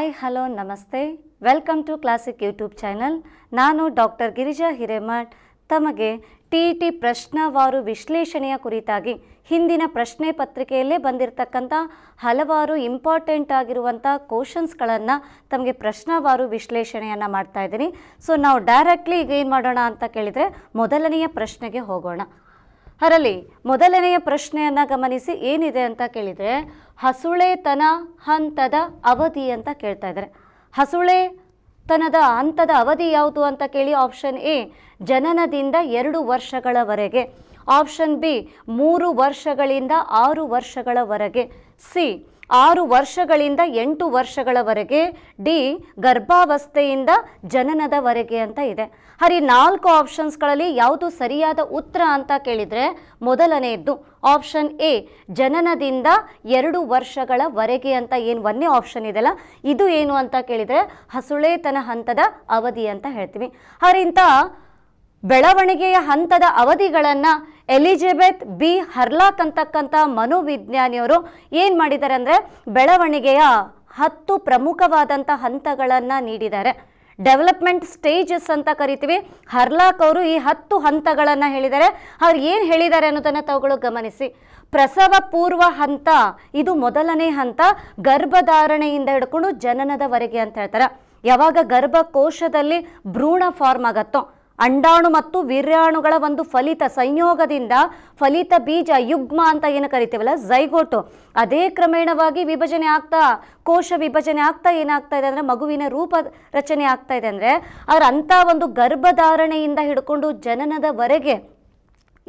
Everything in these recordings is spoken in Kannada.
ಹಾಯ್ ಹಲೋ ನಮಸ್ತೆ welcome to classic YouTube channel ನಾನು ಡಾಕ್ಟರ್ ಗಿರಿಜಾ ಹಿರೇಮಠ್ ತಮಗೆ ಟಿ ಇ ಟಿ ಪ್ರಶ್ನಾವಾರು ವಿಶ್ಲೇಷಣೆಯ ಕುರಿತಾಗಿ ಹಿಂದಿನ ಪ್ರಶ್ನೆ ಪತ್ರಿಕೆಯಲ್ಲೇ ಬಂದಿರತಕ್ಕಂಥ ಹಲವಾರು ಇಂಪಾರ್ಟೆಂಟ್ ಆಗಿರುವಂಥ ಕ್ವಶನ್ಸ್ಗಳನ್ನು ತಮಗೆ ಪ್ರಶ್ನಾವಾರು ವಿಶ್ಲೇಷಣೆಯನ್ನು ಮಾಡ್ತಾ ಇದ್ದೀನಿ ಸೊ ನಾವು ಡೈರೆಕ್ಟ್ಲಿ ಈಗ ಏನು ಮಾಡೋಣ ಅಂತ ಕೇಳಿದರೆ ಮೊದಲನೆಯ ಪ್ರಶ್ನೆಗೆ ಹೋಗೋಣ ಅದರಲ್ಲಿ ಮೊದಲನೆಯ ಪ್ರಶ್ನೆಯನ್ನು ಗಮನಿಸಿ ಏನಿದೆ ಅಂತ ಕೇಳಿದರೆ ಹಸುಳೆತನ ಹಂತದ ಅವಧಿ ಅಂತ ಕೇಳ್ತಾ ಇದ್ದಾರೆ ಹಸುಳೆತನದ ಹಂತದ ಅವಧಿ ಯಾವುದು ಅಂತ ಕೇಳಿ ಆಪ್ಷನ್ ಎ ಜನನದಿಂದ ಎರಡು ವರ್ಷಗಳವರೆಗೆ ಆಪ್ಷನ್ ಬಿ ಮೂರು ವರ್ಷಗಳಿಂದ ಆರು ವರ್ಷಗಳವರೆಗೆ ಸಿ ಆರು ವರ್ಷಗಳಿಂದ ಎಂಟು ವರ್ಷಗಳವರೆಗೆ ಡಿ ಗರ್ಭಾವಸ್ಥೆಯಿಂದ ಜನನದವರೆಗೆ ಅಂತ ಇದೆ ಹರಿ ನಾಲ್ಕು ಆಪ್ಷನ್ಸ್ಗಳಲ್ಲಿ ಯಾವುದು ಸರಿಯಾದ ಉತ್ತರ ಅಂತ ಕೇಳಿದರೆ ಮೊದಲನೆಯದ್ದು ಆಪ್ಷನ್ ಎ ಜನನದಿಂದ ಎರಡು ವರ್ಷಗಳವರೆಗೆ ಅಂತ ಏನು ಒಂದೇ ಆಪ್ಷನ್ ಇದೆಲ್ಲ ಇದು ಏನು ಅಂತ ಕೇಳಿದರೆ ಹಸುಳೇತನ ಹಂತದ ಅವಧಿ ಅಂತ ಹೇಳ್ತೀವಿ ಹರಿಂತ ಬೆಳವಣಿಗೆಯ ಹಂತದ ಅವಧಿಗಳನ್ನು ಎಲಿಜಬೆತ್ ಬಿ ಹರ್ಲಾಕ್ ಅಂತಕ್ಕಂಥ ಮನೋವಿಜ್ಞಾನಿಯವರು ಏನು ಮಾಡಿದ್ದಾರೆ ಅಂದರೆ ಬೆಳವಣಿಗೆಯ ಹತ್ತು ಪ್ರಮುಖವಾದಂಥ ಹಂತಗಳನ್ನು ನೀಡಿದ್ದಾರೆ ಡೆವಲಪ್ಮೆಂಟ್ ಸ್ಟೇಜಸ್ ಅಂತ ಕರಿತೀವಿ ಹರ್ಲಾಕ್ ಅವರು ಈ ಹತ್ತು ಹಂತಗಳನ್ನು ಹೇಳಿದ್ದಾರೆ ಅವ್ರು ಏನು ಹೇಳಿದ್ದಾರೆ ಅನ್ನೋದನ್ನು ತಾವುಗಳು ಗಮನಿಸಿ ಪ್ರಸವ ಪೂರ್ವ ಹಂತ ಇದು ಮೊದಲನೇ ಹಂತ ಗರ್ಭಧಾರಣೆಯಿಂದ ಹಿಡ್ಕೊಂಡು ಜನನದವರೆಗೆ ಅಂತ ಹೇಳ್ತಾರೆ ಯಾವಾಗ ಗರ್ಭಕೋಶದಲ್ಲಿ ಭ್ರೂಣ ಫಾರ್ಮ್ ಆಗತ್ತೋ ಅಂಡಾಣು ಮತ್ತು ವೀರ್ಯಾಣುಗಳ ಒಂದು ಫಲಿತ ಸಂಯೋಗದಿಂದ ಫಲಿತ ಬೀಜ ಯುಗ್ಮ ಅಂತ ಏನು ಕರಿತೀವಲ್ಲ ಝೈಗೋಟು ಅದೇ ಕ್ರಮೇಣವಾಗಿ ವಿಭಜನೆ ಆಗ್ತಾ ಕೋಶ ವಿಭಜನೆ ಆಗ್ತಾ ಏನಾಗ್ತಾ ಇದೆ ಅಂದರೆ ಮಗುವಿನ ರೂಪ ರಚನೆ ಆಗ್ತಾ ಇದೆ ಅಂದರೆ ಅವರ ಅಂಥ ಒಂದು ಗರ್ಭಧಾರಣೆಯಿಂದ ಹಿಡ್ಕೊಂಡು ಜನನದವರೆಗೆ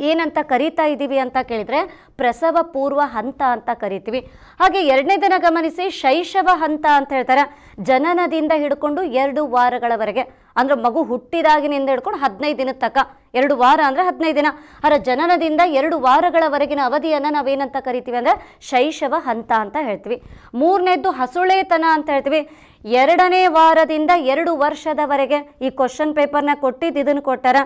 ಏನಂತ ಕರೀತಾ ಇದ್ದೀವಿ ಅಂತ ಕೇಳಿದರೆ ಪ್ರಸವ ಪೂರ್ವ ಹಂತ ಅಂತ ಕರಿತೀವಿ ಹಾಗೆ ಎರಡನೇ ದಿನ ಗಮನಿಸಿ ಶೈಶವ ಹಂತ ಅಂತ ಹೇಳ್ತಾರೆ ಜನನದಿಂದ ಹಿಡ್ಕೊಂಡು ಎರಡು ವಾರಗಳವರೆಗೆ ಅಂದ್ರೆ ಮಗು ಹುಟ್ಟಿದಾಗಿನಿಂದ ಹಿಡ್ಕೊಂಡು ಹದಿನೈದು ದಿನದ ತಕ್ಕ ಎರಡು ವಾರ ಅಂದರೆ ಹದಿನೈದು ದಿನ ಅದರ ಜನನದಿಂದ ಎರಡು ವಾರಗಳವರೆಗಿನ ಅವಧಿಯನ್ನು ನಾವೇನಂತ ಕರಿತೀವಿ ಅಂದರೆ ಶೈಶವ ಹಂತ ಅಂತ ಹೇಳ್ತೀವಿ ಮೂರನೇದ್ದು ಹಸುಳೇತನ ಅಂತ ಹೇಳ್ತೀವಿ ಎರಡನೇ ವಾರದಿಂದ ಎರಡು ವರ್ಷದವರೆಗೆ ಈ ಕ್ವಶನ್ ಪೇಪರ್ನ ಕೊಟ್ಟಿದ್ದು ಇದನ್ನು ಕೊಟ್ಟಾರ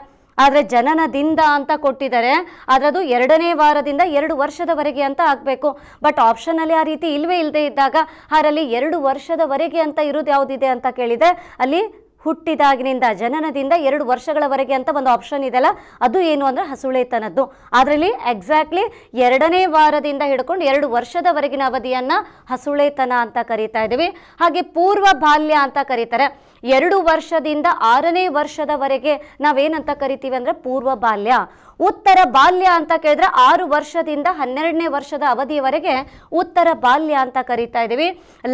ಆದರೆ ಜನನದಿಂದ ಅಂತ ಕೊಟ್ಟಿದ್ದಾರೆ ಆದರೆ ಅದು ಎರಡನೇ ವಾರದಿಂದ ಎರಡು ವರ್ಷದವರೆಗೆ ಅಂತ ಆಗಬೇಕು ಬಟ್ ಆಪ್ಷನಲ್ಲಿ ಆ ರೀತಿ ಇಲ್ಲವೇ ಇಲ್ಲದೆ ಇದ್ದಾಗ ಅದರಲ್ಲಿ ಎರಡು ವರ್ಷದವರೆಗೆ ಅಂತ ಇರೋದು ಯಾವುದಿದೆ ಅಂತ ಕೇಳಿದೆ ಅಲ್ಲಿ ಹುಟ್ಟಿದಾಗಿನಿಂದ ಜನನದಿಂದ ಎರಡು ವರ್ಷಗಳವರೆಗೆ ಅಂತ ಒಂದು ಆಪ್ಷನ್ ಅಲ್ಲ ಅದು ಏನು ಅಂದರೆ ಹಸುಳೆತನದ್ದು ಅದರಲ್ಲಿ ಎಕ್ಸಾಕ್ಟ್ಲಿ ಎರಡನೇ ವಾರದಿಂದ ಹಿಡ್ಕೊಂಡು ಎರಡು ವರ್ಷದವರೆಗಿನ ಅವಧಿಯನ್ನು ಹಸುಳೆತನ ಅಂತ ಕರೀತಾ ಇದ್ದೀವಿ ಹಾಗೆ ಪೂರ್ವ ಬಾಲ್ಯ ಅಂತ ಕರೀತಾರೆ ಎರಡು ವರ್ಷದಿಂದ ಆರನೇ ವರ್ಷದವರೆಗೆ ನಾವೇನಂತ ಕರಿತೀವಿ ಅಂದರೆ ಪೂರ್ವ ಬಾಲ್ಯ ಉತ್ತರ ಬಾಲ್ಯ ಅಂತ ಕೇಳಿದ್ರೆ ಆರು ವರ್ಷದಿಂದ ಹನ್ನೆರಡನೇ ವರ್ಷದ ಅವಧಿಯವರೆಗೆ ಉತ್ತರ ಬಾಲ್ಯ ಅಂತ ಕರಿತಾ ಇದ್ದೀವಿ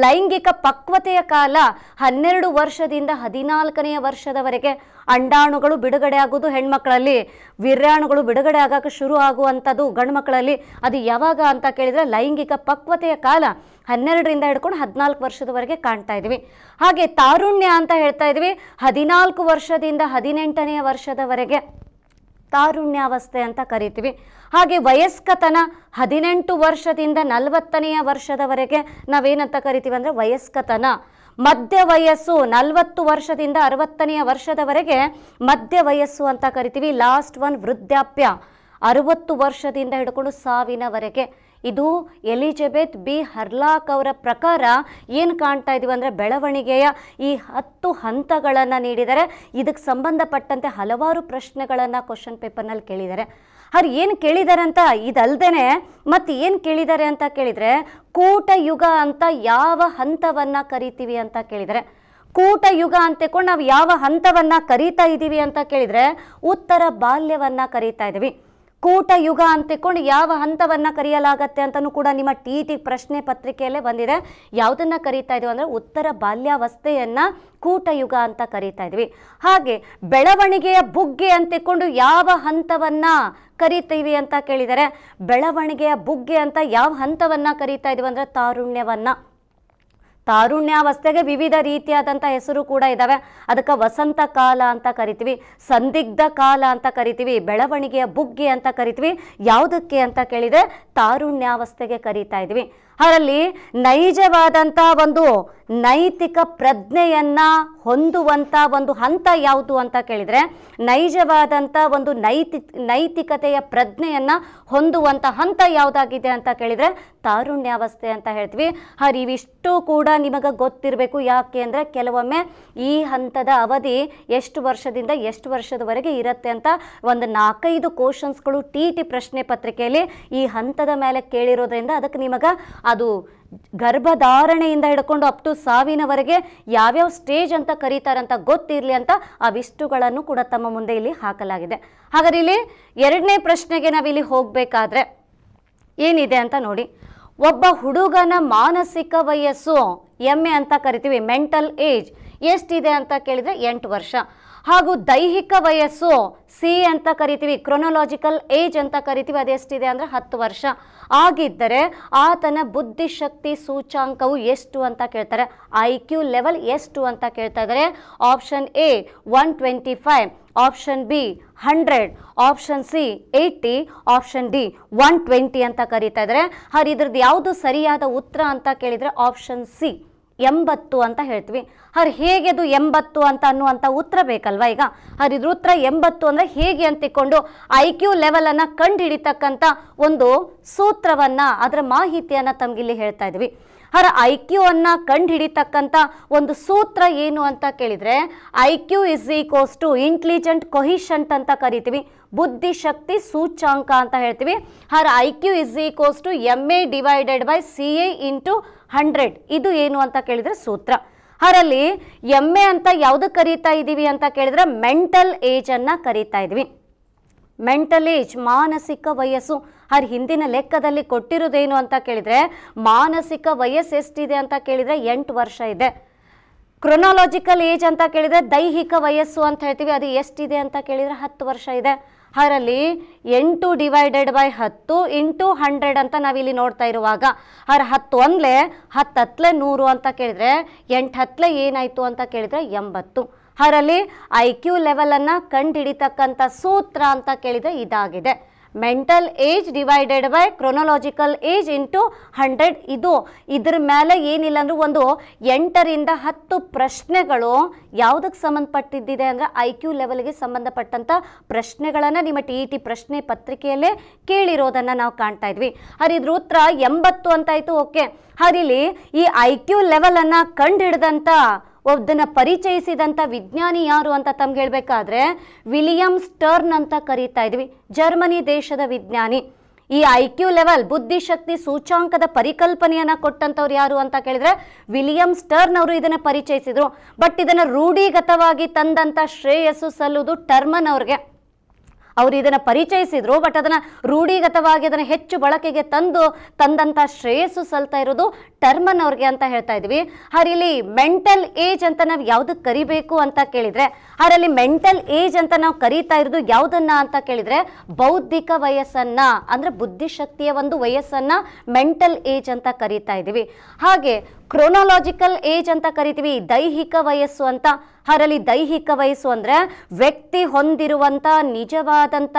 ಲೈಂಗಿಕ ಪಕ್ವತೆಯ ಕಾಲ ಹನ್ನೆರಡು ವರ್ಷದಿಂದ ಹದಿನಾಲ್ಕನೆಯ ವರ್ಷದವರೆಗೆ ಅಂಡಾಣುಗಳು ಬಿಡುಗಡೆ ಆಗೋದು ಹೆಣ್ಮಕ್ಳಲ್ಲಿ ವೀರ್ಯಾಣುಗಳು ಬಿಡುಗಡೆ ಆಗೋಕೆ ಶುರು ಆಗುವಂಥದ್ದು ಗಂಡು ಮಕ್ಕಳಲ್ಲಿ ಅದು ಯಾವಾಗ ಅಂತ ಕೇಳಿದರೆ ಲೈಂಗಿಕ ಪಕ್ವತೆಯ ಕಾಲ ಹನ್ನೆರಡರಿಂದ ಹಿಡ್ಕೊಂಡು ಹದಿನಾಲ್ಕು ವರ್ಷದವರೆಗೆ ಕಾಣ್ತಾ ಇದ್ವಿ ಹಾಗೆ ತಾರುಣ್ಯ ಅಂತ ಹೇಳ್ತಾ ಇದ್ವಿ ಹದಿನಾಲ್ಕು ವರ್ಷದಿಂದ ಹದಿನೆಂಟನೆಯ ವರ್ಷದವರೆಗೆ ತಾರುಣ್ಯಾವಸ್ಥೆ ಅಂತ ಕರಿತೀವಿ ಹಾಗೆ ವಯಸ್ಕತನ ಹದಿನೆಂಟು ವರ್ಷದಿಂದ ನಲವತ್ತನೆಯ ವರ್ಷದವರೆಗೆ ನಾವೇನಂತ ಕರಿತೀವಿ ಅಂದರೆ ವಯಸ್ಕತನ ಮಧ್ಯ ವಯಸ್ಸು ನಲವತ್ತು ವರ್ಷದಿಂದ ಅರವತ್ತನೆಯ ವರ್ಷದವರೆಗೆ ಮಧ್ಯ ವಯಸ್ಸು ಅಂತ ಕರಿತೀವಿ ಲಾಸ್ಟ್ ಒನ್ ವೃದ್ಧಾಪ್ಯ ಅರವತ್ತು ವರ್ಷದಿಂದ ಹಿಡ್ಕೊಂಡು ಸಾವಿನವರೆಗೆ ಇದು ಎಲಿಜಬೆತ್ ಬಿ ಹರ್ಲಾಕ್ ಅವರ ಪ್ರಕಾರ ಏನು ಕಾಣ್ತಾ ಇದೀವಿ ಅಂದರೆ ಬೆಳವಣಿಗೆಯ ಈ ಹತ್ತು ಹಂತಗಳನ್ನು ನೀಡಿದರೆ ಇದಕ್ಕೆ ಸಂಬಂಧಪಟ್ಟಂತೆ ಹಲವಾರು ಪ್ರಶ್ನೆಗಳನ್ನು ಕ್ವಶನ್ ಪೇಪರ್ನಲ್ಲಿ ಕೇಳಿದ್ದಾರೆ ಅವ್ರು ಏನು ಕೇಳಿದ್ದಾರೆ ಅಂತ ಇದಲ್ದೇ ಮತ್ತು ಏನು ಕೇಳಿದ್ದಾರೆ ಅಂತ ಕೇಳಿದರೆ ಯುಗ ಅಂತ ಯಾವ ಹಂತವನ್ನು ಕರಿತೀವಿ ಅಂತ ಕೇಳಿದರೆ ಕೂಟ ಯುಗ ಅಂತಕೊಂಡು ನಾವು ಯಾವ ಹಂತವನ್ನು ಕರೀತಾ ಇದ್ದೀವಿ ಅಂತ ಕೇಳಿದರೆ ಉತ್ತರ ಬಾಲ್ಯವನ್ನು ಕರೀತಾ ಇದ್ದೀವಿ ಕೂಟ ಯುಗ ಅಂತಿಕೊಂಡು ಯಾವ ಹಂತವನ್ನು ಕರೆಯಲಾಗತ್ತೆ ಅಂತಲೂ ಕೂಡ ನಿಮ್ಮ ಟಿ ಟಿ ಪ್ರಶ್ನೆ ಪತ್ರಿಕೆಯಲ್ಲೇ ಬಂದಿದೆ ಯಾವುದನ್ನು ಕರೀತಾ ಇದೀವಿ ಅಂದರೆ ಉತ್ತರ ಬಾಲ್ಯಾವಸ್ಥೆಯನ್ನು ಕೂಟಯುಗ ಅಂತ ಕರೀತಾ ಇದ್ವಿ ಹಾಗೆ ಬೆಳವಣಿಗೆಯ ಬುಗ್ಗೆ ಅಂತಿಕೊಂಡು ಯಾವ ಹಂತವನ್ನು ಕರಿತೀವಿ ಅಂತ ಕೇಳಿದರೆ ಬೆಳವಣಿಗೆಯ ಬುಗ್ಗೆ ಅಂತ ಯಾವ ಹಂತವನ್ನು ಕರೀತಾ ಇದೀವಿ ಅಂದರೆ ತಾರುಣ್ಯವನ್ನು ತಾರುಣ್ಯಾವಸ್ಥೆಗೆ ವಿವಿಧ ರೀತಿಯಾದಂಥ ಹೆಸರು ಕೂಡ ಇದ್ದಾವೆ ಅದಕ್ಕೆ ವಸಂತ ಕಾಲ ಅಂತ ಕರಿತೀವಿ ಸಂದಿಗ್ಧ ಕಾಲ ಅಂತ ಕರಿತೀವಿ ಬೆಳವಣಿಗೆಯ ಬುಗ್ಗೆ ಅಂತ ಕರಿತೀವಿ ಯಾವುದಕ್ಕೆ ಅಂತ ಕೇಳಿದರೆ ತಾರುಣ್ಯಾವಸ್ಥೆಗೆ ಕರೀತಾ ಇದ್ವಿ ಅದರಲ್ಲಿ ನೈಜವಾದಂಥ ಒಂದು ನೈತಿಕ ಪ್ರಜ್ಞೆಯನ್ನು ಹೊಂದುವಂಥ ಒಂದು ಹಂತ ಯಾವುದು ಅಂತ ಕೇಳಿದರೆ ನೈಜವಾದಂಥ ಒಂದು ನೈತಿ ನೈತಿಕತೆಯ ಪ್ರಜ್ಞೆಯನ್ನು ಹೊಂದುವಂಥ ಹಂತ ಯಾವುದಾಗಿದೆ ಅಂತ ಕೇಳಿದರೆ ತಾರುಣ್ಯಾವಸ್ಥೆ ಅಂತ ಹೇಳ್ತೀವಿ ಹರಿ ಇವಿಷ್ಟು ಕೂಡ ನಿಮಗೆ ಗೊತ್ತಿರಬೇಕು ಯಾಕೆ ಅಂದರೆ ಕೆಲವೊಮ್ಮೆ ಈ ಹಂತದ ಅವಧಿ ಎಷ್ಟು ವರ್ಷದಿಂದ ಎಷ್ಟು ವರ್ಷದವರೆಗೆ ಇರುತ್ತೆ ಅಂತ ಒಂದು ನಾಲ್ಕೈದು ಕ್ವಶನ್ಸ್ಗಳು ಟಿ ಟಿ ಪ್ರಶ್ನೆ ಪತ್ರಿಕೆಯಲ್ಲಿ ಈ ಹಂತದ ಮೇಲೆ ಕೇಳಿರೋದ್ರಿಂದ ಅದಕ್ಕೆ ನಿಮಗೆ ಅದು ಗರ್ಭಧಾರಣೆಯಿಂದ ಹಿಡ್ಕೊಂಡು ಅಪ್ ಟು ಸಾವಿನವರೆಗೆ ಯಾವ್ಯಾವ ಸ್ಟೇಜ್ ಅಂತ ಕರೀತಾರಂತ ಗೊತ್ತಿರಲಿ ಅಂತ ಅವಿಷ್ಟುಗಳನ್ನು ಕೂಡ ತಮ್ಮ ಮುಂದೆ ಇಲ್ಲಿ ಹಾಕಲಾಗಿದೆ ಹಾಗಾದ್ರೆ ಇಲ್ಲಿ ಎರಡನೇ ಪ್ರಶ್ನೆಗೆ ನಾವಿಲ್ಲಿ ಹೋಗಬೇಕಾದ್ರೆ ಏನಿದೆ ಅಂತ ನೋಡಿ ಒಬ್ಬ ಹುಡುಗನ ಮಾನಸಿಕ ವಯಸ್ಸು ಎಮ್ಮೆ ಅಂತ ಕರಿತೀವಿ ಮೆಂಟಲ್ ಏಜ್ ಎಷ್ಟಿದೆ ಅಂತ ಕೇಳಿದರೆ ಎಂಟು ವರ್ಷ ಹಾಗೂ ದೈಹಿಕ ವಯಸ್ಸು ಸಿ ಅಂತ ಕರಿತೀವಿ ಕ್ರೊನೊಲಾಜಿಕಲ್ ಏಜ್ ಅಂತ ಕರಿತೀವಿ ಅದೆಷ್ಟಿದೆ ಅಂದರೆ ಹತ್ತು ವರ್ಷ ಆಗಿದ್ದರೆ ಆತನ ಬುದ್ಧಿಶಕ್ತಿ ಸೂಚಾಂಕವು ಎಷ್ಟು ಅಂತ ಕೇಳ್ತಾರೆ ಐ ಕ್ಯೂ ಲೆವೆಲ್ ಎಷ್ಟು ಅಂತ ಕೇಳ್ತಾ ಇದ್ದಾರೆ option A one twenty five option B hundred option C eighty option D one twenty ಅಂತ ಕರೀತಾ ಇದ್ದಾರೆ ಹಾಗೆ ಇದ್ರದ್ದು ಯಾವುದು ಸರಿಯಾದ ಉತ್ತರ ಅಂತ ಕೇಳಿದರೆ ಆಪ್ಷನ್ ಸಿ ಎಂಬತ್ತು ಅಂತ ಹೇಳ್ತೀವಿ ಹರ್ ಹೇಗೆ ಅದು ಎಂಬತ್ತು ಅಂತ ಅನ್ನುವಂಥ ಉತ್ತರ ಬೇಕಲ್ವಾ ಈಗ ಹರ್ ಇದ್ರ ಉತ್ತರ ಎಂಬತ್ತು ಅಂದರೆ ಹೇಗೆ ಅಂತಿಕೊಂಡು ಐ ಕ್ಯೂ ಲೆವೆಲನ್ನು ಕಂಡು ಹಿಡಿತಕ್ಕಂಥ ಒಂದು ಸೂತ್ರವನ್ನು ಅದರ ಮಾಹಿತಿಯನ್ನು ತಮಗಿಲ್ಲಿ ಹೇಳ್ತಾ ಇದ್ವಿ ಹರ ಐ ಕ್ಯೂ ಅನ್ನು ಕಂಡು ಹಿಡಿತಕ್ಕಂಥ ಒಂದು ಸೂತ್ರ ಏನು ಅಂತ ಕೇಳಿದರೆ I Q is equals to intelligent quotient ಅಂತ ಕರಿತೀವಿ ಬುದ್ಧಿಶಕ್ತಿ ಸೂಚ್ಯಾಂಕ ಅಂತ ಹೇಳ್ತೀವಿ ಹರ್ I Q is equals to M A divided by C A into hundred ಇದು ಏನು ಅಂತ ಕೇಳಿದರೆ ಸೂತ್ರ ಹರಲ್ಲಿ ಎಮ್ ಎ ಅಂತ ಯಾವುದು ಕರೀತಾ ಇದ್ದೀವಿ ಅಂತ ಕೇಳಿದರೆ ಮೆಂಟಲ್ ಏಜನ್ನು ಕರೀತಾ ಇದ್ದೀವಿ ಮೆಂಟಲ್ ಏಜ್ ಮಾನಸಿಕ ವಯಸ್ಸು ಹರ್ ಹಿಂದಿನ ಲೆಕ್ಕದಲ್ಲಿ ಕೊಟ್ಟಿರೋದೇನು ಅಂತ ಕೇಳಿದರೆ ಮಾನಸಿಕ ವಯಸ್ಸು ಎಷ್ಟಿದೆ ಅಂತ ಕೇಳಿದರೆ ಎಂಟು ವರ್ಷ ಇದೆ ಕ್ರೊನಾಲಜಿಕಲ್ ಏಜ್ ಅಂತ ಕೇಳಿದರೆ ದೈಹಿಕ ವಯಸ್ಸು ಅಂತ ಹೇಳ್ತೀವಿ ಅದು ಎಷ್ಟಿದೆ ಅಂತ ಕೇಳಿದರೆ ಹತ್ತು ವರ್ಷ ಇದೆ ಅದರಲ್ಲಿ ಎಂಟು ಡಿವೈಡೆಡ್ ಬೈ ಹತ್ತು ಇಂಟು ಹಂಡ್ರೆಡ್ ಅಂತ ನಾವಿಲ್ಲಿ ನೋಡ್ತಾ ಇರುವಾಗ ಹರ ಹತ್ತು ಒಂದ್ಲೆ ಹತ್ತು ಹತ್ಲೆ ನೂರು ಅಂತ ಕೇಳಿದರೆ ಎಂಟು ಹತ್ತಲೆ ಏನಾಯಿತು ಅಂತ ಕೇಳಿದರೆ ಎಂಬತ್ತು ಅದರಲ್ಲಿ ಐ ಕ್ಯೂ ಲೆವೆಲನ್ನು ಕಂಡು ಹಿಡಿತಕ್ಕಂಥ ಸೂತ್ರ ಅಂತ ಕೇಳಿದರೆ ಇದಾಗಿದೆ mental age divided by chronological age into hundred ಇದು ಇದ್ರ ಮೇಲೆ ಏನಿಲ್ಲ ಅಂದ್ರೆ ಒಂದು ಎಂಟರಿಂದ ಹತ್ತು ಪ್ರಶ್ನೆಗಳು ಯಾವುದಕ್ಕೆ ಸಂಬಂಧಪಟ್ಟಿದ್ದಿದೆ ಅಂದರೆ ಐ ಕ್ಯೂ ಲೆವೆಲ್ಗೆ ಸಂಬಂಧಪಟ್ಟಂಥ ಪ್ರಶ್ನೆಗಳನ್ನು ನಿಮ್ಮ ಟಿ ಇ ಟಿ ಪ್ರಶ್ನೆ ಪತ್ರಿಕೆಯಲ್ಲೇ ಕೇಳಿರೋದನ್ನು ನಾವು ಕಾಣ್ತಾ ಇದ್ವಿ ಹರಿ ಇದ್ರ ಉತ್ತರ ಎಂಬತ್ತು ಅಂತಾಯಿತು ಓಕೆ ಹರಿಲಿ ಈ ಐ ಕ್ಯೂ ಲೆವೆಲನ್ನು ಕಂಡು ಒಬ್ಬನ ಪರಿಚಯಿಸಿದಂಥ ವಿಜ್ಞಾನಿ ಯಾರು ಅಂತ ತಮ್ಗೆ ಹೇಳಬೇಕಾದ್ರೆ ವಿಲಿಯಂ ಸ್ಟರ್ನ್ ಅಂತ ಕರೀತಾ ಇದ್ವಿ ಜರ್ಮನಿ ದೇಶದ ವಿಜ್ಞಾನಿ ಈ ಐ ಕ್ಯೂ ಲೆವೆಲ್ ಬುದ್ಧಿಶಕ್ತಿ ಸೂಚ್ಯಾಂಕದ ಪರಿಕಲ್ಪನೆಯನ್ನು ಕೊಟ್ಟಂಥವ್ರು ಯಾರು ಅಂತ ಕೇಳಿದ್ರೆ ವಿಲಿಯಂ ಸ್ಟರ್ನ್ ಅವರು ಇದನ್ನು ಪರಿಚಯಿಸಿದ್ರು ಬಟ್ ಇದನ್ನು ರೂಢಿಗತವಾಗಿ ತಂದಂಥ ಶ್ರೇಯಸ್ಸು ಸಲ್ಲುವುದು ಟರ್ಮನ್ ಅವ್ರಿಗೆ ಅವರು ಇದನ್ನು ಪರಿಚಯಿಸಿದ್ರು ಬಟ್ ಅದನ್ನು ರೂಢಿಗತವಾಗಿ ಅದನ್ನು ಹೆಚ್ಚು ಬಳಕೆಗೆ ತಂದು ತಂದಂಥ ಶ್ರೇಯಸ್ಸು ಸಲ್ತಾ ಇರೋದು ಟರ್ಮನ್ ಅವ್ರಿಗೆ ಅಂತ ಹೇಳ್ತಾ ಇದೀವಿ ಇಲ್ಲಿ ಮೆಂಟಲ್ ಏಜ್ ಅಂತ ನಾವು ಯಾವ್ದಕ್ಕೆ ಕರಿಬೇಕು ಅಂತ ಕೇಳಿದ್ರೆ ಅದರಲ್ಲಿ ಮೆಂಟಲ್ ಏಜ್ ಅಂತ ನಾವು ಕರೀತಾ ಇರೋದು ಯಾವುದನ್ನ ಅಂತ ಕೇಳಿದ್ರೆ ಬೌದ್ಧಿಕ ವಯಸ್ಸನ್ನ ಅಂದ್ರೆ ಬುದ್ಧಿಶಕ್ತಿಯ ಒಂದು ವಯಸ್ಸನ್ನ ಮೆಂಟಲ್ ಏಜ್ ಅಂತ ಕರೀತಾ ಇದೀವಿ ಹಾಗೆ ಕ್ರೋನಾಲಜಿಕಲ್ ಏಜ್ ಅಂತ ಕರಿತೀವಿ ದೈಹಿಕ ವಯಸ್ಸು ಅಂತ ಅದರಲ್ಲಿ ದೈಹಿಕ ವಯಸ್ಸು ಅಂದರೆ ವ್ಯಕ್ತಿ ಹೊಂದಿರುವಂಥ ನಿಜವಾದಂಥ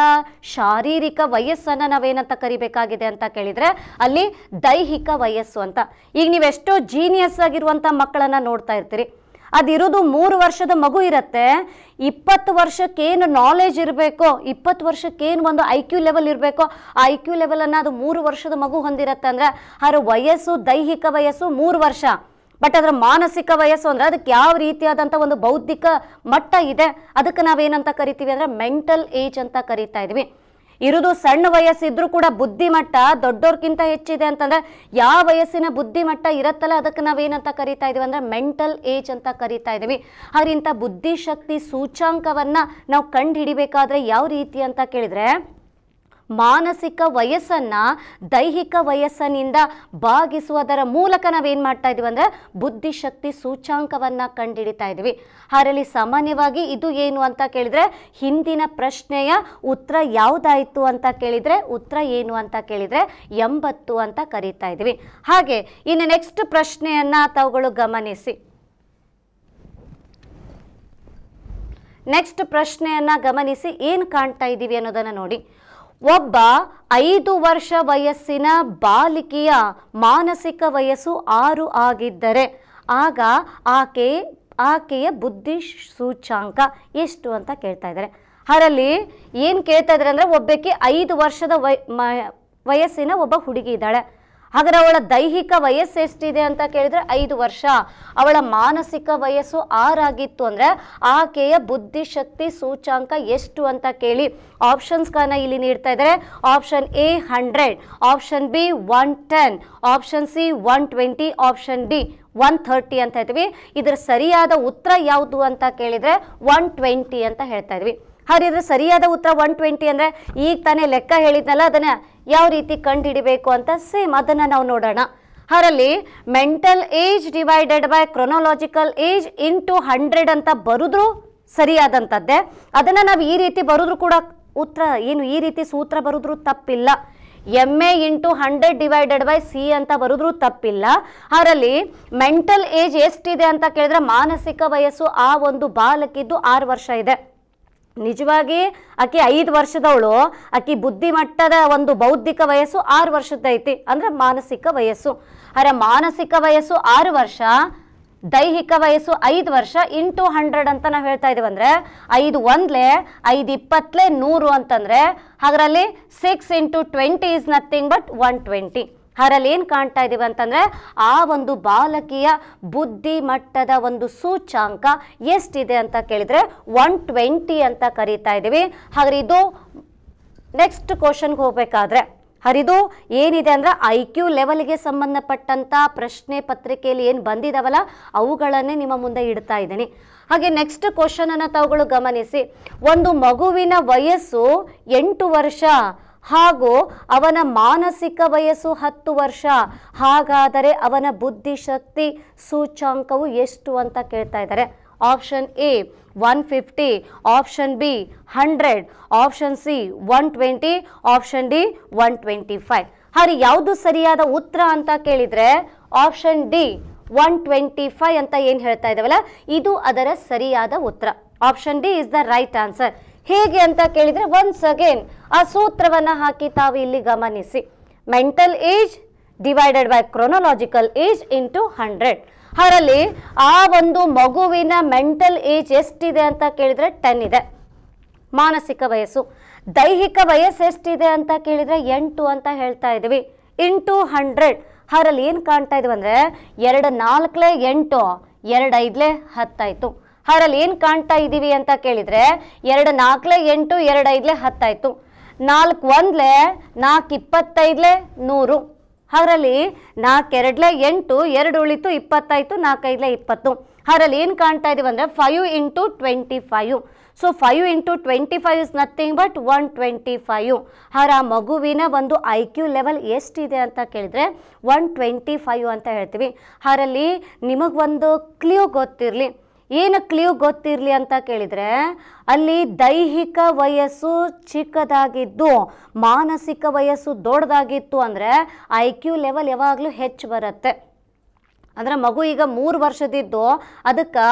ಶಾರೀರಿಕ ವಯಸ್ಸನ್ನು ನಾವೇನಂತ ಕರಿಬೇಕಾಗಿದೆ ಅಂತ ಕೇಳಿದರೆ ಅಲ್ಲಿ ದೈಹಿಕ ವಯಸ್ಸು ಅಂತ ಈಗ ನೀವೆಷ್ಟೋ ಜೀನಿಯಸ್ ಆಗಿರುವಂಥ ಮಕ್ಕಳನ್ನು ನೋಡ್ತಾ ಇರ್ತೀರಿ ಅದಿರೋದು ಮೂರು ವರ್ಷದ ಮಗು ಇರುತ್ತೆ ಇಪ್ಪತ್ತು ವರ್ಷಕ್ಕೇನು ನಾಲೆಜ್ ಇರಬೇಕು ಇಪ್ಪತ್ತು ವರ್ಷಕ್ಕೇನು ಒಂದು ಐ ಕ್ಯೂ ಲೆವೆಲ್ ಇರಬೇಕೋ ಆ ಐ ಕ್ಯೂ ಲೆವೆಲನ್ನು ಅದು ಮೂರು ವರ್ಷದ ಮಗು ಹೊಂದಿರುತ್ತೆ ಅಂದರೆ ಅದರ ವಯಸ್ಸು ದೈಹಿಕ ವಯಸ್ಸು ಮೂರು ವರ್ಷ ಬಟ್ ಅದರ ಮಾನಸಿಕ ವಯಸ್ಸು ಅಂದರೆ ಅದಕ್ಕೆ ಯಾವ ರೀತಿಯಾದಂಥ ಒಂದು ಬೌದ್ಧಿಕ ಮಟ್ಟ ಇದೆ ಅದಕ್ಕೆ ನಾವೇನಂತ ಕರಿತೀವಿ ಅಂದರೆ ಮೆಂಟಲ್ ಏಜ್ ಅಂತ ಕರಿತಾ ಇದೀವಿ ಇರೋದು ಸಣ್ಣ ವಯಸ್ಸಿದ್ರು ಕೂಡ ಬುದ್ಧಿಮಟ್ಟ ದೊಡ್ಡೋರ್ಗಿಂತ ಹೆಚ್ಚಿದೆ ಅಂತಂದ್ರೆ ಯಾವ ವಯಸ್ಸಿನ ಬುದ್ಧಿಮಟ್ಟ ಇರುತ್ತಲ್ಲ ಅದಕ್ಕೆ ನಾವೇನಂತ ಕರಿತಾ ಇದೀವಿ ಅಂದ್ರೆ ಮೆಂಟಲ್ ಏಜ್ ಅಂತ ಕರಿತಾ ಇದೀವಿ ಹಾಗೆ ಇಂಥ ಬುದ್ಧಿಶಕ್ತಿ ಸೂಚಾಂಕವನ್ನ ನಾವು ಕಂಡು ಹಿಡಿಬೇಕಾದ್ರೆ ಯಾವ ರೀತಿ ಅಂತ ಕೇಳಿದ್ರೆ ಮಾನಸಿಕ ವಯಸ್ಸನ್ನು ದೈಹಿಕ ವಯಸ್ಸನಿಂದ ಭಾಗಿಸುವುದರ ಮೂಲಕ ನಾವೇನು ಮಾಡ್ತಾ ಇದೀವಿ ಅಂದರೆ ಬುದ್ಧಿಶಕ್ತಿ ಸೂಚಾಂಕವನ್ನ ಕಂಡುಹಿಡಿತಾ ಇದ್ದೀವಿ ಅದರಲ್ಲಿ ಸಾಮಾನ್ಯವಾಗಿ ಇದು ಏನು ಅಂತ ಕೇಳಿದರೆ ಹಿಂದಿನ ಪ್ರಶ್ನೆಯ ಉತ್ತರ ಯಾವುದಾಯಿತು ಅಂತ ಕೇಳಿದರೆ ಉತ್ತರ ಏನು ಅಂತ ಕೇಳಿದರೆ ಎಂಬತ್ತು ಅಂತ ಕರೀತಾ ಇದ್ದೀವಿ ಹಾಗೆ ಇನ್ನು ನೆಕ್ಸ್ಟ್ ಪ್ರಶ್ನೆಯನ್ನು ತಾವುಗಳು ಗಮನಿಸಿ ನೆಕ್ಸ್ಟ್ ಪ್ರಶ್ನೆಯನ್ನು ಗಮನಿಸಿ ಏನು ಕಾಣ್ತಾ ಇದ್ದೀವಿ ಅನ್ನೋದನ್ನು ನೋಡಿ ಒಬ್ಬ ಐದು ವರ್ಷ ವಯಸ್ಸಿನ ಬಾಲಿಕೆಯ ಮಾನಸಿಕ ವಯಸ್ಸು ಆರು ಆಗಿದ್ದರೆ ಆಗ ಆಕೆ ಆಕೆಯ ಬುದ್ಧಿ ಸೂಚ್ಯಾಂಕ ಎಷ್ಟು ಅಂತ ಕೇಳ್ತಾ ಇದ್ದಾರೆ ಅದರಲ್ಲಿ ಏನು ಕೇಳ್ತಾ ಇದ್ದಾರೆ ಅಂದರೆ ಒಬ್ಬಕ್ಕೆ ಐದು ವರ್ಷದ ವಯಸ್ಸಿನ ಒಬ್ಬ ಹುಡುಗಿ ಇದ್ದಾಳೆ ಹಾಗಾದ್ರೆ ಅವಳ ದೈಹಿಕ ವಯಸ್ಸು ಎಷ್ಟಿದೆ ಅಂತ ಕೇಳಿದ್ರೆ ಐದು ವರ್ಷ ಅವಳ ಮಾನಸಿಕ ವಯಸ್ಸು ಆರಾಗಿತ್ತು ಅಂದ್ರೆ ಆಕೆಯ ಬುದ್ಧಿಶಕ್ತಿ ಸೂಚಾಂಕ ಎಷ್ಟು ಅಂತ ಕೇಳಿ ಆಪ್ಷನ್ಸ್ಗಳನ್ನ ಇಲ್ಲಿ ನೀಡ್ತಾ ಇದ್ದಾರೆ option A hundred option B one ten option C one twenty option D one thirty ಅಂತ ಹೇಳ್ತೀವಿ ಇದರ ಸರಿಯಾದ ಉತ್ತರ ಯಾವುದು ಅಂತ ಕೇಳಿದರೆ ಒನ್ ಟ್ವೆಂಟಿ ಅಂತ ಹೇಳ್ತಾ ಇದ್ವಿ ಹಾಗಿದ್ರೆ ಸರಿಯಾದ ಉತ್ತರ ಒನ್ ಟ್ವೆಂಟಿ ಅಂದರೆ ಈಗ ತಾನೇ ಲೆಕ್ಕ ಹೇಳಿದ್ನಲ್ಲ ಅದನ್ನು ಯಾವ ರೀತಿ ಕಂಡು ಅಂತ ಸೇಮ್ ಅದನ್ನು ನಾವು ನೋಡೋಣ ಅದರಲ್ಲಿ mental age divided by chronological age into hundred ಅಂತ ಬರೆದ್ರೂ ಸರಿಯಾದಂಥದ್ದೇ ಅದನ್ನು ನಾವು ಈ ರೀತಿ ಬರೋದ್ರೂ ಕೂಡ ಉತ್ತರ ಏನು ಈ ರೀತಿ ಸೂತ್ರ ಬರೆದ್ರೂ ತಪ್ಪಿಲ್ಲ M A into hundred divided by C ಅಂತ ಬರೆದ್ರೂ ತಪ್ಪಿಲ್ಲ ಅದರಲ್ಲಿ ಮೆಂಟಲ್ ಏಜ್ ಎಷ್ಟಿದೆ ಅಂತ ಕೇಳಿದ್ರೆ ಮಾನಸಿಕ ವಯಸ್ಸು ಆ ಒಂದು ಬಾಲಕಿದ್ದು ಆರು ವರ್ಷ ಇದೆ ನಿಜವಾಗಿ ಆಕಿ ಐದು ವರ್ಷದವಳು ಆಕೆ ಬುದ್ಧಿಮಟ್ಟದ ಒಂದು ಬೌದ್ಧಿಕ ವಯಸ್ಸು ಆರು ವರ್ಷದ್ದೈತಿ ಅಂದ್ರೆ ಮಾನಸಿಕ ವಯಸ್ಸು ಅದರ ಮಾನಸಿಕ ವಯಸ್ಸು ಆರು ವರ್ಷ ದೈಹಿಕ ವಯಸ್ಸು ಐದು ವರ್ಷ ಇಂಟು ಹಂಡ್ರೆಡ್ ಅಂತ ನಾವು ಹೇಳ್ತಾ ಇದೀವಿ ಅಂದರೆ ಐದು ಒಂದ್ಲೆ ಐದು ಇಪ್ಪತ್ತಲೆ ನೂರು ಅಂತಂದರೆ ಅದರಲ್ಲಿ six into twenty is nothing but one twenty ಅದರಲ್ಲಿ ಏನು ಕಾಣ್ತಾ ಇದ್ದೀವಿ ಅಂತಂದರೆ ಆ ಒಂದು ಬಾಲಕಿಯ ಬುದ್ಧಿ ಮಟ್ಟದ ಒಂದು ಸೂಚಾಂಕ ಎಷ್ಟಿದೆ ಅಂತ ಕೇಳಿದರೆ ಒನ್ ಟ್ವೆಂಟಿ ಅಂತ ಕರೀತಾ ಇದ್ದೀವಿ ಹಾಗೆ ಇದು ನೆಕ್ಸ್ಟ್ ಕ್ವಶನ್ಗೆ ಹೋಗಬೇಕಾದ್ರೆ ಹರಿದು ಏನಿದೆ ಅಂದರೆ ಐ ಕ್ಯೂ ಲೆವೆಲ್ಗೆ ಸಂಬಂಧಪಟ್ಟಂಥ ಪ್ರಶ್ನೆ ಪತ್ರಿಕೆಯಲ್ಲಿ ಏನು ಬಂದಿದಾವಲ್ಲ ಅವುಗಳನ್ನೇ ನಿಮ್ಮ ಮುಂದೆ ಇಡ್ತಾ ಇದ್ದೀನಿ ಹಾಗೆ ನೆಕ್ಸ್ಟ್ ಕ್ವಶನನ್ನು ತಾವುಗಳು ಗಮನಿಸಿ ಒಂದು ಮಗುವಿನ ವಯಸ್ಸು ಎಂಟು ವರ್ಷ ಹಾಗೂ ಅವನ ಮಾನಸಿಕ ವಯಸ್ಸು ಹತ್ತು ವರ್ಷ ಹಾಗಾದರೆ ಅವನ ಬುದ್ಧಿಶಕ್ತಿ ಸೂಚಾಂಕವು ಎಷ್ಟು ಅಂತ ಕೇಳ್ತಾ ಇದ್ದಾರೆ option A one fifty option B hundred option C one twenty option D one twenty five ಹಾಗೆ ಯಾವುದು ಸರಿಯಾದ ಉತ್ತರ ಅಂತ ಕೇಳಿದರೆ option D one twenty five ಅಂತ ಏನು ಹೇಳ್ತಾ ಇದ್ದಾವಲ್ಲ ಇದು ಅದರ ಸರಿಯಾದ ಉತ್ತರ option D is the right answer ಹೇಗೆ ಅಂತ ಕೇಳಿದರೆ ಒನ್ಸ್ ಅಗೇನ್ ಆ ಸೂತ್ರವನ್ನು ಹಾಕಿ ತಾವು ಇಲ್ಲಿ ಗಮನಿಸಿ mental age divided by chronological age into hundred ಅದರಲ್ಲಿ ಆ ಒಂದು ಮಗುವಿನ ಮೆಂಟಲ್ ಏಜ್ ಎಷ್ಟಿದೆ ಅಂತ ಕೇಳಿದರೆ ಟೆನ್ ಇದೆ ಮಾನಸಿಕ ವಯಸ್ಸು ದೈಹಿಕ ವಯಸ್ಸು ಎಷ್ಟಿದೆ ಅಂತ ಕೇಳಿದರೆ ಎಂಟು ಅಂತ ಹೇಳ್ತಾ ಇದ್ದೀವಿ ಇಂಟು ಹಂಡ್ರೆಡ್ ಅದರಲ್ಲಿ ಏನು ಕಾಣ್ತಾ ಇದೀವಿ ಅಂದರೆ ಎರಡು ನಾಲ್ಕಲೇ ಎಂಟು ಎರಡು ಐದಲೇ ಹತ್ತಾಯಿತು ಅವರಲ್ಲಿ ಏನು ಕಾಣ್ತಾ ಇದ್ದೀವಿ ಅಂತ ಕೇಳಿದರೆ ಎರಡು ನಾಲ್ಕಲೆ ಎಂಟು ಎರಡು ಐದಲೇ ಹತ್ತಾಯಿತು ನಾಲ್ಕು ಒಂದ್ಲೆ ನಾಲ್ಕು ಇಪ್ಪತ್ತೈದಲೆ ನೂರು ಅದರಲ್ಲಿ ಎರಡಲೆ ಎಂಟು ಎರಡು ಉಳಿತು ಇಪ್ಪತ್ತಾಯಿತು ನಾಲ್ಕೈದಲೆ ಇಪ್ಪತ್ತು ಅದರಲ್ಲಿ ಏನು ಕಾಣ್ತಾ ಇದ್ದೀವಿ ಅಂದರೆ five into twenty five so five into twenty five is nothing but one twenty five ಆ ಮಗುವಿನ ಒಂದು ಐ ಕ್ಯೂ ಲೆವೆಲ್ ಎಷ್ಟಿದೆ ಅಂತ ಕೇಳಿದರೆ ಒನ್ ಟ್ವೆಂಟಿ ಫೈವ್ ಅಂತ ಹೇಳ್ತೀವಿ ಅದರಲ್ಲಿ ನಿಮಗೊಂದು ಕ್ಲಿಯೋ ಗೊತ್ತಿರಲಿ ಏನು ಕ್ಲೀವ್ ಗೊತ್ತಿರಲಿ ಅಂತ ಕೇಳಿದರೆ ಅಲ್ಲಿ ದೈಹಿಕ ವಯಸ್ಸು ಚಿಕ್ಕದಾಗಿದ್ದು ಮಾನಸಿಕ ವಯಸ್ಸು ದೊಡ್ಡದಾಗಿತ್ತು ಅಂದರೆ ಐ ಕ್ಯೂ ಲೆವೆಲ್ ಯಾವಾಗಲೂ ಹೆಚ್ಚು ಬರುತ್ತೆ ಅಂದರೆ ಮಗು ಈಗ ಮೂರು ವರ್ಷದಿದ್ದು ಅದಕ್ಕೆ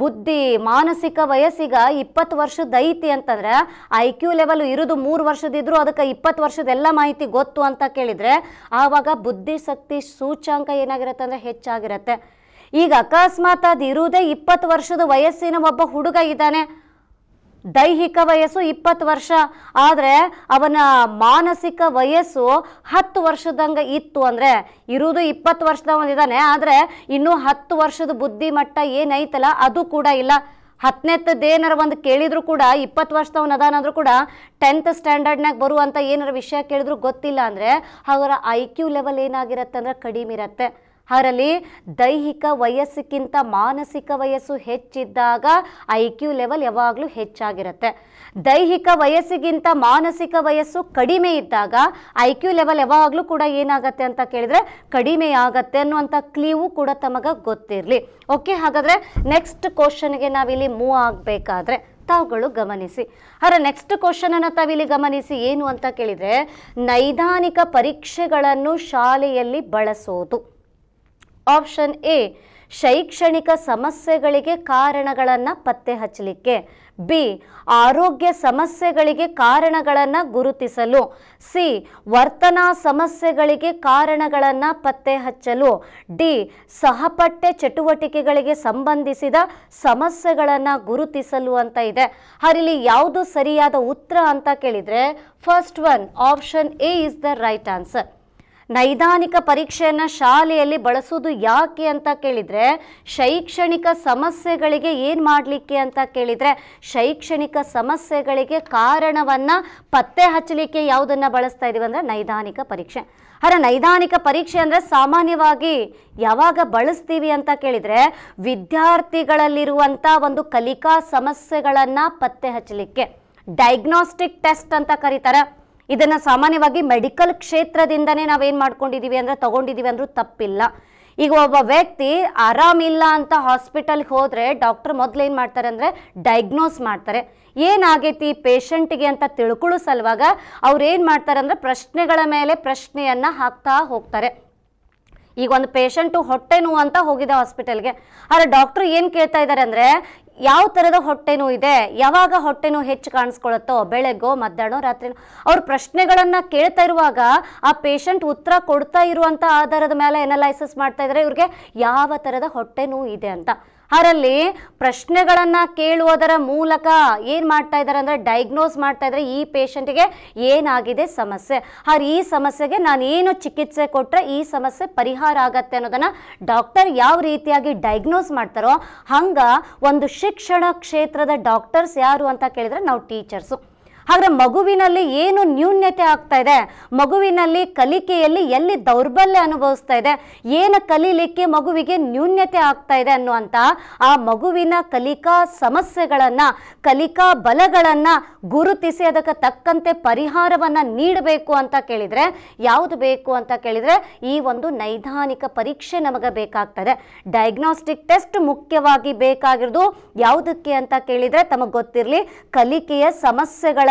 ಬುದ್ಧಿ ಮಾನಸಿಕ ವಯಸ್ಸಿಗೆ ಇಪ್ಪತ್ತು ವರ್ಷದ ಐತಿ ಅಂತಂದರೆ ಐ ಕ್ಯೂ ಲೆವೆಲ್ ಇರೋದು ಮೂರು ವರ್ಷದಿದ್ರು ಅದಕ್ಕೆ ಇಪ್ಪತ್ತು ವರ್ಷದ ಎಲ್ಲ ಮಾಹಿತಿ ಗೊತ್ತು ಅಂತ ಕೇಳಿದರೆ ಆವಾಗ ಬುದ್ಧಿಶಕ್ತಿ ಸೂಚ್ಯಾಂಕ ಏನಾಗಿರುತ್ತೆ ಅಂದರೆ ಹೆಚ್ಚಾಗಿರುತ್ತೆ ಈಗ ಅಕಸ್ಮಾತ್ ಅದು ಇರುವುದೇ ಇಪ್ಪತ್ತು ವರ್ಷದ ವಯಸ್ಸಿನ ಒಬ್ಬ ಹುಡುಗ ಇದ್ದಾನೆ ದೈಹಿಕ ವಯಸ್ಸು ಇಪ್ಪತ್ತು ವರ್ಷ ಆದರೆ ಅವನ ಮಾನಸಿಕ ವಯಸ್ಸು ಹತ್ತು ವರ್ಷದಂಗೆ ಇತ್ತು ಅಂದರೆ ಇರುವುದು ಇಪ್ಪತ್ತು ಇದ್ದಾನೆ ಆದರೆ ಇನ್ನೂ ಹತ್ತು ವರ್ಷದ ಬುದ್ಧಿಮಟ್ಟ ಏನೈತಲ್ಲ ಅದು ಕೂಡ ಇಲ್ಲ ಹತ್ತನೇತ್ತದೇನಾರ ಒಂದು ಕೇಳಿದರೂ ಕೂಡ ಇಪ್ಪತ್ತು ವರ್ಷದವನು ಅದಾನಂದ್ರೂ ಕೂಡ ಟೆಂತ್ ಸ್ಟ್ಯಾಂಡರ್ಡ್ನಾಗ ಬರುವಂಥ ಏನಾರ ವಿಷಯ ಕೇಳಿದ್ರು ಗೊತ್ತಿಲ್ಲ ಅಂದರೆ ಅವರ ಐ ಕ್ಯೂ ಲೆವೆಲ್ ಏನಾಗಿರುತ್ತೆ ಅಂದ್ರೆ ಕಡಿಮೆ ಇರತ್ತೆ ಅದರಲ್ಲಿ ದೈಹಿಕ ವಯಸ್ಸಿಗಿಂತ ಮಾನಸಿಕ ವಯಸ್ಸು ಹೆಚ್ಚಿದ್ದಾಗ ಐ ಕ್ಯೂ ಲೆವೆಲ್ ಯಾವಾಗಲೂ ಹೆಚ್ಚಾಗಿರುತ್ತೆ ದೈಹಿಕ ವಯಸ್ಸಿಗಿಂತ ಮಾನಸಿಕ ವಯಸ್ಸು ಕಡಿಮೆ ಇದ್ದಾಗ ಐ ಕ್ಯೂ ಲೆವೆಲ್ ಯಾವಾಗಲೂ ಕೂಡ ಏನಾಗುತ್ತೆ ಅಂತ ಕೇಳಿದರೆ ಕಡಿಮೆ ಆಗತ್ತೆ ಅನ್ನುವಂಥ ಕ್ಲೀವು ಕೂಡ ತಮಗೆ ಗೊತ್ತಿರಲಿ ಓಕೆ ಹಾಗಾದರೆ ನೆಕ್ಸ್ಟ್ ಕ್ವಶನ್ಗೆ ನಾವಿಲ್ಲಿ ಮೂವ್ ಆಗಬೇಕಾದ್ರೆ ತಾವುಗಳು ಗಮನಿಸಿ ಅದರ ನೆಕ್ಸ್ಟ್ ಕ್ವಶನ್ ಅನ್ನು ತಾವಿಲ್ಲಿ ಗಮನಿಸಿ ಏನು ಅಂತ ಕೇಳಿದರೆ ನೈದಾನಿಕ ಪರೀಕ್ಷೆಗಳನ್ನು ಶಾಲೆಯಲ್ಲಿ ಬಳಸೋದು ಆಪ್ಷನ್ ಎ ಶೈಕ್ಷಣಿಕ ಸಮಸ್ಯೆಗಳಿಗೆ ಕಾರಣಗಳನ್ನು ಪತ್ತೆ ಹಚ್ಚಲಿಕ್ಕೆ ಬಿ ಆರೋಗ್ಯ ಸಮಸ್ಯೆಗಳಿಗೆ ಕಾರಣಗಳನ್ನು ಗುರುತಿಸಲು ಸಿ ವರ್ತನಾ ಸಮಸ್ಯೆಗಳಿಗೆ ಕಾರಣಗಳನ್ನು ಪತ್ತೆ ಹಚ್ಚಲು ಡಿ ಸಹಪಠ್ಯ ಚಟುವಟಿಕೆಗಳಿಗೆ ಸಂಬಂಧಿಸಿದ ಸಮಸ್ಯೆಗಳನ್ನು ಗುರುತಿಸಲು ಅಂತ ಇದೆ ಹರಿಲಿ ಯಾವುದು ಸರಿಯಾದ ಉತ್ತರ ಅಂತ ಕೇಳಿದರೆ first one option A is the right answer ನೈದಾನಿಕ ಪರೀಕ್ಷೆಯನ್ನು ಶಾಲೆಯಲ್ಲಿ ಬಳಸೋದು ಯಾಕೆ ಅಂತ ಕೇಳಿದರೆ ಶೈಕ್ಷಣಿಕ ಸಮಸ್ಯೆಗಳಿಗೆ ಏನು ಮಾಡಲಿಕ್ಕೆ ಅಂತ ಕೇಳಿದರೆ ಶೈಕ್ಷಣಿಕ ಸಮಸ್ಯೆಗಳಿಗೆ ಕಾರಣವನ್ನು ಪತ್ತೆ ಹಚ್ಚಲಿಕ್ಕೆ ಯಾವುದನ್ನು ಬಳಸ್ತಾ ಇದ್ದೀವಿ ಅಂದರೆ ನೈದಾನಿಕ ಪರೀಕ್ಷೆ ಅರೆ ನೈದಾನಿಕ ಪರೀಕ್ಷೆ ಅಂದರೆ ಸಾಮಾನ್ಯವಾಗಿ ಯಾವಾಗ ಬಳಸ್ತೀವಿ ಅಂತ ಕೇಳಿದರೆ ವಿದ್ಯಾರ್ಥಿಗಳಲ್ಲಿರುವಂಥ ಒಂದು ಕಲಿಕಾ ಸಮಸ್ಯೆಗಳನ್ನು ಪತ್ತೆ ಹಚ್ಚಲಿಕ್ಕೆ ಡಯಾಗ್ನಾಸ್ಟಿಕ್ ಟೆಸ್ಟ್ ಅಂತ ಕರೀತಾರೆ ಇದನ್ನ ಸಾಮಾನ್ಯವಾಗಿ ಮೆಡಿಕಲ್ ಕ್ಷೇತ್ರದಿಂದನೇ ನಾವೇನು ಮಾಡ್ಕೊಂಡಿದೀವಿ ಅಂದ್ರೆ ತಗೊಂಡಿದೀವಿ ಅಂದರೂ ತಪ್ಪಿಲ್ಲ ಈಗ ಒಬ್ಬ ವ್ಯಕ್ತಿ ಆರಾಮಿಲ್ಲ ಅಂತ ಹಾಸ್ಪಿಟಲ್ಗೆ ಹೋದ್ರೆ ಡಾಕ್ಟರ್ ಮೊದಲು ಏನ್ ಮಾಡ್ತಾರೆ ಅಂದ್ರೆ ಡಯಾಗ್ನೋಸ್ ಮಾಡ್ತಾರೆ ಏನಾಗೈತಿ ಗೆ ಅಂತ ತಿಳ್ಕೊಳ್ಳೋ ಸಲುವಾಗ ಅವ್ರು ಏನು ಮಾಡ್ತಾರೆ ಅಂದ್ರೆ ಪ್ರಶ್ನೆಗಳ ಮೇಲೆ ಪ್ರಶ್ನೆಯನ್ನ ಹಾಕ್ತಾ ಹೋಗ್ತಾರೆ ಈಗ ಒಂದು ಪೇಷಂಟು ಹೊಟ್ಟೆ ನೋವು ಅಂತ ಹೋಗಿದೆ ಹಾಸ್ಪಿಟಲ್ಗೆ ಆದ್ರೆ ಡಾಕ್ಟ್ರು ಏನು ಕೇಳ್ತಾ ಇದ್ದಾರೆ ಅಂದರೆ ಯಾವ ತರದ ಹೊಟ್ಟೆನೂ ಇದೆ ಯಾವಾಗ ಹೊಟ್ಟೆನೂ ಹೆಚ್ಚು ಕಾಣಿಸ್ಕೊಳತ್ತೋ ಬೆಳಗ್ಗೋ ಮಧ್ಯಾಹ್ನ ರಾತ್ರಿನೋ ಅವ್ರ ಪ್ರಶ್ನೆಗಳನ್ನ ಕೇಳ್ತಾ ಇರುವಾಗ ಆ ಪೇಷಂಟ್ ಉತ್ತರ ಕೊಡ್ತಾ ಇರುವಂತ ಆಧಾರದ ಮೇಲೆ ಅನಲೈಸಿಸ್ ಮಾಡ್ತಾ ಇದ್ರೆ ಇವ್ರಿಗೆ ಯಾವ ತರದ ಹೊಟ್ಟೆನೂ ಇದೆ ಅಂತ ಅದರಲ್ಲಿ ಪ್ರಶ್ನೆಗಳನ್ನು ಕೇಳುವುದರ ಮೂಲಕ ಏನು ಮಾಡ್ತಾ ಇದ್ದಾರೆ ಅಂದರೆ ಡಯಾಗ್ನೋಸ್ ಮಾಡ್ತಾ ಇದ್ದಾರೆ ಈ ಪೇಷಂಟ್ಗೆ ಏನಾಗಿದೆ ಸಮಸ್ಯೆ ಆದ್ರೆ ಈ ಸಮಸ್ಯೆಗೆ ನಾನು ಏನು ಚಿಕಿತ್ಸೆ ಕೊಟ್ಟರೆ ಈ ಸಮಸ್ಯೆ ಪರಿಹಾರ ಆಗತ್ತೆ ಅನ್ನೋದನ್ನು ಡಾಕ್ಟರ್ ಯಾವ ರೀತಿಯಾಗಿ ಡಯಾಗ್ನೋಸ್ ಮಾಡ್ತಾರೋ ಹಂಗೆ ಒಂದು ಶಿಕ್ಷಣ ಕ್ಷೇತ್ರದ ಡಾಕ್ಟರ್ಸ್ ಯಾರು ಅಂತ ಕೇಳಿದರೆ ನಾವು ಟೀಚರ್ಸು ಆದರೆ ಮಗುವಿನಲ್ಲಿ ಏನು ನ್ಯೂನ್ಯತೆ ಆಗ್ತಾ ಇದೆ ಮಗುವಿನಲ್ಲಿ ಕಲಿಕೆಯಲ್ಲಿ ಎಲ್ಲಿ ದೌರ್ಬಲ್ಯ ಅನುಭವಿಸ್ತಾ ಇದೆ ಏನು ಕಲೀಲಿಕ್ಕೆ ಮಗುವಿಗೆ ನ್ಯೂನ್ಯತೆ ಆಗ್ತಾ ಇದೆ ಅನ್ನುವಂಥ ಆ ಮಗುವಿನ ಕಲಿಕಾ ಸಮಸ್ಯೆಗಳನ್ನು ಕಲಿಕಾ ಬಲಗಳನ್ನು ಗುರುತಿಸಿ ಅದಕ್ಕೆ ತಕ್ಕಂತೆ ಪರಿಹಾರವನ್ನು ನೀಡಬೇಕು ಅಂತ ಕೇಳಿದರೆ ಯಾವುದು ಬೇಕು ಅಂತ ಕೇಳಿದರೆ ಈ ಒಂದು ನೈದಾನಿಕ ಪರೀಕ್ಷೆ ನಮಗೆ ಬೇಕಾಗ್ತದೆ ಡಯಾಗ್ನೋಸ್ಟಿಕ್ ಟೆಸ್ಟ್ ಮುಖ್ಯವಾಗಿ ಬೇಕಾಗಿರೋದು ಯಾವುದಕ್ಕೆ ಅಂತ ಕೇಳಿದರೆ ತಮಗೆ ಗೊತ್ತಿರಲಿ ಕಲಿಕೆಯ ಸಮಸ್ಯೆಗಳ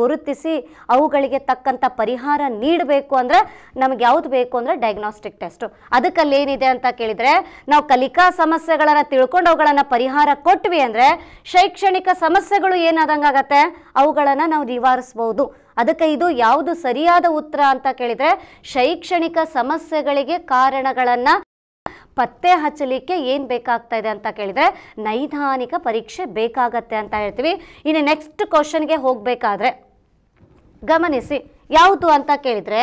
ಗುರುತಿಸಿ ಅವುಗಳಿಗೆ ತಕ್ಕಂಥ ಪರಿಹಾರ ನೀಡಬೇಕು ಅಂದರೆ ನಮ್ಗೆ ಯಾವುದು ಬೇಕು ಅಂದರೆ ಡಯಾಗ್ನೋಸ್ಟಿಕ್ ಟೆಸ್ಟು ಅದಕ್ಕಲ್ಲಿ ಏನಿದೆ ಅಂತ ಕೇಳಿದರೆ ನಾವು ಕಲಿಕಾ ಸಮಸ್ಯೆಗಳನ್ನು ತಿಳ್ಕೊಂಡು ಅವುಗಳನ್ನು ಪರಿಹಾರ ಕೊಟ್ವಿ ಅಂದರೆ ಶೈಕ್ಷಣಿಕ ಸಮಸ್ಯೆಗಳು ಏನಾದಂಗಾಗತ್ತೆ ಅವುಗಳನ್ನು ನಾವು ನಿವಾರಿಸ್ಬೋದು ಅದಕ್ಕೆ ಇದು ಯಾವುದು ಸರಿಯಾದ ಉತ್ತರ ಅಂತ ಕೇಳಿದರೆ ಶೈಕ್ಷಣಿಕ ಸಮಸ್ಯೆಗಳಿಗೆ ಕಾರಣಗಳನ್ನು ಪತ್ತೆ ಹಚ್ಚಲಿಕ್ಕೆ ಏನು ಬೇಕಾಗ್ತಾ ಇದೆ ಅಂತ ಕೇಳಿದರೆ ನೈದಾನಿಕ ಪರೀಕ್ಷೆ ಬೇಕಾಗತ್ತೆ ಅಂತ ಹೇಳ್ತೀವಿ ಇನ್ನು ನೆಕ್ಸ್ಟ್ ಕ್ವಶನ್ಗೆ ಹೋಗಬೇಕಾದ್ರೆ ಗಮನಿಸಿ ಯಾವುದು ಅಂತ ಕೇಳಿದರೆ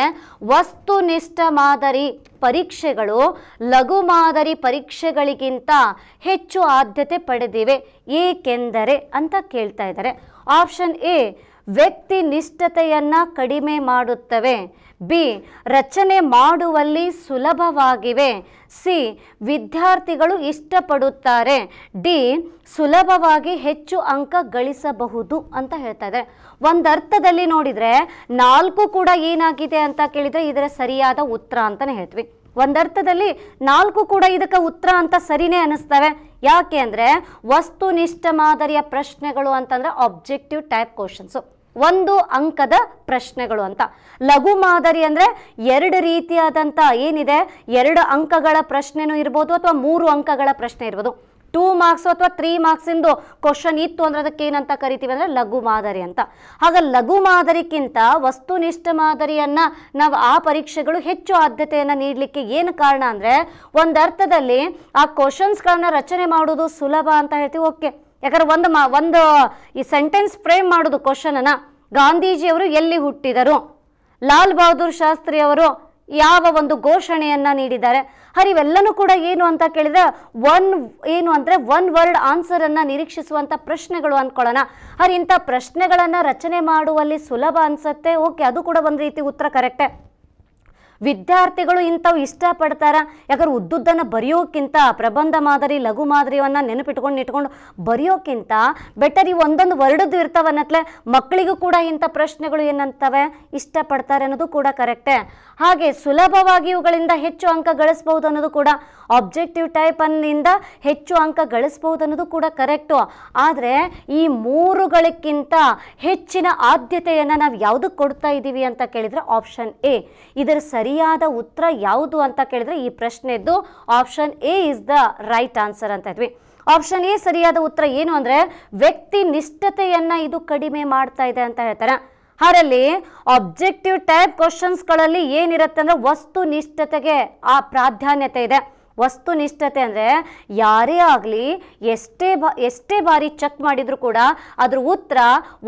ವಸ್ತುನಿಷ್ಠ ಮಾದರಿ ಪರೀಕ್ಷೆಗಳು ಲಘು ಮಾದರಿ ಪರೀಕ್ಷೆಗಳಿಗಿಂತ ಹೆಚ್ಚು ಆದ್ಯತೆ ಪಡೆದಿವೆ ಏಕೆಂದರೆ ಅಂತ ಕೇಳ್ತಾ ಇದ್ದಾರೆ ಆಪ್ಷನ್ ಎ ವ್ಯಕ್ತಿ ನಿಷ್ಠತೆಯನ್ನು ಕಡಿಮೆ ಮಾಡುತ್ತವೆ ಬಿ ರಚನೆ ಮಾಡುವಲ್ಲಿ ಸುಲಭವಾಗಿವೆ ಸಿ ವಿದ್ಯಾರ್ಥಿಗಳು ಇಷ್ಟಪಡುತ್ತಾರೆ ಡಿ ಸುಲಭವಾಗಿ ಹೆಚ್ಚು ಅಂಕ ಗಳಿಸಬಹುದು ಅಂತ ಹೇಳ್ತಾ ಇದ್ದಾರೆ ಒಂದರ್ಥದಲ್ಲಿ ನೋಡಿದರೆ ನಾಲ್ಕು ಕೂಡ ಏನಾಗಿದೆ ಅಂತ ಕೇಳಿದರೆ ಇದರ ಸರಿಯಾದ ಉತ್ತರ ಅಂತಲೇ ಹೇಳ್ತೀವಿ ಒಂದರ್ಥದಲ್ಲಿ ನಾಲ್ಕು ಕೂಡ ಇದಕ್ಕೆ ಉತ್ತರ ಅಂತ ಸರಿನೇ ಅನಿಸ್ತವೆ ಯಾಕೆ ಅಂದರೆ ವಸ್ತುನಿಷ್ಠ ಮಾದರಿಯ ಪ್ರಶ್ನೆಗಳು ಅಂತಂದರೆ ಆಬ್ಜೆಕ್ಟಿವ್ ಟೈಪ್ ಕ್ವಶನ್ಸು ಒಂದು ಅಂಕದ ಪ್ರಶ್ನೆಗಳು ಅಂತ ಲಘು ಮಾದರಿ ಅಂದರೆ ಎರಡು ರೀತಿಯಾದಂಥ ಏನಿದೆ ಎರಡು ಅಂಕಗಳ ಪ್ರಶ್ನೆನೂ ಇರ್ಬೋದು ಅಥವಾ ಮೂರು ಅಂಕಗಳ ಪ್ರಶ್ನೆ ಇರ್ಬೋದು ಟೂ ಮಾರ್ಕ್ಸ್ ಅಥವಾ ತ್ರೀ ಮಾರ್ಕ್ಸಿಂದು ಕ್ವಶನ್ ಇತ್ತು ಅಂದ್ರೆ ಅದಕ್ಕೆ ಏನಂತ ಕರಿತೀವಿ ಅಂದರೆ ಲಘು ಮಾದರಿ ಅಂತ ಹಾಗ ಲಘು ಮಾದರಿಗಿಂತ ವಸ್ತುನಿಷ್ಠ ಮಾದರಿಯನ್ನು ನಾವು ಆ ಪರೀಕ್ಷೆಗಳು ಹೆಚ್ಚು ಆದ್ಯತೆಯನ್ನು ನೀಡಲಿಕ್ಕೆ ಏನು ಕಾರಣ ಅಂದರೆ ಒಂದು ಅರ್ಥದಲ್ಲಿ ಆ ಕ್ವಶನ್ಸ್ಗಳನ್ನ ರಚನೆ ಮಾಡೋದು ಸುಲಭ ಅಂತ ಹೇಳ್ತೀವಿ ಓಕೆ ಯಾಕಂದ್ರೆ ಒಂದು ಮ ಒಂದು ಈ ಸೆಂಟೆನ್ಸ್ ಫ್ರೇಮ್ ಮಾಡೋದು ಕ್ವಶನನ್ನು ಗಾಂಧೀಜಿಯವರು ಎಲ್ಲಿ ಹುಟ್ಟಿದರು ಲಾಲ್ ಬಹದ್ದೂರ್ ಶಾಸ್ತ್ರಿ ಅವರು ಯಾವ ಒಂದು ಘೋಷಣೆಯನ್ನು ನೀಡಿದ್ದಾರೆ ಹರಿ ಇವೆಲ್ಲನೂ ಕೂಡ ಏನು ಅಂತ ಕೇಳಿದರೆ ಒನ್ ಏನು ಅಂದರೆ ಒನ್ ವರ್ಡ್ ಆನ್ಸರನ್ನು ನಿರೀಕ್ಷಿಸುವಂಥ ಪ್ರಶ್ನೆಗಳು ಅಂದ್ಕೊಳ್ಳೋಣ ಹರಿ ಇಂಥ ಪ್ರಶ್ನೆಗಳನ್ನು ರಚನೆ ಮಾಡುವಲ್ಲಿ ಸುಲಭ ಅನ್ಸತ್ತೆ ಓಕೆ ಅದು ಕೂಡ ಒಂದು ರೀತಿ ಉತ್ತರ ಕರೆಕ್ಟೇ ವಿದ್ಯಾರ್ಥಿಗಳು ಇಂಥವು ಇಷ್ಟಪಡ್ತಾರೆ ಯಾಕಂದ್ರೆ ಉದ್ದುದ್ದನ್ನು ಬರೆಯೋಕ್ಕಿಂತ ಪ್ರಬಂಧ ಮಾದರಿ ಲಘು ಮಾದರಿಯನ್ನು ನೆನಪಿಟ್ಕೊಂಡು ಇಟ್ಕೊಂಡು ಬರೆಯೋಕ್ಕಿಂತ ಬೆಟರ್ ಈ ಒಂದೊಂದು ವರ್ಡದ್ದು ಇರ್ತಾವನ್ನತ್ಲೆ ಮಕ್ಕಳಿಗೂ ಕೂಡ ಇಂಥ ಪ್ರಶ್ನೆಗಳು ಏನಂತವೆ ಇಷ್ಟಪಡ್ತಾರೆ ಅನ್ನೋದು ಕೂಡ ಕರೆಕ್ಟೇ ಹಾಗೆ ಸುಲಭವಾಗಿ ಇವುಗಳಿಂದ ಹೆಚ್ಚು ಅಂಕ ಗಳಿಸಬಹುದು ಅನ್ನೋದು ಕೂಡ ಆಬ್ಜೆಕ್ಟಿವ್ ಟೈಪ್ ಅನ್ನಿಂದ ಹೆಚ್ಚು ಅಂಕ ಗಳಿಸಬಹುದು ಅನ್ನೋದು ಕೂಡ ಕರೆಕ್ಟು ಆದರೆ ಈ ಮೂರುಗಳಿಗಿಂತ ಹೆಚ್ಚಿನ ಆದ್ಯತೆಯನ್ನು ನಾವು ಯಾವುದಕ್ಕೆ ಕೊಡ್ತಾ ಇದ್ದೀವಿ ಅಂತ ಕೇಳಿದರೆ ಆಪ್ಷನ್ ಎ ಇದರ ಸರಿಯಾದ ಉತ್ತರ ಯಾವುದು ಅಂತ ಕೇಳಿದರೆ ಈ ಪ್ರಶ್ನೆದ್ದು option A is the right answer ಅಂತ ಇದ್ವಿ ಆಪ್ಷನ್ ಎ ಸರಿಯಾದ ಉತ್ತರ ಏನು ಅಂದರೆ ವ್ಯಕ್ತಿ ನಿಷ್ಠತೆಯನ್ನು ಇದು ಕಡಿಮೆ ಮಾಡ್ತಾ ಇದೆ ಅಂತ ಹೇಳ್ತಾರೆ ಹಾರಲ್ಲಿ ಆಬ್ಜೆಕ್ಟಿವ್ ಟೈಪ್ ಕ್ವಶನ್ಸ್ಗಳಲ್ಲಿ ಏನಿರುತ್ತೆ ಅಂದರೆ ವಸ್ತುನಿಷ್ಠತೆಗೆ ಆ ಪ್ರಾಧಾನ್ಯತೆ ಇದೆ ವಸ್ತುನಿಷ್ಠತೆ ಅಂದರೆ ಯಾರೇ ಆಗಲಿ ಎಷ್ಟೇ ಬಾ ಎಷ್ಟೇ ಬಾರಿ ಚೆಕ್ ಮಾಡಿದರೂ ಕೂಡ ಅದ್ರ ಉತ್ತರ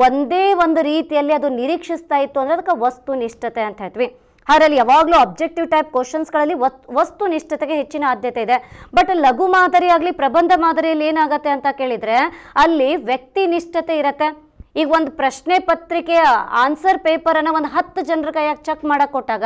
ಒಂದೇ ಒಂದು ರೀತಿಯಲ್ಲಿ ಅದು ನಿರೀಕ್ಷಿಸ್ತಾ ಇತ್ತು ಅಂದರೆ ಅದಕ್ಕೆ ವಸ್ತುನಿಷ್ಠತೆ ಅಂತ ಹೇಳ್ತೀವಿ ಅದರಲ್ಲಿ ಯಾವಾಗಲೂ ಅಬ್ಜೆಕ್ಟಿವ್ ಟೈಪ್ ಕ್ವಶನ್ಸ್ಗಳಲ್ಲಿ ವಸ್ತುನಿಷ್ಠತೆಗೆ ಹೆಚ್ಚಿನ ಆದ್ಯತೆ ಇದೆ ಬಟ್ ಲಘು ಮಾದರಿ ಆಗಲಿ ಪ್ರಬಂಧ ಮಾದರಿಯಲ್ಲಿ ಏನಾಗುತ್ತೆ ಅಂತ ಕೇಳಿದರೆ ಅಲ್ಲಿ ವ್ಯಕ್ತಿ ನಿಷ್ಠತೆ ಇರುತ್ತೆ ಈಗ ಒಂದು ಪ್ರಶ್ನೆ ಪತ್ರಿಕೆಯ ಆನ್ಸರ್ ಪೇಪರನ್ನು ಒಂದು ಹತ್ತು ಜನರ ಕೈಯಾಗಿ ಚೆಕ್ ಮಾಡಕ್ ಕೊಟ್ಟಾಗ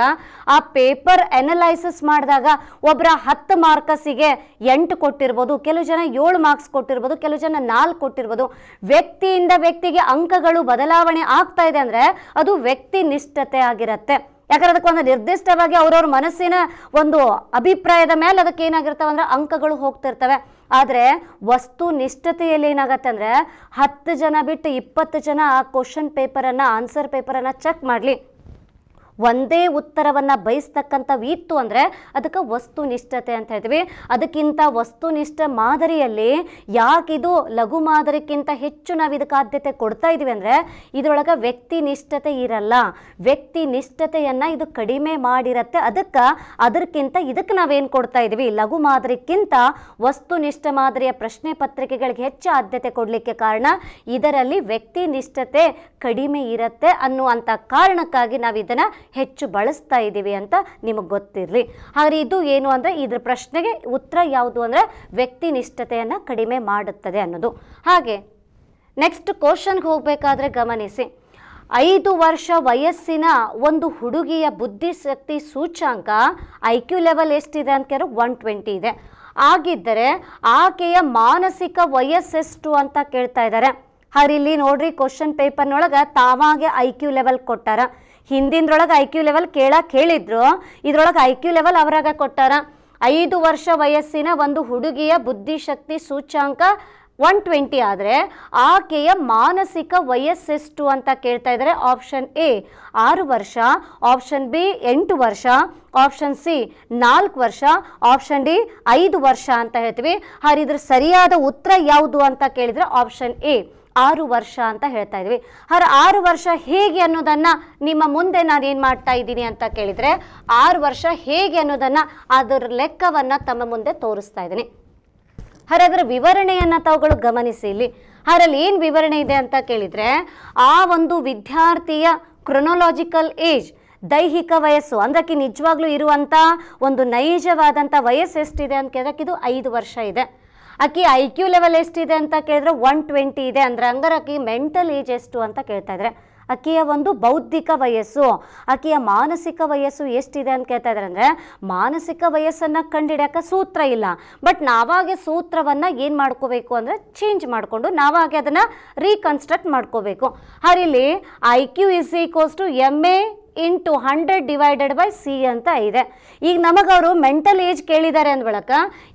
ಆ ಪೇಪರ್ ಅನಲೈಸಿಸ್ ಮಾಡಿದಾಗ ಒಬ್ಬರ ಹತ್ತು ಮಾರ್ಕಸಿಗೆ ಎಂಟು ಕೊಟ್ಟಿರ್ಬೋದು ಕೆಲವು ಜನ ಏಳು ಮಾರ್ಕ್ಸ್ ಕೊಟ್ಟಿರ್ಬೋದು ಕೆಲವು ಜನ ನಾಲ್ಕು ಕೊಟ್ಟಿರ್ಬೋದು ವ್ಯಕ್ತಿಯಿಂದ ವ್ಯಕ್ತಿಗೆ ಅಂಕಗಳು ಬದಲಾವಣೆ ಆಗ್ತಾ ಇದೆ ಅಂದರೆ ಅದು ವ್ಯಕ್ತಿ ನಿಷ್ಠತೆ ಆಗಿರುತ್ತೆ ಯಾಕಂದ್ರೆ ಅದಕ್ಕೊಂದು ನಿರ್ದಿಷ್ಟವಾಗಿ ಅವ್ರವ್ರ ಮನಸ್ಸಿನ ಒಂದು ಅಭಿಪ್ರಾಯದ ಮೇಲೆ ಅದಕ್ಕೆ ಏನಾಗಿರ್ತಾವಂದ್ರೆ ಅಂಕಗಳು ಹೋಗ್ತಿರ್ತವೆ ಆದರೆ ವಸ್ತು ನಿಷ್ಠತೆಯಲ್ಲಿ ಏನಾಗತ್ತೆ ಅಂದರೆ ಹತ್ತು ಜನ ಬಿಟ್ಟು ಇಪ್ಪತ್ತು ಜನ ಆ ಕ್ವಶನ್ ಪೇಪರನ್ನು ಆನ್ಸರ್ ಪೇಪರನ್ನು ಚೆಕ್ ಮಾಡಲಿ ಒಂದೇ ಉತ್ತರವನ್ನು ಬಯಸ್ತಕ್ಕಂಥವು ಇತ್ತು ಅಂದರೆ ಅದಕ್ಕೆ ವಸ್ತುನಿಷ್ಠತೆ ಅಂತ ಹೇಳ್ತೀವಿ ಅದಕ್ಕಿಂತ ವಸ್ತುನಿಷ್ಠ ಮಾದರಿಯಲ್ಲಿ ಯಾಕಿದು ಲಘು ಮಾದರಿಗಿಂತ ಹೆಚ್ಚು ನಾವು ಇದಕ್ಕೆ ಆದ್ಯತೆ ಕೊಡ್ತಾ ಇದ್ದೀವಿ ಅಂದರೆ ಇದರೊಳಗೆ ನಿಷ್ಠತೆ ಇರಲ್ಲ ವ್ಯಕ್ತಿ ನಿಷ್ಠತೆಯನ್ನು ಇದು ಕಡಿಮೆ ಮಾಡಿರತ್ತೆ ಅದಕ್ಕೆ ಅದಕ್ಕಿಂತ ಇದಕ್ಕೆ ನಾವೇನು ಕೊಡ್ತಾ ಇದ್ದೀವಿ ಲಘು ಮಾದರಿಗಿಂತ ವಸ್ತುನಿಷ್ಠ ಮಾದರಿಯ ಪ್ರಶ್ನೆ ಪತ್ರಿಕೆಗಳಿಗೆ ಹೆಚ್ಚು ಆದ್ಯತೆ ಕೊಡಲಿಕ್ಕೆ ಕಾರಣ ಇದರಲ್ಲಿ ವ್ಯಕ್ತಿ ನಿಷ್ಠತೆ ಕಡಿಮೆ ಇರುತ್ತೆ ಅನ್ನುವಂಥ ಕಾರಣಕ್ಕಾಗಿ ನಾವು ಇದನ್ನು ಹೆಚ್ಚು ಬಳಸ್ತಾ ಇದ್ದೀವಿ ಅಂತ ನಿಮಗೆ ಗೊತ್ತಿರಲಿ ಹಾಗೆ ಇದು ಏನು ಅಂದರೆ ಇದ್ರ ಪ್ರಶ್ನೆಗೆ ಉತ್ತರ ಯಾವುದು ಅಂದರೆ ವ್ಯಕ್ತಿ ನಿಷ್ಠತೆಯನ್ನು ಕಡಿಮೆ ಮಾಡುತ್ತದೆ ಅನ್ನೋದು ಹಾಗೆ ನೆಕ್ಸ್ಟ್ ಕ್ವಶನ್ಗೆ ಹೋಗಬೇಕಾದ್ರೆ ಗಮನಿಸಿ ಐದು ವರ್ಷ ವಯಸ್ಸಿನ ಒಂದು ಹುಡುಗಿಯ ಬುದ್ಧಿಶಕ್ತಿ ಸೂಚ್ಯಾಂಕ ಐ ಕ್ಯೂ ಲೆವೆಲ್ ಎಷ್ಟಿದೆ ಅಂತ ಕೇಳಿದ್ರೆ ಒನ್ ಟ್ವೆಂಟಿ ಇದೆ ಆಗಿದ್ದರೆ ಆಕೆಯ ಮಾನಸಿಕ ವಯಸ್ಸೆಷ್ಟು ಅಂತ ಕೇಳ್ತಾ ಇದ್ದಾರೆ ಹಾಗೆ ಇಲ್ಲಿ ನೋಡ್ರಿ ಕ್ವಶನ್ ಪೇಪರ್ನೊಳಗೆ ತಾವಾಗೆ ಐ ಕ್ಯೂ ಲೆವೆಲ್ ಕೊಟ್ಟಾರ ಹಿಂದಿಂದ್ರೊಳಗೆ ಐ ಕ್ಯೂ ಲೆವೆಲ್ ಕೇಳಕ್ಕೆ ಹೇಳಿದ್ರು ಇದ್ರೊಳಗೆ ಐ ಕ್ಯೂ ಲೆವೆಲ್ ಅವರಾಗ ಕೊಟ್ಟಾರ ಐದು ವರ್ಷ ವಯಸ್ಸಿನ ಒಂದು ಹುಡುಗಿಯ ಬುದ್ಧಿಶಕ್ತಿ ಸೂಚ್ಯಾಂಕ ಒನ್ ಟ್ವೆಂಟಿ ಆದರೆ ಆಕೆಯ ಮಾನಸಿಕ ವಯಸ್ಸೆಷ್ಟು ಅಂತ ಕೇಳ್ತಾ ಇದ್ದಾರೆ ಆಪ್ಷನ್ ಎ ಆರು ವರ್ಷ ಆಪ್ಷನ್ ಬಿ ಎಂಟು ವರ್ಷ ಆಪ್ಷನ್ ಸಿ ನಾಲ್ಕು ವರ್ಷ ಆಪ್ಷನ್ ಡಿ ಐದು ವರ್ಷ ಅಂತ ಹೇಳ್ತೀವಿ ಇದ್ರ ಸರಿಯಾದ ಉತ್ತರ ಯಾವುದು ಅಂತ ಕೇಳಿದರೆ ಆಪ್ಷನ್ ಎ ಆರು ವರ್ಷ ಅಂತ ಹೇಳ್ತಾ ಇದ್ವಿ ಹರ ಆರು ವರ್ಷ ಹೇಗೆ ಅನ್ನೋದನ್ನ ನಿಮ್ಮ ಮುಂದೆ ನಾನು ಏನ್ ಮಾಡ್ತಾ ಇದ್ದೀನಿ ಅಂತ ಕೇಳಿದ್ರೆ ಆರು ವರ್ಷ ಹೇಗೆ ಅನ್ನೋದನ್ನ ಅದರ ಲೆಕ್ಕವನ್ನ ತಮ್ಮ ಮುಂದೆ ತೋರಿಸ್ತಾ ಇದ್ದೀನಿ ಹರ್ ಅದರ ವಿವರಣೆಯನ್ನು ತಾವುಗಳು ಗಮನಿಸಿ ಇಲ್ಲಿ ಹರಲ್ಲಿ ಏನು ವಿವರಣೆ ಇದೆ ಅಂತ ಕೇಳಿದ್ರೆ ಆ ಒಂದು ವಿದ್ಯಾರ್ಥಿಯ ಕ್ರೊನೊಲಾಜಿಕಲ್ ಏಜ್ ದೈಹಿಕ ವಯಸ್ಸು ಅಂದ್ರಕ್ಕೆ ನಿಜವಾಗ್ಲೂ ಇರುವಂತ ಒಂದು ನೈಜವಾದಂತ ವಯಸ್ಸು ಎಷ್ಟಿದೆ ಅಂತ ಕೇಳಕ್ಕೆ ಇದು ಐದು ವರ್ಷ ಇದೆ ಆಕಿ ಐ ಕ್ಯೂ ಲೆವೆಲ್ ಎಷ್ಟಿದೆ ಅಂತ ಕೇಳಿದ್ರೆ ಒನ್ ಟ್ವೆಂಟಿ ಇದೆ ಅಂದರೆ ಹಂಗಾರೆ ಆಕಿ ಮೆಂಟಲ್ ಏಜ್ ಎಷ್ಟು ಅಂತ ಕೇಳ್ತಾ ಇದ್ದಾರೆ ಆಕೆಯ ಒಂದು ಬೌದ್ಧಿಕ ವಯಸ್ಸು ಆಕೆಯ ಮಾನಸಿಕ ವಯಸ್ಸು ಎಷ್ಟಿದೆ ಅಂತ ಕೇಳ್ತಾ ಇದ್ದಾರೆ ಅಂದರೆ ಮಾನಸಿಕ ವಯಸ್ಸನ್ನು ಕಂಡುಹಿಡಿಯಕ ಸೂತ್ರ ಇಲ್ಲ ಬಟ್ ನಾವಾಗೆ ಸೂತ್ರವನ್ನು ಏನು ಮಾಡ್ಕೋಬೇಕು ಅಂದರೆ ಚೇಂಜ್ ಮಾಡಿಕೊಂಡು ನಾವಾಗೆ ಅದನ್ನು ರೀಕನ್ಸ್ಟ್ರಕ್ಟ್ ಮಾಡ್ಕೋಬೇಕು ಹರಿಲಿ I Q is equals to M A into hundred divided by C ಅಂತ ಇದೆ ಈಗ ನಮಗೆ ಅವರು ಮೆಂಟಲ್ ಏಜ್ ಕೇಳಿದ್ದಾರೆ ಅಂದ ಬಳಕ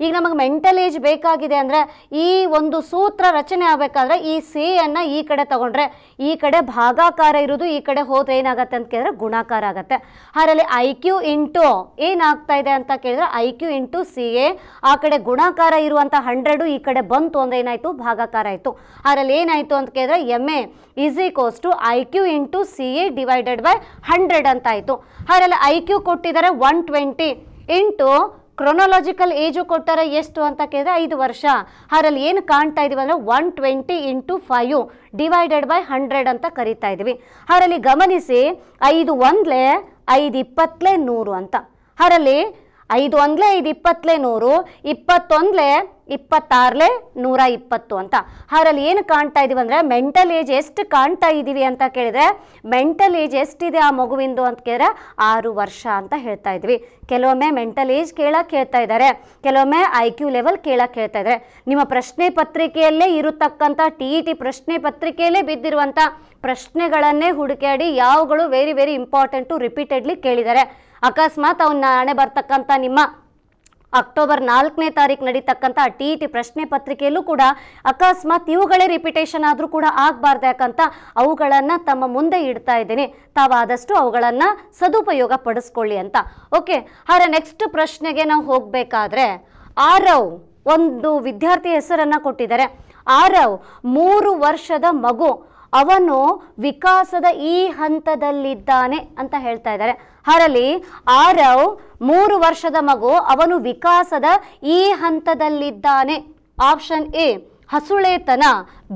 ಈಗ ನಮಗೆ ಮೆಂಟಲ್ ಏಜ್ ಬೇಕಾಗಿದೆ ಅಂದರೆ ಈ ಒಂದು ಸೂತ್ರ ರಚನೆ ಆಗಬೇಕಾದ್ರೆ ಈ ಸಿ ಸಿಯನ್ನು ಈ ಕಡೆ ತಗೊಂಡ್ರೆ ಈ ಕಡೆ ಭಾಗಾಕಾರ ಇರೋದು ಈ ಕಡೆ ಹೋದ್ರೆ ಏನಾಗುತ್ತೆ ಅಂತ ಕೇಳಿದ್ರೆ ಗುಣಾಕಾರ ಆಗುತ್ತೆ ಅದರಲ್ಲಿ ಐ ಕ್ಯೂ ಇಂಟು ಏನಾಗ್ತಾ ಇದೆ ಅಂತ ಕೇಳಿದ್ರೆ I Q into C A ಆ ಕಡೆ ಗುಣಾಕಾರ ಇರುವಂಥ ಹಂಡ್ರೆಡು ಈ ಕಡೆ ಬಂತು ಅಂದರೆ ಏನಾಯಿತು ಭಾಗಾಕಾರ ಆಯಿತು ಅದರಲ್ಲಿ ಏನಾಯಿತು ಅಂತ ಕೇಳಿದ್ರೆ M A is equals to I Q into C A divided by hundred hundred ಅಂತ ಆಯಿತು ಹಾಗಲ್ಲ ಐ ಕ್ಯೂ ಕೊಟ್ಟಿದ್ದಾರೆ one twenty into chronological age ಕೊಟ್ಟಾರೆ ಎಷ್ಟು ಅಂತ ಕೇಳಿದ್ರೆ ಐದು ವರ್ಷ ಅದರಲ್ಲಿ ಏನು ಕಾಣ್ತಾ ಇದೀವಿ ಅಂದರೆ one twenty into five divided by hundred ಅಂತ ಕರಿತಾ ಇದ್ದೀವಿ ಅದರಲ್ಲಿ ಗಮನಿಸಿ ಐದು ಒಂದ್ಲೆ ಐದು ಇಪ್ಪತ್ತಲೆ ನೂರು ಅಂತ ಅದರಲ್ಲಿ ಐದು ಒಂದ್ಲೆ ಐದು ಇಪ್ಪತ್ತಲೇ ನೂರು ಇಪ್ಪತ್ತೊಂದ್ಲೆ ಇಪ್ಪತ್ತಾರಲೆ ನೂರ ಇಪ್ಪತ್ತು ಅಂತ ಅದರಲ್ಲಿ ಏನು ಕಾಣ್ತಾ ಇದೀವಿ ಅಂದರೆ ಮೆಂಟಲ್ ಏಜ್ ಎಷ್ಟು ಕಾಣ್ತಾ ಇದ್ದೀವಿ ಅಂತ ಕೇಳಿದರೆ ಮೆಂಟಲ್ ಏಜ್ ಎಷ್ಟಿದೆ ಆ ಮಗುವಿಂದು ಅಂತ ಕೇಳಿದ್ರೆ ಆರು ವರ್ಷ ಅಂತ ಹೇಳ್ತಾ ಇದ್ವಿ ಕೆಲವೊಮ್ಮೆ ಮೆಂಟಲ್ ಏಜ್ ಕೇಳಕ್ಕೆ ಹೇಳ್ತಾ ಇದ್ದಾರೆ ಕೆಲವೊಮ್ಮೆ ಐ ಕ್ಯೂ ಲೆವೆಲ್ ಕೇಳಕ್ಕೆ ಹೇಳ್ತಾ ಇದ್ದಾರೆ ನಿಮ್ಮ ಪ್ರಶ್ನೆ ಪತ್ರಿಕೆಯಲ್ಲೇ ಇರತಕ್ಕಂಥ ಟಿ ಇ ಟಿ ಪ್ರಶ್ನೆ ಪತ್ರಿಕೆಯಲ್ಲೇ ಬಿದ್ದಿರುವಂಥ ಪ್ರಶ್ನೆಗಳನ್ನೇ ಹುಡುಕಾಡಿ ಯಾವುಗಳು ವೆರಿ ವೆರಿ ಇಂಪಾರ್ಟೆಂಟು ರಿಪೀಟೆಡ್ಲಿ ಕೇಳಿದ್ದಾರೆ ಅಕಸ್ಮಾತ್ ಅವನ್ನ ನಾಳೆ ಬರ್ತಕ್ಕಂಥ ನಿಮ್ಮ ಅಕ್ಟೋಬರ್ ನಾಲ್ಕನೇ ತಾರೀಕು ನಡೀತಕ್ಕಂಥ ಟಿ ಇ ಟಿ ಪ್ರಶ್ನೆ ಪತ್ರಿಕೆಯಲ್ಲೂ ಕೂಡ ಅಕಸ್ಮಾತ್ ಇವುಗಳೇ ರಿಪಿಟೇಷನ್ ಆದರೂ ಕೂಡ ಆಗಬಾರ್ದು ಯಾಕಂತ ಅವುಗಳನ್ನು ತಮ್ಮ ಮುಂದೆ ಇಡ್ತಾ ಇದ್ದೀನಿ ತಾವಾದಷ್ಟು ಅವುಗಳನ್ನು ಸದುಪಯೋಗ ಪಡಿಸ್ಕೊಳ್ಳಿ ಅಂತ ಓಕೆ ಆದರೆ ನೆಕ್ಸ್ಟ್ ಪ್ರಶ್ನೆಗೆ ನಾವು ಹೋಗಬೇಕಾದ್ರೆ ಆರವ್ ಒಂದು ವಿದ್ಯಾರ್ಥಿ ಹೆಸರನ್ನು ಕೊಟ್ಟಿದ್ದಾರೆ ಆರವ್ ಮೂರು ವರ್ಷದ ಮಗು ಅವನು ವಿಕಾಸದ ಈ ಹಂತದಲ್ಲಿದ್ದಾನೆ ಅಂತ ಹೇಳ್ತಾ ಇದ್ದಾರೆ ಹರಲಿ ಆರವ್ ಮೂರು ವರ್ಷದ ಮಗು ಅವನು ವಿಕಾಸದ ಈ ಹಂತದಲ್ಲಿದ್ದಾನೆ ಆಪ್ಷನ್ ಎ ಹಸುಳೇತನ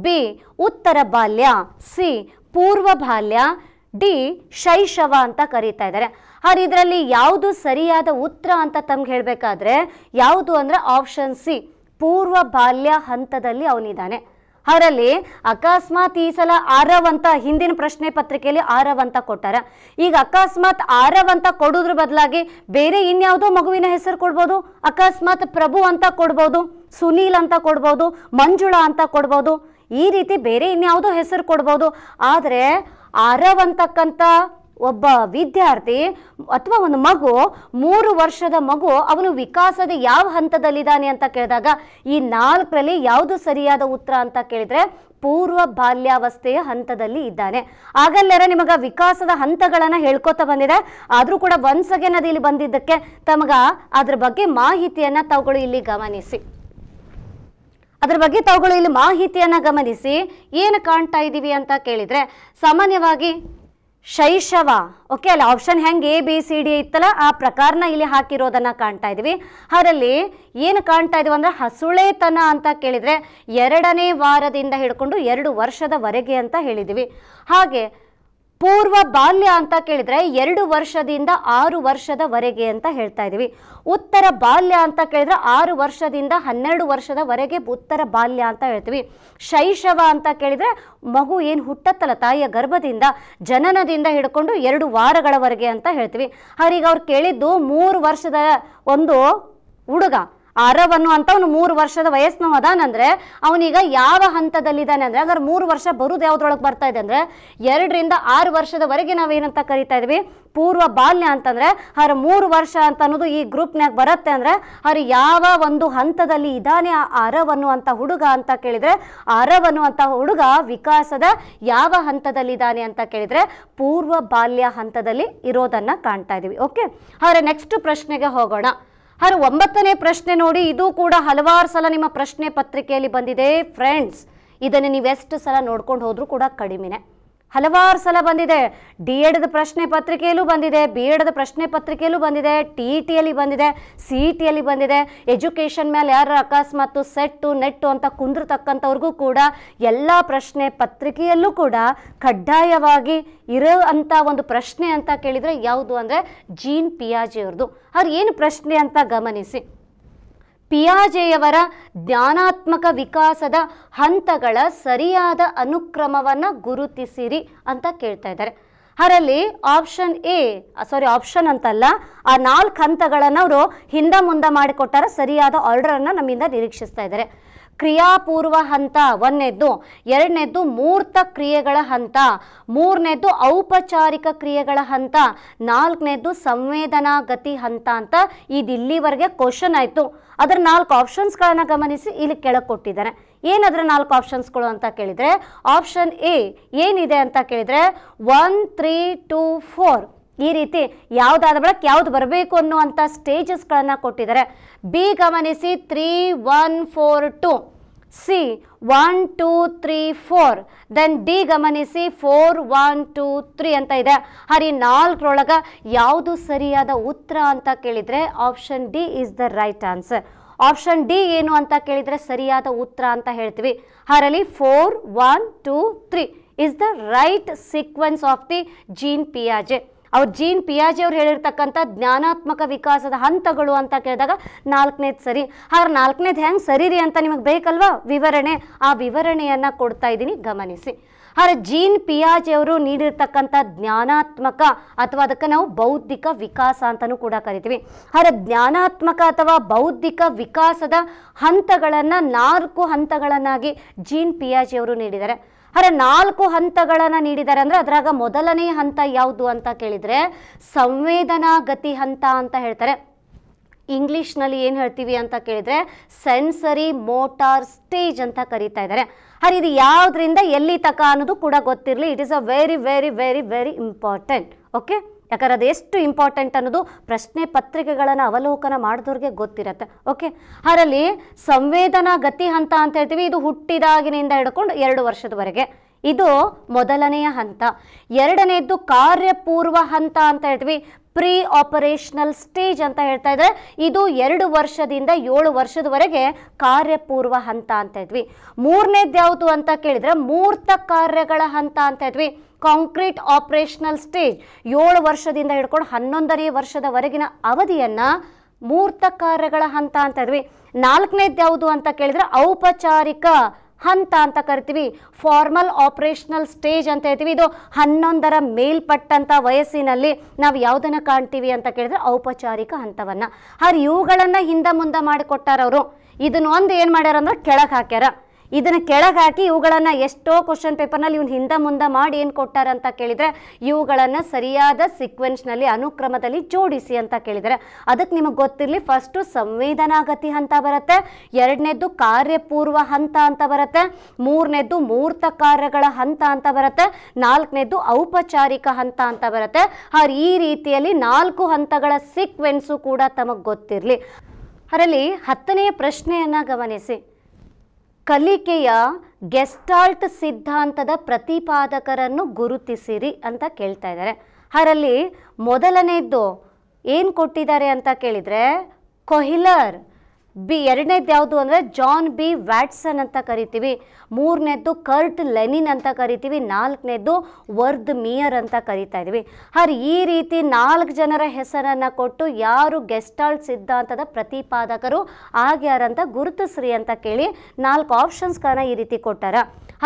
ಬಿ ಉತ್ತರ ಬಾಲ್ಯ ಸಿ ಪೂರ್ವ ಬಾಲ್ಯ ಡಿ ಶೈಶವ ಅಂತ ಕರೀತಾ ಇದ್ದಾರೆ ಆದರೆ ಇದರಲ್ಲಿ ಯಾವುದು ಸರಿಯಾದ ಉತ್ತರ ಅಂತ ತಮ್ಗೆ ಹೇಳಬೇಕಾದ್ರೆ ಯಾವುದು ಅಂದರೆ ಆಪ್ಷನ್ ಸಿ ಪೂರ್ವ ಬಾಲ್ಯ ಹಂತದಲ್ಲಿ ಅವನಿದ್ದಾನೆ ಅದರಲ್ಲಿ ಅಕಸ್ಮಾತ್ ಈ ಸಲ ಅಂತ ಹಿಂದಿನ ಪ್ರಶ್ನೆ ಪತ್ರಿಕೆಯಲ್ಲಿ ಅಂತ ಕೊಟ್ಟಾರ ಈಗ ಅಕಸ್ಮಾತ್ ಅಂತ ಕೊಡೋದ್ರ ಬದಲಾಗಿ ಬೇರೆ ಇನ್ಯಾವುದೋ ಮಗುವಿನ ಹೆಸರು ಕೊಡ್ಬೋದು ಅಕಸ್ಮಾತ್ ಪ್ರಭು ಅಂತ ಕೊಡ್ಬೋದು ಸುನೀಲ್ ಅಂತ ಕೊಡ್ಬೋದು ಮಂಜುಳಾ ಅಂತ ಕೊಡ್ಬೋದು ಈ ರೀತಿ ಬೇರೆ ಇನ್ಯಾವುದೋ ಹೆಸರು ಕೊಡ್ಬೋದು ಆದರೆ ಅಂತಕ್ಕಂಥ ಒಬ್ಬ ವಿದ್ಯಾರ್ಥಿ ಅಥವಾ ಒಂದು ಮಗು ಮೂರು ವರ್ಷದ ಮಗು ಅವನು ವಿಕಾಸದ ಯಾವ ಹಂತದಲ್ಲಿದ್ದಾನೆ ಅಂತ ಕೇಳಿದಾಗ ಈ ನಾಲ್ಕರಲ್ಲಿ ಯಾವುದು ಸರಿಯಾದ ಉತ್ತರ ಅಂತ ಕೇಳಿದರೆ ಪೂರ್ವ ಬಾಲ್ಯಾವಸ್ಥೆಯ ಹಂತದಲ್ಲಿ ಇದ್ದಾನೆ ಆಗಲ್ಲರ ನಿಮಗೆ ವಿಕಾಸದ ಹಂತಗಳನ್ನು ಹೇಳ್ಕೊತಾ ಬಂದಿದೆ ಆದರೂ ಕೂಡ ಒನ್ಸ್ ಅಗೇನ್ ಅದು ಇಲ್ಲಿ ಬಂದಿದ್ದಕ್ಕೆ ತಮಗೆ ಅದ್ರ ಬಗ್ಗೆ ಮಾಹಿತಿಯನ್ನು ತಾವುಗಳು ಇಲ್ಲಿ ಗಮನಿಸಿ ಅದರ ಬಗ್ಗೆ ತಾವುಗಳು ಇಲ್ಲಿ ಮಾಹಿತಿಯನ್ನು ಗಮನಿಸಿ ಏನು ಕಾಣ್ತಾ ಇದ್ದೀವಿ ಅಂತ ಕೇಳಿದರೆ ಸಾಮಾನ್ಯವಾಗಿ ಶೈಶವ ಓಕೆ ಅಲ್ಲ ಆಪ್ಷನ್ ಹೆಂಗೆ ಎ ಬಿ ಸಿ ಡಿ ಇತ್ತಲ್ಲ ಆ ಪ್ರಕಾರನ ಇಲ್ಲಿ ಹಾಕಿರೋದನ್ನು ಕಾಣ್ತಾ ಇದ್ದೀವಿ ಅದರಲ್ಲಿ ಏನು ಕಾಣ್ತಾ ಇದೀವಿ ಅಂದರೆ ಹಸುಳೆತನ ಅಂತ ಕೇಳಿದರೆ ಎರಡನೇ ವಾರದಿಂದ ಹಿಡ್ಕೊಂಡು ಎರಡು ವರ್ಷದವರೆಗೆ ಅಂತ ಹೇಳಿದ್ದೀವಿ ಹಾಗೆ ಪೂರ್ವ ಬಾಲ್ಯ ಅಂತ ಕೇಳಿದ್ರೆ ಎರಡು ವರ್ಷದಿಂದ ಆರು ವರ್ಷದವರೆಗೆ ಅಂತ ಹೇಳ್ತಾ ಇದ್ದೀವಿ ಉತ್ತರ ಬಾಲ್ಯ ಅಂತ ಕೇಳಿದ್ರೆ ಆರು ವರ್ಷದಿಂದ ಹನ್ನೆರಡು ವರ್ಷದವರೆಗೆ ಉತ್ತರ ಬಾಲ್ಯ ಅಂತ ಹೇಳ್ತೀವಿ ಶೈಶವ ಅಂತ ಕೇಳಿದ್ರೆ ಮಗು ಏನು ಹುಟ್ಟತ್ತಲ್ಲ ತಾಯಿಯ ಗರ್ಭದಿಂದ ಜನನದಿಂದ ಹಿಡ್ಕೊಂಡು ಎರಡು ವಾರಗಳವರೆಗೆ ಅಂತ ಹೇಳ್ತೀವಿ ಅವ್ರಿಗೆ ಅವ್ರು ಕೇಳಿದ್ದು ಮೂರು ವರ್ಷದ ಒಂದು ಹುಡುಗ ಅರವನ್ನು ಅನ್ನುವಂಥ ಅವನು ಮೂರು ವರ್ಷದ ವಯಸ್ಸನ್ನು ಅದಾನಂದ್ರೆ ಅವನೀಗ ಯಾವ ಹಂತದಲ್ಲಿದ್ದಾನೆ ಅಂದರೆ ಅದರ ಮೂರು ವರ್ಷ ಬರುದು ಯಾವ್ದ್ರೊಳಗೆ ಬರ್ತಾ ಇದೆ ಅಂದರೆ ಎರಡರಿಂದ ಆರು ವರ್ಷದವರೆಗೆ ಏನಂತ ಕರಿತಾ ಇದ್ವಿ ಪೂರ್ವ ಬಾಲ್ಯ ಅಂತಂದರೆ ಅವ್ರ ಮೂರು ವರ್ಷ ಅಂತ ಅನ್ನೋದು ಈ ಗ್ರೂಪ್ನಾಗ ಬರುತ್ತೆ ಅಂದರೆ ಅವ್ರು ಯಾವ ಒಂದು ಹಂತದಲ್ಲಿ ಇದ್ದಾನೆ ಆ ಅರವನು ಅಂತ ಹುಡುಗ ಅಂತ ಕೇಳಿದರೆ ಅರವನು ಅಂತ ಹುಡುಗ ವಿಕಾಸದ ಯಾವ ಹಂತದಲ್ಲಿದ್ದಾನೆ ಅಂತ ಕೇಳಿದರೆ ಪೂರ್ವ ಬಾಲ್ಯ ಹಂತದಲ್ಲಿ ಇರೋದನ್ನು ಕಾಣ್ತಾ ಇದ್ದೀವಿ ಓಕೆ ಅವರ ನೆಕ್ಸ್ಟ್ ಪ್ರಶ್ನೆಗೆ ಹೋಗೋಣ ಹರ ಒಂಬತ್ತನೇ ಪ್ರಶ್ನೆ ನೋಡಿ ಇದು ಕೂಡ ಹಲವಾರು ಸಲ ನಿಮ್ಮ ಪ್ರಶ್ನೆ ಪತ್ರಿಕೆಯಲ್ಲಿ ಬಂದಿದೆ ಫ್ರೆಂಡ್ಸ್ ಇದನ್ನು ನೀವೆಷ್ಟು ಸಲ ನೋಡ್ಕೊಂಡು ಹೋದರೂ ಕೂಡ ಕಡಿಮೆನೆ ಹಲವಾರು ಸಲ ಬಂದಿದೆ ಡಿ ಎಡ್ ಪ್ರಶ್ನೆ ಪತ್ರಿಕೆಯಲ್ಲೂ ಬಂದಿದೆ ಬಿ ಎಡ್ ಪ್ರಶ್ನೆ ಪತ್ರಿಕೆಯಲ್ಲೂ ಬಂದಿದೆ ಟಿ ಟಿಯಲ್ಲಿ ಬಂದಿದೆ ಸಿ ಇ ಟಿಯಲ್ಲಿ ಬಂದಿದೆ ಎಜುಕೇಷನ್ ಮೇಲೆ ಯಾರ ಅಕಸ್ಮಾತ್ ಸೆಟ್ಟು ನೆಟ್ಟು ಅಂತ ಕುಂದ್ರತಕ್ಕಂಥವ್ರಿಗೂ ಕೂಡ ಎಲ್ಲ ಪ್ರಶ್ನೆ ಪತ್ರಿಕೆಯಲ್ಲೂ ಕೂಡ ಕಡ್ಡಾಯವಾಗಿ ಇರೋ ಅಂಥ ಒಂದು ಪ್ರಶ್ನೆ ಅಂತ ಕೇಳಿದರೆ ಯಾವುದು ಅಂದರೆ ಜೀನ್ ಪಿಯಾಜಿ ಅವ್ರದ್ದು ಅವ್ರು ಏನು ಪ್ರಶ್ನೆ ಅಂತ ಗಮನಿಸಿ ಪಿಯಾಜೆಯವರ ಜ್ಞಾನಾತ್ಮಕ ವಿಕಾಸದ ಹಂತಗಳ ಸರಿಯಾದ ಅನುಕ್ರಮವನ್ನು ಗುರುತಿಸಿರಿ ಅಂತ ಕೇಳ್ತಾ ಇದ್ದಾರೆ ಅದರಲ್ಲಿ ಆಪ್ಷನ್ ಎ ಸಾರಿ ಆಪ್ಷನ್ ಅಂತಲ್ಲ ಆ ನಾಲ್ಕು ಹಂತಗಳನ್ನು ಅವರು ಹಿಂದೆ ಮುಂದೆ ಮಾಡಿಕೊಟ್ಟಾರ ಸರಿಯಾದ ಆರ್ಡರನ್ನು ನಮ್ಮಿಂದ ನಿರೀಕ್ಷಿಸ್ತಾ ಇದ್ದಾರೆ ಕ್ರಿಯಾಪೂರ್ವ ಹಂತ ಒಂದನೇದ್ದು ಎರಡನೇದ್ದು ಮೂರ್ತ ಕ್ರಿಯೆಗಳ ಹಂತ ಮೂರನೇದ್ದು ಔಪಚಾರಿಕ ಕ್ರಿಯೆಗಳ ಹಂತ ನಾಲ್ಕನೇದ್ದು ಗತಿ ಹಂತ ಅಂತ ಇದಿಲ್ಲಿವರೆಗೆ ಇಲ್ಲಿವರೆಗೆ ಕ್ವಶನ್ ಆಯಿತು ಅದರ ನಾಲ್ಕು ಆಪ್ಷನ್ಸ್ಗಳನ್ನು ಗಮನಿಸಿ ಇಲ್ಲಿ ಕೆಳಗೆ ಕೊಟ್ಟಿದ್ದಾರೆ ಏನಾದರೆ ನಾಲ್ಕು ಆಪ್ಷನ್ಸ್ಗಳು ಅಂತ ಕೇಳಿದರೆ ಆಪ್ಷನ್ ಎ ಏನಿದೆ ಅಂತ ಕೇಳಿದರೆ ಒನ್ ತ್ರೀ ಟೂ ಫೋರ್ ಈ ರೀತಿ ಯಾವುದಾದ ಬಳಕೆ ಯಾವುದು ಬರಬೇಕು ಅನ್ನುವಂಥ ಸ್ಟೇಜಸ್ಗಳನ್ನು ಕೊಟ್ಟಿದ್ದಾರೆ ಬಿ ಗಮನಿಸಿ three one four two C one two three four then D ಗಮನಿಸಿ ಫೋರ್ ಒನ್ ಟೂ ತ್ರೀ ಅಂತ ಇದೆ ಹರಿ ನಾಲ್ಕರೊಳಗ ಯಾವುದು ಸರಿಯಾದ ಉತ್ತರ ಅಂತ ಕೇಳಿದರೆ option D is the right answer option D ಏನು ಅಂತ ಕೇಳಿದರೆ ಸರಿಯಾದ ಉತ್ತರ ಅಂತ ಹೇಳ್ತೀವಿ ಹರಲಿ four one two three is the right sequence of the Jean ಪಿಯಾಜೆ ಅವ್ರ ಜೀನ್ ಪಿಯಾಜಿ ಅವ್ರು ಹೇಳಿರ್ತಕ್ಕಂಥ ಜ್ಞಾನಾತ್ಮಕ ವಿಕಾಸದ ಹಂತಗಳು ಅಂತ ಕೇಳಿದಾಗ ನಾಲ್ಕನೇದು ಸರಿ ಹಾಗೆ ನಾಲ್ಕನೇದು ಹೆಂಗೆ ಸರಿ ರೀ ಅಂತ ನಿಮಗೆ ಬೇಕಲ್ವಾ ವಿವರಣೆ ಆ ವಿವರಣೆಯನ್ನು ಕೊಡ್ತಾ ಇದ್ದೀನಿ ಗಮನಿಸಿ ಹರ ಜೀನ್ ಪಿಯಾಜಿಯವರು ಅವರು ನೀಡಿರ್ತಕ್ಕಂಥ ಜ್ಞಾನಾತ್ಮಕ ಅಥವಾ ಅದಕ್ಕೆ ನಾವು ಬೌದ್ಧಿಕ ವಿಕಾಸ ಅಂತಲೂ ಕೂಡ ಕರಿತೀವಿ ಹರ ಜ್ಞಾನಾತ್ಮಕ ಅಥವಾ ಬೌದ್ಧಿಕ ವಿಕಾಸದ ಹಂತಗಳನ್ನು ನಾಲ್ಕು ಹಂತಗಳನ್ನಾಗಿ ಜೀನ್ ಪಿಯಾಜೆ ಅವರು ನೀಡಿದ್ದಾರೆ ಹರ ನಾಲ್ಕು ಹಂತಗಳನ್ನು ನೀಡಿದ್ದಾರೆ ಅಂದರೆ ಅದರಾಗ ಮೊದಲನೇ ಹಂತ ಯಾವುದು ಅಂತ ಕೇಳಿದರೆ ಗತಿ ಹಂತ ಅಂತ ಹೇಳ್ತಾರೆ ಇಂಗ್ಲೀಷ್ನಲ್ಲಿ ಏನು ಹೇಳ್ತೀವಿ ಅಂತ ಕೇಳಿದರೆ ಸೆನ್ಸರಿ ಮೋಟಾರ್ ಸ್ಟೇಜ್ ಅಂತ ಕರೀತಾ ಇದ್ದಾರೆ ಹರಿ ಇದು ಯಾವುದರಿಂದ ಎಲ್ಲಿ ತಕ ಅನ್ನೋದು ಕೂಡ ಗೊತ್ತಿರಲಿ it is a very very very very important okay ಯಾಕಂದ್ರೆ ಅದು ಎಷ್ಟು ಇಂಪಾರ್ಟೆಂಟ್ ಅನ್ನೋದು ಪ್ರಶ್ನೆ ಪತ್ರಿಕೆಗಳನ್ನು ಅವಲೋಕನ ಮಾಡಿದವ್ರಿಗೆ ಗೊತ್ತಿರತ್ತೆ ಓಕೆ ಅದರಲ್ಲಿ ಸಂವೇದನಾ ಗತಿ ಹಂತ ಅಂತ ಹೇಳ್ತೀವಿ ಇದು ಹುಟ್ಟಿದಾಗಿನಿಂದ ಹಿಡ್ಕೊಂಡು ಎರಡು ವರ್ಷದವರೆಗೆ ಇದು ಮೊದಲನೆಯ ಹಂತ ಎರಡನೇದ್ದು ಕಾರ್ಯಪೂರ್ವ ಹಂತ ಅಂತ ಹೇಳ್ತೀವಿ ಪ್ರೀ ಆಪರೇಷನಲ್ ಸ್ಟೇಜ್ ಅಂತ ಹೇಳ್ತಾ ಇದ್ದಾರೆ ಇದು ಎರಡು ವರ್ಷದಿಂದ ಏಳು ವರ್ಷದವರೆಗೆ ಕಾರ್ಯಪೂರ್ವ ಹಂತ ಅಂತ ಇದ್ವಿ ಮೂರನೇದು ಯಾವುದು ಅಂತ ಕೇಳಿದರೆ ಮೂರ್ತ ಕಾರ್ಯಗಳ ಹಂತ ಅಂತ ಇದ್ವಿ ಕಾಂಕ್ರೀಟ್ ಆಪರೇಷನಲ್ ಸ್ಟೇಜ್ ಏಳು ವರ್ಷದಿಂದ ಹಿಡ್ಕೊಂಡು ಹನ್ನೊಂದನೇ ವರ್ಷದವರೆಗಿನ ಅವಧಿಯನ್ನು ಮೂರ್ತ ಕಾರ್ಯಗಳ ಹಂತ ಅಂತ ಇದ್ವಿ ನಾಲ್ಕನೇದು ಯಾವುದು ಅಂತ ಕೇಳಿದರೆ ಔಪಚಾರಿಕ ಹಂತ ಅಂತ ಕರಿತೀವಿ ಫಾರ್ಮಲ್ ಆಪರೇಷನಲ್ ಸ್ಟೇಜ್ ಅಂತ ಹೇಳ್ತೀವಿ ಇದು ಹನ್ನೊಂದರ ಮೇಲ್ಪಟ್ಟಂಥ ವಯಸ್ಸಿನಲ್ಲಿ ನಾವು ಯಾವುದನ್ನು ಕಾಣ್ತೀವಿ ಅಂತ ಕೇಳಿದ್ರೆ ಔಪಚಾರಿಕ ಹಂತವನ್ನು ಆದ್ರೆ ಇವುಗಳನ್ನು ಹಿಂದೆ ಮುಂದೆ ಮಾಡಿಕೊಟ್ಟಾರವರು ಇದನ್ನು ಒಂದು ಏನು ಮಾಡ್ಯಾರಂದ್ರೆ ಕೆಳಗೆ ಹಾಕ್ಯಾರ ಇದನ್ನು ಕೆಳಗೆ ಹಾಕಿ ಇವುಗಳನ್ನು ಎಷ್ಟೋ ಕ್ವಶನ್ ಪೇಪರ್ನಲ್ಲಿ ಇವ್ನು ಹಿಂದೆ ಮುಂದೆ ಮಾಡಿ ಏನು ಕೊಟ್ಟಾರಂತ ಕೇಳಿದರೆ ಇವುಗಳನ್ನು ಸರಿಯಾದ ಸಿಕ್ವೆನ್ಸ್ನಲ್ಲಿ ಅನುಕ್ರಮದಲ್ಲಿ ಜೋಡಿಸಿ ಅಂತ ಕೇಳಿದರೆ ಅದಕ್ಕೆ ನಿಮಗೆ ಗೊತ್ತಿರಲಿ ಫಸ್ಟು ಸಂವೇದನಾಗತಿ ಹಂತ ಬರುತ್ತೆ ಎರಡನೇದ್ದು ಕಾರ್ಯಪೂರ್ವ ಹಂತ ಅಂತ ಬರುತ್ತೆ ಮೂರನೇದ್ದು ಮೂರ್ತ ಕಾರ್ಯಗಳ ಹಂತ ಅಂತ ಬರುತ್ತೆ ನಾಲ್ಕನೇದ್ದು ಔಪಚಾರಿಕ ಹಂತ ಅಂತ ಬರುತ್ತೆ ಹಾಗೆ ಈ ರೀತಿಯಲ್ಲಿ ನಾಲ್ಕು ಹಂತಗಳ ಸಿಕ್ವೆನ್ಸು ಕೂಡ ತಮಗೆ ಗೊತ್ತಿರಲಿ ಅದರಲ್ಲಿ ಹತ್ತನೆಯ ಪ್ರಶ್ನೆಯನ್ನು ಗಮನಿಸಿ ಕಲಿಕೆಯ ಗೆಸ್ಟಾಲ್ಟ್ ಸಿದ್ಧಾಂತದ ಪ್ರತಿಪಾದಕರನ್ನು ಗುರುತಿಸಿರಿ ಅಂತ ಕೇಳ್ತಾ ಇದ್ದಾರೆ ಅದರಲ್ಲಿ ಮೊದಲನೆಯದ್ದು ಏನು ಕೊಟ್ಟಿದ್ದಾರೆ ಅಂತ ಕೇಳಿದರೆ ಕೊಹ್ಲರ್ ಬಿ ಎರಡನೇದ್ದು ಯಾವುದು ಅಂದರೆ ಜಾನ್ ಬಿ ವ್ಯಾಟ್ಸನ್ ಅಂತ ಕರಿತೀವಿ ಮೂರನೇದ್ದು ಕರ್ಟ್ ಲೆನಿನ್ ಅಂತ ಕರಿತೀವಿ ನಾಲ್ಕನೇದ್ದು ವರ್ದ್ ಮಿಯರ್ ಅಂತ ಕರಿತಾ ಇದ್ದೀವಿ ಹರ್ ಈ ರೀತಿ ನಾಲ್ಕು ಜನರ ಹೆಸರನ್ನು ಕೊಟ್ಟು ಯಾರು ಗೆಸ್ಟಾಲ್ಟ್ ಸಿದ್ಧಾಂತದ ಪ್ರತಿಪಾದಕರು ಆಗ್ಯಾರಂತ ಗುರುತಿಸ್ರಿ ಅಂತ ಕೇಳಿ ನಾಲ್ಕು ಆಪ್ಷನ್ಸ್ಗಳನ್ನ ಈ ರೀತಿ ಕೊಟ್ಟಾರ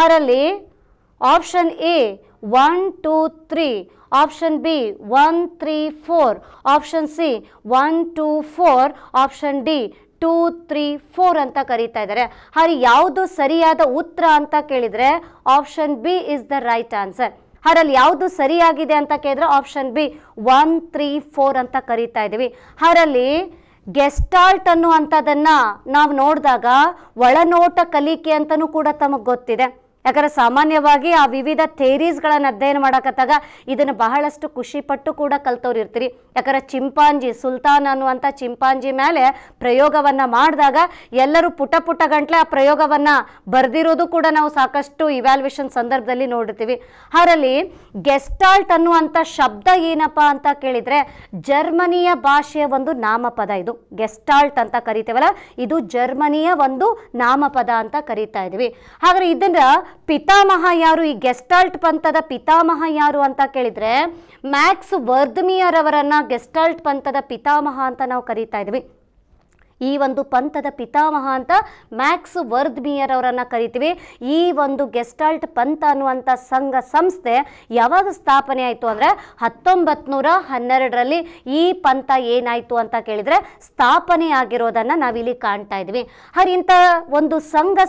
ಹರಲ್ಲಿ option A one two three option B one three four option C one two four option D two three four ಅಂತ ಕರೀತಾ ಇದ್ದಾರೆ ಹಾಗೆ ಯಾವುದು ಸರಿಯಾದ ಉತ್ತರ ಅಂತ ಕೇಳಿದರೆ option B is the right answer ಹಾರಲ್ಲಿ ಯಾವುದು ಸರಿಯಾಗಿದೆ ಅಂತ ಕೇಳಿದ್ರೆ option B one three four ಅಂತ ಕರೀತಾ ಇದ್ದೀವಿ ಹರಲ್ಲಿ ಗೆಸ್ಟಾಲ್ಟ್ ಅನ್ನುವಂಥದ್ದನ್ನು ನಾವು ನೋಡಿದಾಗ ಒಳನೋಟ ಕಲಿಕೆ ಅಂತಲೂ ಕೂಡ ತಮಗೆ ಗೊತ್ತಿದೆ ಯಾಕಂದ್ರೆ ಸಾಮಾನ್ಯವಾಗಿ ಆ ವಿವಿಧ ಥೇರೀಸ್ಗಳನ್ನು ಅಧ್ಯಯನ ಮಾಡಕತ್ತಾಗ ಇದನ್ನು ಬಹಳಷ್ಟು ಖುಷಿಪಟ್ಟು ಕೂಡ ಕಲ್ತವ್ರು ಇರ್ತೀರಿ ಯಾಕಂದ್ರೆ ಚಿಂಪಾಂಜಿ ಸುಲ್ತಾನ್ ಅನ್ನುವಂಥ ಚಿಂಪಾಂಜಿ ಮೇಲೆ ಪ್ರಯೋಗವನ್ನು ಮಾಡಿದಾಗ ಎಲ್ಲರೂ ಪುಟ ಪುಟ ಗಂಟ್ಲೆ ಆ ಪ್ರಯೋಗವನ್ನು ಬರೆದಿರೋದು ಕೂಡ ನಾವು ಸಾಕಷ್ಟು ಇವ್ಯಾಲ್ಯೂಷನ್ ಸಂದರ್ಭದಲ್ಲಿ ನೋಡಿರ್ತೀವಿ ಅದರಲ್ಲಿ ಗೆಸ್ಟಾಲ್ಟ್ ಅನ್ನುವಂಥ ಶಬ್ದ ಏನಪ್ಪ ಅಂತ ಕೇಳಿದರೆ ಜರ್ಮನಿಯ ಭಾಷೆಯ ಒಂದು ನಾಮಪದ ಇದು ಗೆಸ್ಟಾಲ್ಟ್ ಅಂತ ಕರಿತೇವಲ್ಲ ಇದು ಜರ್ಮನಿಯ ಒಂದು ನಾಮಪದ ಅಂತ ಕರಿತಾ ಇದೀವಿ ಹಾಗಾದ್ರೆ ಇದನ್ನು ಪಿತಾಮಹ ಯಾರು ಈ ಗೆಸ್ಟಾಲ್ಟ್ ಪಂಥದ ಪಿತಾಮಹ ಯಾರು ಅಂತ ಕೇಳಿದರೆ ಮ್ಯಾಕ್ಸ್ ವರ್ಧಮಿಯರ್ ಅವರನ್ನು ಗೆಸ್ಟಾಲ್ಟ್ ಪಂಥದ ಪಿತಾಮಹ ಅಂತ ನಾವು ಕರೀತಾ ಇದ್ವಿ ಈ ಒಂದು ಪಂಥದ ಪಿತಾಮಹ ಅಂತ ಮ್ಯಾಕ್ಸ್ ವರ್ಧ್ಮಿಯರ್ ಅವರನ್ನು ಕರಿತೀವಿ ಈ ಒಂದು ಗೆಸ್ಟಾಲ್ಟ್ ಪಂಥ ಅನ್ನುವಂಥ ಸಂಘ ಸಂಸ್ಥೆ ಯಾವಾಗ ಸ್ಥಾಪನೆ ಆಯಿತು ಅಂದರೆ ಹತ್ತೊಂಬತ್ತು ನೂರ ಹನ್ನೆರಡರಲ್ಲಿ ಈ ಪಂಥ ಏನಾಯಿತು ಅಂತ ಕೇಳಿದರೆ ಸ್ಥಾಪನೆ ಆಗಿರೋದನ್ನು ನಾವಿಲ್ಲಿ ಕಾಣ್ತಾ ಇದ್ವಿ ಹಾಗೆ ಇಂಥ ಒಂದು ಸಂಘ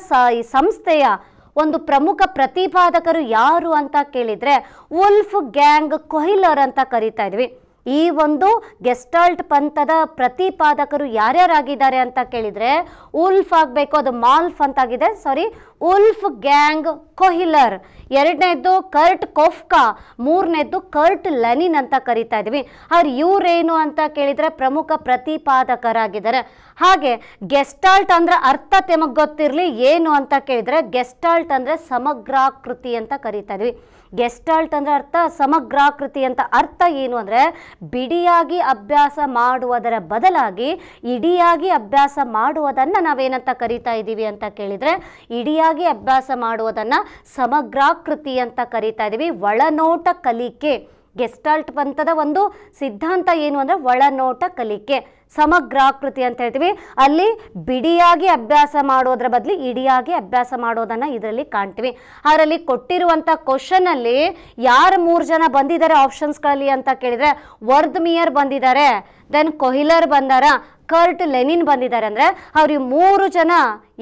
ಸಂಸ್ಥೆಯ ಒಂದು ಪ್ರಮುಖ ಪ್ರತಿಪಾದಕರು ಯಾರು ಅಂತ ಕೇಳಿದರೆ ಉಲ್ಫ್ ಗ್ಯಾಂಗ್ ಕೊಹ್ಲರ್ ಅಂತ ಕರಿತಾ ಇದ್ವಿ ಈ ಒಂದು ಗೆಸ್ಟಾಲ್ಟ್ ಪಂಥದ ಪ್ರತಿಪಾದಕರು ಯಾರ್ಯಾರಾಗಿದ್ದಾರೆ ಅಂತ ಕೇಳಿದರೆ ಉಲ್ಫ್ ಆಗಬೇಕು ಅದು ಮಾಲ್ಫ್ ಅಂತಾಗಿದೆ ಸಾರಿ ಉಲ್ಫ್ ಗ್ಯಾಂಗ್ ಕೊಹಿಲರ್ ಎರಡನೇದ್ದು ಕರ್ಟ್ ಕೊಫ್ಕಾ ಮೂರನೇದ್ದು ಕರ್ಟ್ ಲೆನಿನ್ ಅಂತ ಕರಿತಾ ಇದ್ದೀವಿ ಅವ್ರು ಇವರೇನು ಅಂತ ಕೇಳಿದರೆ ಪ್ರಮುಖ ಪ್ರತಿಪಾದಕರಾಗಿದ್ದಾರೆ ಹಾಗೆ ಗೆಸ್ಟಾಲ್ಟ್ ಅಂದರೆ ಅರ್ಥ ತೆಮಗ್ ಗೊತ್ತಿರಲಿ ಏನು ಅಂತ ಕೇಳಿದರೆ ಗೆಸ್ಟಾಲ್ಟ್ ಅಂದರೆ ಸಮಗ್ರಾಕೃತಿ ಅಂತ ಕರಿತಾ ಇದ್ವಿ ಗೆಸ್ಟಾಲ್ಟ್ ಅಂದರೆ ಅರ್ಥ ಸಮಗ್ರಾಕೃತಿ ಅಂತ ಅರ್ಥ ಏನು ಅಂದರೆ ಬಿಡಿಯಾಗಿ ಅಭ್ಯಾಸ ಮಾಡುವುದರ ಬದಲಾಗಿ ಇಡಿಯಾಗಿ ಅಭ್ಯಾಸ ಮಾಡುವುದನ್ನು ನಾವೇನಂತ ಕರೀತಾ ಇದ್ದೀವಿ ಅಂತ ಕೇಳಿದರೆ ಇಡಿಯಾಗಿ ಅಭ್ಯಾಸ ಮಾಡುವುದನ್ನು ಸಮಗ್ರಾಕೃತಿ ಅಂತ ಕರಿತಾ ಇದ್ದೀವಿ ಒಳನೋಟ ಕಲಿಕೆ ಗೆಸ್ಟಾಲ್ಟ್ ಪಂಥದ ಒಂದು ಸಿದ್ಧಾಂತ ಏನು ಅಂದರೆ ಒಳನೋಟ ಕಲಿಕೆ ಸಮಗ್ರಾಕೃತಿ ಅಂತ ಹೇಳ್ತೀವಿ ಅಲ್ಲಿ ಬಿಡಿಯಾಗಿ ಅಭ್ಯಾಸ ಮಾಡೋದ್ರ ಬದಲು ಇಡಿಯಾಗಿ ಅಭ್ಯಾಸ ಮಾಡೋದನ್ನ ಇದರಲ್ಲಿ ಕಾಣ್ತೀವಿ ಅದರಲ್ಲಿ ಕೊಟ್ಟಿರುವಂತ ಕ್ವಶನ್ ಅಲ್ಲಿ ಯಾರು ಮೂರು ಜನ ಬಂದಿದ್ದಾರೆ ಆಪ್ಷನ್ಸ್ಗಳಲ್ಲಿ ಅಂತ ಕೇಳಿದರೆ ಮಿಯರ್ ಬಂದಿದ್ದಾರೆ ದೆನ್ ಕೊಹಿಲರ್ ಬಂದಾರ ಕರ್ಟ್ ಲೆನಿನ್ ಬಂದಿದ್ದಾರೆ ಅಂದರೆ ಅವ್ರಿ ಮೂರು ಜನ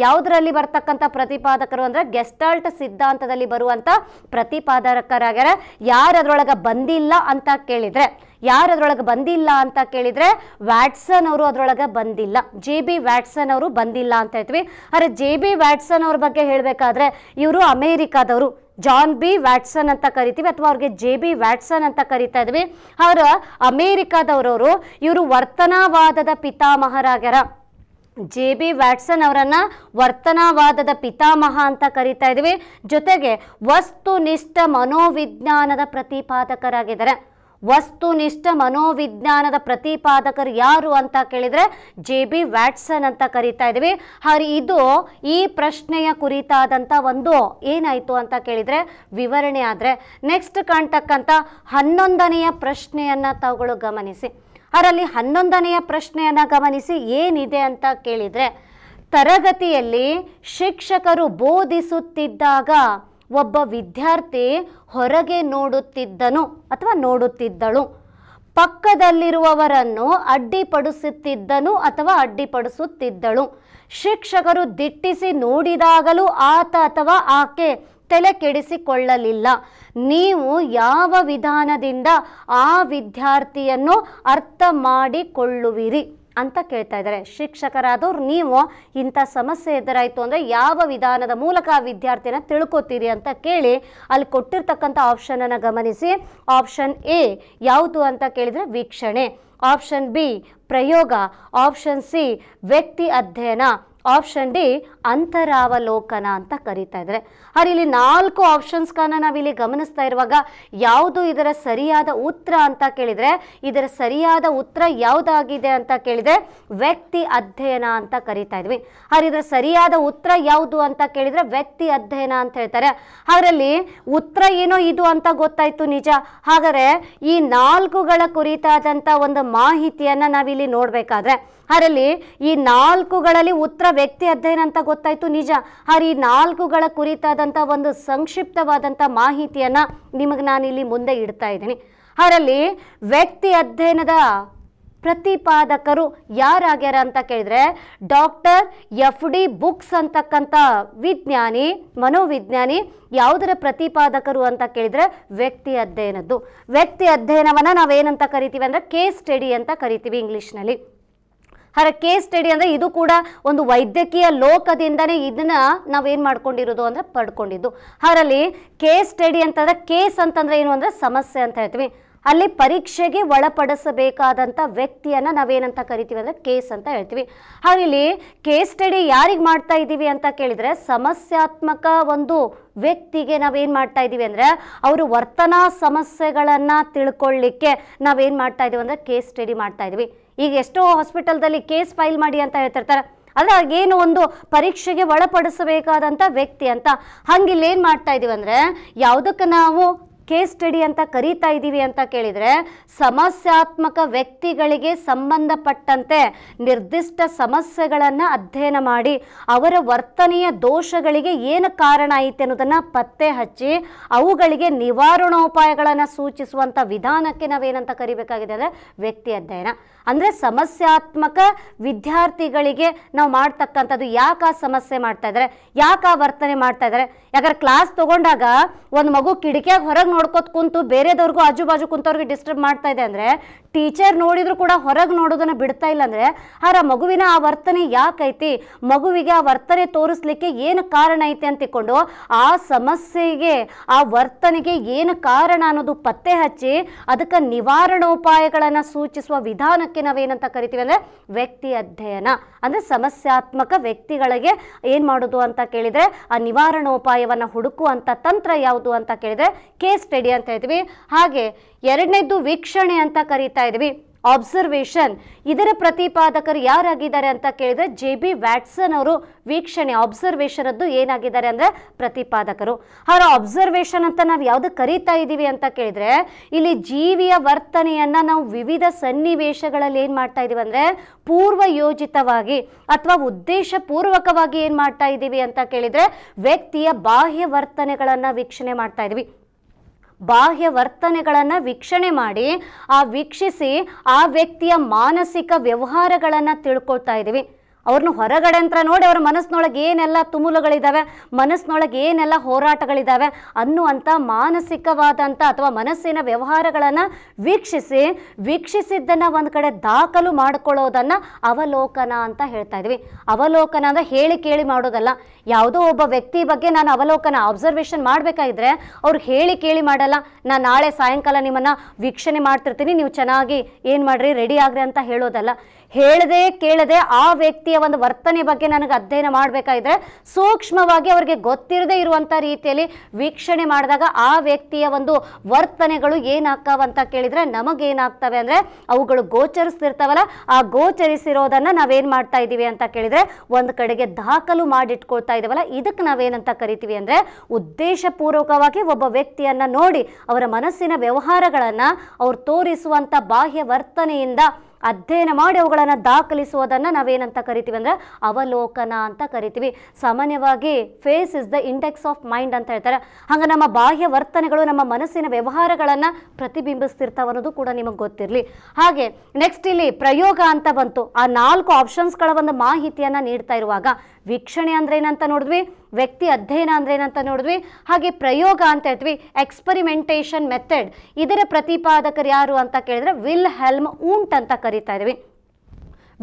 ಯಾವುದರಲ್ಲಿ ಬರ್ತಕ್ಕಂಥ ಪ್ರತಿಪಾದಕರು ಅಂದರೆ ಗೆಸ್ಟಾಲ್ಟ್ ಸಿದ್ಧಾಂತದಲ್ಲಿ ಬರುವಂಥ ಪ್ರತಿಪಾದಕರಾಗ್ಯಾರ ಯಾರು ಅದರೊಳಗೆ ಬಂದಿಲ್ಲ ಅಂತ ಕೇಳಿದರೆ ಯಾರು ಅದರೊಳಗೆ ಬಂದಿಲ್ಲ ಅಂತ ಕೇಳಿದರೆ ವ್ಯಾಟ್ಸನ್ ಅವರು ಅದರೊಳಗೆ ಬಂದಿಲ್ಲ ಜೆ ಬಿ ವ್ಯಾಟ್ಸನ್ ಅವರು ಬಂದಿಲ್ಲ ಅಂತ ಹೇಳ್ತೀವಿ ಆದರೆ ಜೆ ಬಿ ವ್ಯಾಟ್ಸನ್ ಅವ್ರ ಬಗ್ಗೆ ಹೇಳಬೇಕಾದ್ರೆ ಇವರು ಅಮೇರಿಕಾದವರು ಜಾನ್ ಬಿ ವ್ಯಾಟ್ಸನ್ ಅಂತ ಕರಿತೀವಿ ಅಥವಾ ಅವ್ರಿಗೆ ಜೆ ಬಿ ವ್ಯಾಟ್ಸನ್ ಅಂತ ಕರಿತಾ ಇದ್ವಿ ಅವರ ಅಮೇರಿಕಾದವರವರು ಇವರು ವರ್ತನಾವಾದದ ಪಿತಾಮಹರಾಗ್ಯಾರ ಜೆ ಬಿ ವ್ಯಾಟ್ಸನ್ ಅವರನ್ನು ವರ್ತನವಾದದ ಪಿತಾಮಹ ಅಂತ ಕರಿತಾ ಇದ್ವಿ ಜೊತೆಗೆ ವಸ್ತುನಿಷ್ಠ ಮನೋವಿಜ್ಞಾನದ ಪ್ರತಿಪಾದಕರಾಗಿದ್ದಾರೆ ವಸ್ತುನಿಷ್ಠ ಮನೋವಿಜ್ಞಾನದ ಪ್ರತಿಪಾದಕರು ಯಾರು ಅಂತ ಕೇಳಿದರೆ ಜೆ ಬಿ ವ್ಯಾಟ್ಸನ್ ಅಂತ ಕರಿತಾ ಇದ್ದೀವಿ ಹಾಗೆ ಇದು ಈ ಪ್ರಶ್ನೆಯ ಕುರಿತಾದಂಥ ಒಂದು ಏನಾಯಿತು ಅಂತ ಕೇಳಿದರೆ ವಿವರಣೆ ಆದರೆ ನೆಕ್ಸ್ಟ್ ಕಾಣ್ತಕ್ಕಂಥ ಹನ್ನೊಂದನೆಯ ಪ್ರಶ್ನೆಯನ್ನು ತಾವುಗಳು ಗಮನಿಸಿ ಅದರಲ್ಲಿ ಹನ್ನೊಂದನೆಯ ಪ್ರಶ್ನೆಯನ್ನು ಗಮನಿಸಿ ಏನಿದೆ ಅಂತ ಕೇಳಿದರೆ ತರಗತಿಯಲ್ಲಿ ಶಿಕ್ಷಕರು ಬೋಧಿಸುತ್ತಿದ್ದಾಗ ಒಬ್ಬ ವಿದ್ಯಾರ್ಥಿ ಹೊರಗೆ ನೋಡುತ್ತಿದ್ದನು ಅಥವಾ ನೋಡುತ್ತಿದ್ದಳು ಪಕ್ಕದಲ್ಲಿರುವವರನ್ನು ಅಡ್ಡಿಪಡಿಸುತ್ತಿದ್ದನು ಅಥವಾ ಅಡ್ಡಿಪಡಿಸುತ್ತಿದ್ದಳು ಶಿಕ್ಷಕರು ದಿಟ್ಟಿಸಿ ನೋಡಿದಾಗಲೂ ಆತ ಅಥವಾ ಆಕೆ ತಲೆ ಕೆಡಿಸಿಕೊಳ್ಳಲಿಲ್ಲ ನೀವು ಯಾವ ವಿಧಾನದಿಂದ ಆ ವಿದ್ಯಾರ್ಥಿಯನ್ನು ಅರ್ಥ ಮಾಡಿಕೊಳ್ಳುವಿರಿ ಅಂತ ಕೇಳ್ತಾ ಇದ್ದಾರೆ ಶಿಕ್ಷಕರಾದವ್ರು ನೀವು ಇಂಥ ಸಮಸ್ಯೆ ಎದುರಾಯಿತು ಅಂದರೆ ಯಾವ ವಿಧಾನದ ಮೂಲಕ ಆ ವಿದ್ಯಾರ್ಥಿನ ತಿಳ್ಕೊತೀರಿ ಅಂತ ಕೇಳಿ ಅಲ್ಲಿ ಕೊಟ್ಟಿರ್ತಕ್ಕಂಥ ಆಪ್ಷನನ್ನು ಗಮನಿಸಿ ಆಪ್ಷನ್ ಎ ಯಾವುದು ಅಂತ ಕೇಳಿದರೆ ವೀಕ್ಷಣೆ ಆಪ್ಷನ್ ಬಿ ಪ್ರಯೋಗ ಆಪ್ಷನ್ ಸಿ ವ್ಯಕ್ತಿ ಅಧ್ಯಯನ ಆಪ್ಷನ್ ಡಿ ಅಂತರಾವಲೋಕನ ಅಂತ ಕರೀತಾ ಇದ್ದಾರೆ ಆದರೆ ಇಲ್ಲಿ ನಾಲ್ಕು ಆಪ್ಷನ್ಸ್ಗಳನ್ನ ನಾವಿಲ್ಲಿ ಗಮನಿಸ್ತಾ ಇರುವಾಗ ಯಾವುದು ಇದರ ಸರಿಯಾದ ಉತ್ತರ ಅಂತ ಕೇಳಿದರೆ ಇದರ ಸರಿಯಾದ ಉತ್ತರ ಯಾವುದಾಗಿದೆ ಅಂತ ಕೇಳಿದರೆ ವ್ಯಕ್ತಿ ಅಧ್ಯಯನ ಅಂತ ಕರಿತಾ ಇದ್ವಿ ಆದರೆ ಇದರ ಸರಿಯಾದ ಉತ್ತರ ಯಾವುದು ಅಂತ ಕೇಳಿದರೆ ವ್ಯಕ್ತಿ ಅಧ್ಯಯನ ಅಂತ ಹೇಳ್ತಾರೆ ಅದರಲ್ಲಿ ಉತ್ತರ ಏನೋ ಇದು ಅಂತ ಗೊತ್ತಾಯಿತು ನಿಜ ಹಾಗಾದರೆ ಈ ನಾಲ್ಕುಗಳ ಕುರಿತಾದಂಥ ಒಂದು ಮಾಹಿತಿಯನ್ನು ನಾವಿಲ್ಲಿ ನೋಡಬೇಕಾದ್ರೆ ಅದರಲ್ಲಿ ಈ ನಾಲ್ಕುಗಳಲ್ಲಿ ಉತ್ತರ ವ್ಯಕ್ತಿ ಅಧ್ಯಯನ ಅಂತ ಗೊತ್ತಾಯಿತು ನಿಜ ಈ ನಾಲ್ಕುಗಳ ಕುರಿತಾದಂತ ಒಂದು ಸಂಕ್ಷಿಪ್ತವಾದಂಥ ಮಾಹಿತಿಯನ್ನು ನಿಮಗೆ ಇಲ್ಲಿ ಮುಂದೆ ಇಡ್ತಾ ಇದ್ದೀನಿ ಅದರಲ್ಲಿ ವ್ಯಕ್ತಿ ಅಧ್ಯಯನದ ಪ್ರತಿಪಾದಕರು ಯಾರಾಗ್ಯಾರ ಅಂತ ಕೇಳಿದ್ರೆ ಡಾಕ್ಟರ್ ಎಫ್ ಡಿ ಬುಕ್ಸ್ ಅಂತಕ್ಕಂಥ ವಿಜ್ಞಾನಿ ಮನೋವಿಜ್ಞಾನಿ ಯಾವುದರ ಪ್ರತಿಪಾದಕರು ಅಂತ ಕೇಳಿದ್ರೆ ವ್ಯಕ್ತಿ ಅಧ್ಯಯನದ್ದು ವ್ಯಕ್ತಿ ಅಧ್ಯಯನವನ್ನು ನಾವೇನಂತ ಕರಿತೀವಿ ಅಂದರೆ ಕೇಸ್ ಸ್ಟಡಿ ಅಂತ ಕರಿತೀವಿ ಇಂಗ್ಲೀಷ್ನಲ್ಲಿ ಹರ ಕೇಸ್ ಸ್ಟಡಿ ಅಂದರೆ ಇದು ಕೂಡ ಒಂದು ವೈದ್ಯಕೀಯ ಲೋಕದಿಂದನೇ ಇದನ್ನ ನಾವೇನು ಮಾಡ್ಕೊಂಡಿರೋದು ಅಂದರೆ ಪಡ್ಕೊಂಡಿದ್ದು ಅದರಲ್ಲಿ ಕೇಸ್ ಸ್ಟಡಿ ಅಂತಂದ್ರೆ ಕೇಸ್ ಅಂತಂದ್ರೆ ಏನು ಅಂದರೆ ಸಮಸ್ಯೆ ಅಂತ ಹೇಳ್ತೀವಿ ಅಲ್ಲಿ ಪರೀಕ್ಷೆಗೆ ಒಳಪಡಿಸಬೇಕಾದಂಥ ವ್ಯಕ್ತಿಯನ್ನು ನಾವೇನಂತ ಕರಿತೀವಿ ಅಂದರೆ ಕೇಸ್ ಅಂತ ಹೇಳ್ತೀವಿ ಇಲ್ಲಿ ಕೇಸ್ ಸ್ಟಡಿ ಯಾರಿಗೆ ಮಾಡ್ತಾ ಇದ್ದೀವಿ ಅಂತ ಕೇಳಿದರೆ ಸಮಸ್ಯಾತ್ಮಕ ಒಂದು ವ್ಯಕ್ತಿಗೆ ನಾವೇನು ಮಾಡ್ತಾ ಇದ್ದೀವಿ ಅಂದರೆ ಅವರು ವರ್ತನಾ ಸಮಸ್ಯೆಗಳನ್ನು ತಿಳ್ಕೊಳ್ಳಿಕ್ಕೆ ನಾವೇನು ಮಾಡ್ತಾ ಇದ್ದೀವಿ ಅಂದರೆ ಕೇಸ್ ಸ್ಟಡಿ ಮಾಡ್ತಾ ಇದೀವಿ ಈಗ ಎಷ್ಟೋ ಹಾಸ್ಪಿಟಲ್ದಲ್ಲಿ ಕೇಸ್ ಫೈಲ್ ಮಾಡಿ ಅಂತ ಹೇಳ್ತಿರ್ತಾರೆ ಆದರೆ ಏನು ಒಂದು ಪರೀಕ್ಷೆಗೆ ಒಳಪಡಿಸಬೇಕಾದಂಥ ವ್ಯಕ್ತಿ ಅಂತ ಹಂಗಿಲ್ಲೇನು ಮಾಡ್ತಾ ಇದೀವಿ ಅಂದರೆ ಯಾವುದಕ್ಕೆ ನಾವು ಕೇಸ್ ಸ್ಟಡಿ ಅಂತ ಕರೀತಾ ಇದ್ದೀವಿ ಅಂತ ಕೇಳಿದರೆ ಸಮಸ್ಯಾತ್ಮಕ ವ್ಯಕ್ತಿಗಳಿಗೆ ಸಂಬಂಧಪಟ್ಟಂತೆ ನಿರ್ದಿಷ್ಟ ಸಮಸ್ಯೆಗಳನ್ನು ಅಧ್ಯಯನ ಮಾಡಿ ಅವರ ವರ್ತನೆಯ ದೋಷಗಳಿಗೆ ಏನು ಕಾರಣ ಐತೆ ಅನ್ನೋದನ್ನು ಪತ್ತೆ ಹಚ್ಚಿ ಅವುಗಳಿಗೆ ನಿವಾರಣೋಪಾಯಗಳನ್ನು ಸೂಚಿಸುವಂಥ ವಿಧಾನಕ್ಕೆ ನಾವೇನಂತ ಕರಿಬೇಕಾಗಿದೆ ಅಂದರೆ ವ್ಯಕ್ತಿ ಅಧ್ಯಯನ ಅಂದರೆ ಸಮಸ್ಯಾತ್ಮಕ ವಿದ್ಯಾರ್ಥಿಗಳಿಗೆ ನಾವು ಮಾಡ್ತಕ್ಕಂಥದ್ದು ಯಾಕೆ ಆ ಸಮಸ್ಯೆ ಮಾಡ್ತಾ ಇದ್ದಾರೆ ಯಾಕೆ ಆ ವರ್ತನೆ ಮಾಡ್ತಾ ಇದ್ದಾರೆ ಯಾಕಂದ್ರೆ ಕ್ಲಾಸ್ ತಗೊಂಡಾಗ ಒಂದು ಮಗು ಕಿಟಕಿಯಾಗ ಹೊರಗೆ ನೋಡ್ಕೊತ ಕುಂತು ಬೇರೆದವ್ರಿಗೂ ಆಜು ಬಾಜು ಕುಂತವ್ರಿಗೆ ಡಿಸ್ಟರ್ಬ್ ಮಾಡ್ತಾ ಇದೆ ಅಂದರೆ ಟೀಚರ್ ನೋಡಿದ್ರು ಕೂಡ ಹೊರಗೆ ನೋಡೋದನ್ನು ಬಿಡ್ತಾ ಇಲ್ಲ ಅಂದರೆ ಅವರ ಮಗುವಿನ ಆ ವರ್ತನೆ ಯಾಕೈತಿ ಮಗುವಿಗೆ ಆ ವರ್ತನೆ ತೋರಿಸ್ಲಿಕ್ಕೆ ಏನು ಕಾರಣ ಐತಿ ಅಂತಿಕೊಂಡು ಆ ಸಮಸ್ಯೆಗೆ ಆ ವರ್ತನೆಗೆ ಏನು ಕಾರಣ ಅನ್ನೋದು ಪತ್ತೆ ಹಚ್ಚಿ ಅದಕ್ಕೆ ನಿವಾರಣೋಪಾಯಗಳನ್ನು ಸೂಚಿಸುವ ವಿಧಾನಕ್ಕೆ ನಾವೇನಂತ ಕರಿತೀವಿ ಅಂದ್ರೆ ವ್ಯಕ್ತಿ ಅಧ್ಯಯನ ಅಂದರೆ ಸಮಸ್ಯಾತ್ಮಕ ವ್ಯಕ್ತಿಗಳಿಗೆ ಏನು ಮಾಡೋದು ಅಂತ ಕೇಳಿದರೆ ಆ ನಿವಾರಣೋಪಾಯವನ್ನು ಹುಡುಕುವಂಥ ತಂತ್ರ ಯಾವುದು ಅಂತ ಕೇಳಿದ್ರೆ ಕೇಸ್ ಸ್ಟಡಿ ಅಂತ ಹೇಳ್ತೀವಿ ಹಾಗೆ ಎರಡನೇದು ವೀಕ್ಷಣೆ ಅಂತ ಕರಿತಾರೆ ಹೇಳ್ತಾ ಇದ್ದೀವಿ ಆಬ್ಸರ್ವೇಷನ್ ಇದರ ಪ್ರತಿಪಾದಕರು ಯಾರಾಗಿದ್ದಾರೆ ಅಂತ ಕೇಳಿದ್ರೆ ಜೆ ಬಿ ವ್ಯಾಟ್ಸನ್ ಅವರು ವೀಕ್ಷಣೆ ಅಬ್ಸರ್ವೇಷನ್ ಅದು ಏನಾಗಿದ್ದಾರೆ ಅಂದ್ರೆ ಪ್ರತಿಪಾದಕರು ಅವರ ಅಬ್ಸರ್ವೇಷನ್ ಅಂತ ನಾವು ಯಾವ್ದು ಕರಿತಾ ಇದ್ದೀವಿ ಅಂತ ಕೇಳಿದ್ರೆ ಇಲ್ಲಿ ಜೀವಿಯ ವರ್ತನೆಯನ್ನ ನಾವು ವಿವಿಧ ಸನ್ನಿವೇಶಗಳಲ್ಲಿ ಏನ್ ಮಾಡ್ತಾ ಇದೀವಿ ಅಂದ್ರೆ ಪೂರ್ವ ಯೋಜಿತವಾಗಿ ಅಥವಾ ಉದ್ದೇಶ ಪೂರ್ವಕವಾಗಿ ಏನ್ ಮಾಡ್ತಾ ಇದ್ದೀವಿ ಅಂತ ಕೇಳಿದ್ರೆ ವ್ಯಕ್ತಿಯ ಬಾಹ್ಯ ವರ್ತನೆಗಳನ್ನ ವೀಕ್ಷಣೆ ಮಾಡ್ತಾ ಇದೀವಿ ಬಾಹ್ಯ ವರ್ತನೆಗಳನ್ನು ವೀಕ್ಷಣೆ ಮಾಡಿ ಆ ವೀಕ್ಷಿಸಿ ಆ ವ್ಯಕ್ತಿಯ ಮಾನಸಿಕ ವ್ಯವಹಾರಗಳನ್ನು ತಿಳ್ಕೊಳ್ತಾ ಇದ್ದೀವಿ ಅವ್ರನ್ನ ಹೊರಗಡೆ ಅಂತ ನೋಡಿ ಅವ್ರ ಮನಸ್ಸಿನೊಳಗೆ ಏನೆಲ್ಲ ತುಮುಲುಗಳಿದ್ದಾವೆ ಮನಸ್ಸಿನೊಳಗೆ ಏನೆಲ್ಲ ಹೋರಾಟಗಳಿದ್ದಾವೆ ಅನ್ನುವಂಥ ಮಾನಸಿಕವಾದಂಥ ಅಥವಾ ಮನಸ್ಸಿನ ವ್ಯವಹಾರಗಳನ್ನು ವೀಕ್ಷಿಸಿ ವೀಕ್ಷಿಸಿದ್ದನ್ನು ಒಂದು ಕಡೆ ದಾಖಲು ಮಾಡಿಕೊಳ್ಳೋದನ್ನು ಅವಲೋಕನ ಅಂತ ಹೇಳ್ತಾ ಇದ್ವಿ ಅವಲೋಕನ ಅಂದರೆ ಹೇಳಿ ಕೇಳಿ ಮಾಡೋದಲ್ಲ ಯಾವುದೋ ಒಬ್ಬ ವ್ಯಕ್ತಿ ಬಗ್ಗೆ ನಾನು ಅವಲೋಕನ ಅಬ್ಸರ್ವೇಷನ್ ಮಾಡಬೇಕಾದ್ರೆ ಅವ್ರು ಹೇಳಿ ಕೇಳಿ ಮಾಡಲ್ಲ ನಾನು ನಾಳೆ ಸಾಯಂಕಾಲ ನಿಮ್ಮನ್ನು ವೀಕ್ಷಣೆ ಮಾಡ್ತಿರ್ತೀನಿ ನೀವು ಚೆನ್ನಾಗಿ ಏನು ಮಾಡಿರಿ ರೆಡಿ ಆಗ್ರಿ ಅಂತ ಹೇಳೋದಲ್ಲ ಹೇಳದೆ ಕೇಳದೆ ಆ ವ್ಯಕ್ತಿಯ ಒಂದು ವರ್ತನೆ ಬಗ್ಗೆ ನನಗೆ ಅಧ್ಯಯನ ಮಾಡಬೇಕಾಗಿದೆ ಸೂಕ್ಷ್ಮವಾಗಿ ಅವರಿಗೆ ಗೊತ್ತಿರದೇ ಇರುವಂಥ ರೀತಿಯಲ್ಲಿ ವೀಕ್ಷಣೆ ಮಾಡಿದಾಗ ಆ ವ್ಯಕ್ತಿಯ ಒಂದು ವರ್ತನೆಗಳು ಅಂತ ಕೇಳಿದರೆ ನಮಗೇನಾಗ್ತವೆ ಅಂದರೆ ಅವುಗಳು ಗೋಚರಿಸ್ತಿರ್ತಾವಲ್ಲ ಆ ಗೋಚರಿಸಿರೋದನ್ನು ನಾವೇನು ಮಾಡ್ತಾ ಇದ್ದೀವಿ ಅಂತ ಕೇಳಿದರೆ ಒಂದು ಕಡೆಗೆ ದಾಖಲು ಮಾಡಿಟ್ಕೊಳ್ತಾ ಇದ್ದೀವಲ್ಲ ಇದಕ್ಕೆ ನಾವೇನಂತ ಕರಿತೀವಿ ಅಂದರೆ ಉದ್ದೇಶಪೂರ್ವಕವಾಗಿ ಒಬ್ಬ ವ್ಯಕ್ತಿಯನ್ನು ನೋಡಿ ಅವರ ಮನಸ್ಸಿನ ವ್ಯವಹಾರಗಳನ್ನು ಅವ್ರು ತೋರಿಸುವಂಥ ಬಾಹ್ಯ ವರ್ತನೆಯಿಂದ ಅಧ್ಯಯನ ಮಾಡಿ ಅವುಗಳನ್ನು ದಾಖಲಿಸುವುದನ್ನು ನಾವೇನಂತ ಕರಿತೀವಿ ಅಂದರೆ ಅವಲೋಕನ ಅಂತ ಕರಿತೀವಿ ಸಾಮಾನ್ಯವಾಗಿ face is the index of mind ಅಂತ ಹೇಳ್ತಾರೆ ಹಂಗೆ ನಮ್ಮ ಬಾಹ್ಯ ವರ್ತನೆಗಳು ನಮ್ಮ ಮನಸ್ಸಿನ ವ್ಯವಹಾರಗಳನ್ನು ಪ್ರತಿಬಿಂಬಿಸ್ತಿರ್ತಾವ ಅನ್ನೋದು ಕೂಡ ನಿಮಗೆ ಗೊತ್ತಿರಲಿ ಹಾಗೆ ನೆಕ್ಸ್ಟ್ ಇಲ್ಲಿ ಪ್ರಯೋಗ ಅಂತ ಬಂತು ಆ ನಾಲ್ಕು ಆಪ್ಷನ್ಸ್ಗಳ ಒಂದು ಮಾಹಿತಿಯನ್ನು ನೀಡ್ತಾ ಇರುವಾಗ ವೀಕ್ಷಣೆ ಅಂದರೆ ಏನಂತ ನೋಡಿದ್ವಿ ವ್ಯಕ್ತಿ ಅಧ್ಯಯನ ಅಂದರೆ ಏನಂತ ನೋಡಿದ್ವಿ ಹಾಗೆ ಪ್ರಯೋಗ ಅಂತ ಹೇಳ್ತೀವಿ ಎಕ್ಸ್ಪರಿಮೆಂಟೇಷನ್ ಮೆಥಡ್ ಇದರ ಪ್ರತಿಪಾದಕರು ಯಾರು ಅಂತ ಕೇಳಿದ್ರೆ ವಿಲ್ ಹೆಲ್ಮ್ ಊಂಟ್ ಅಂತ ಕರಿತಾ ಇದ್ವಿ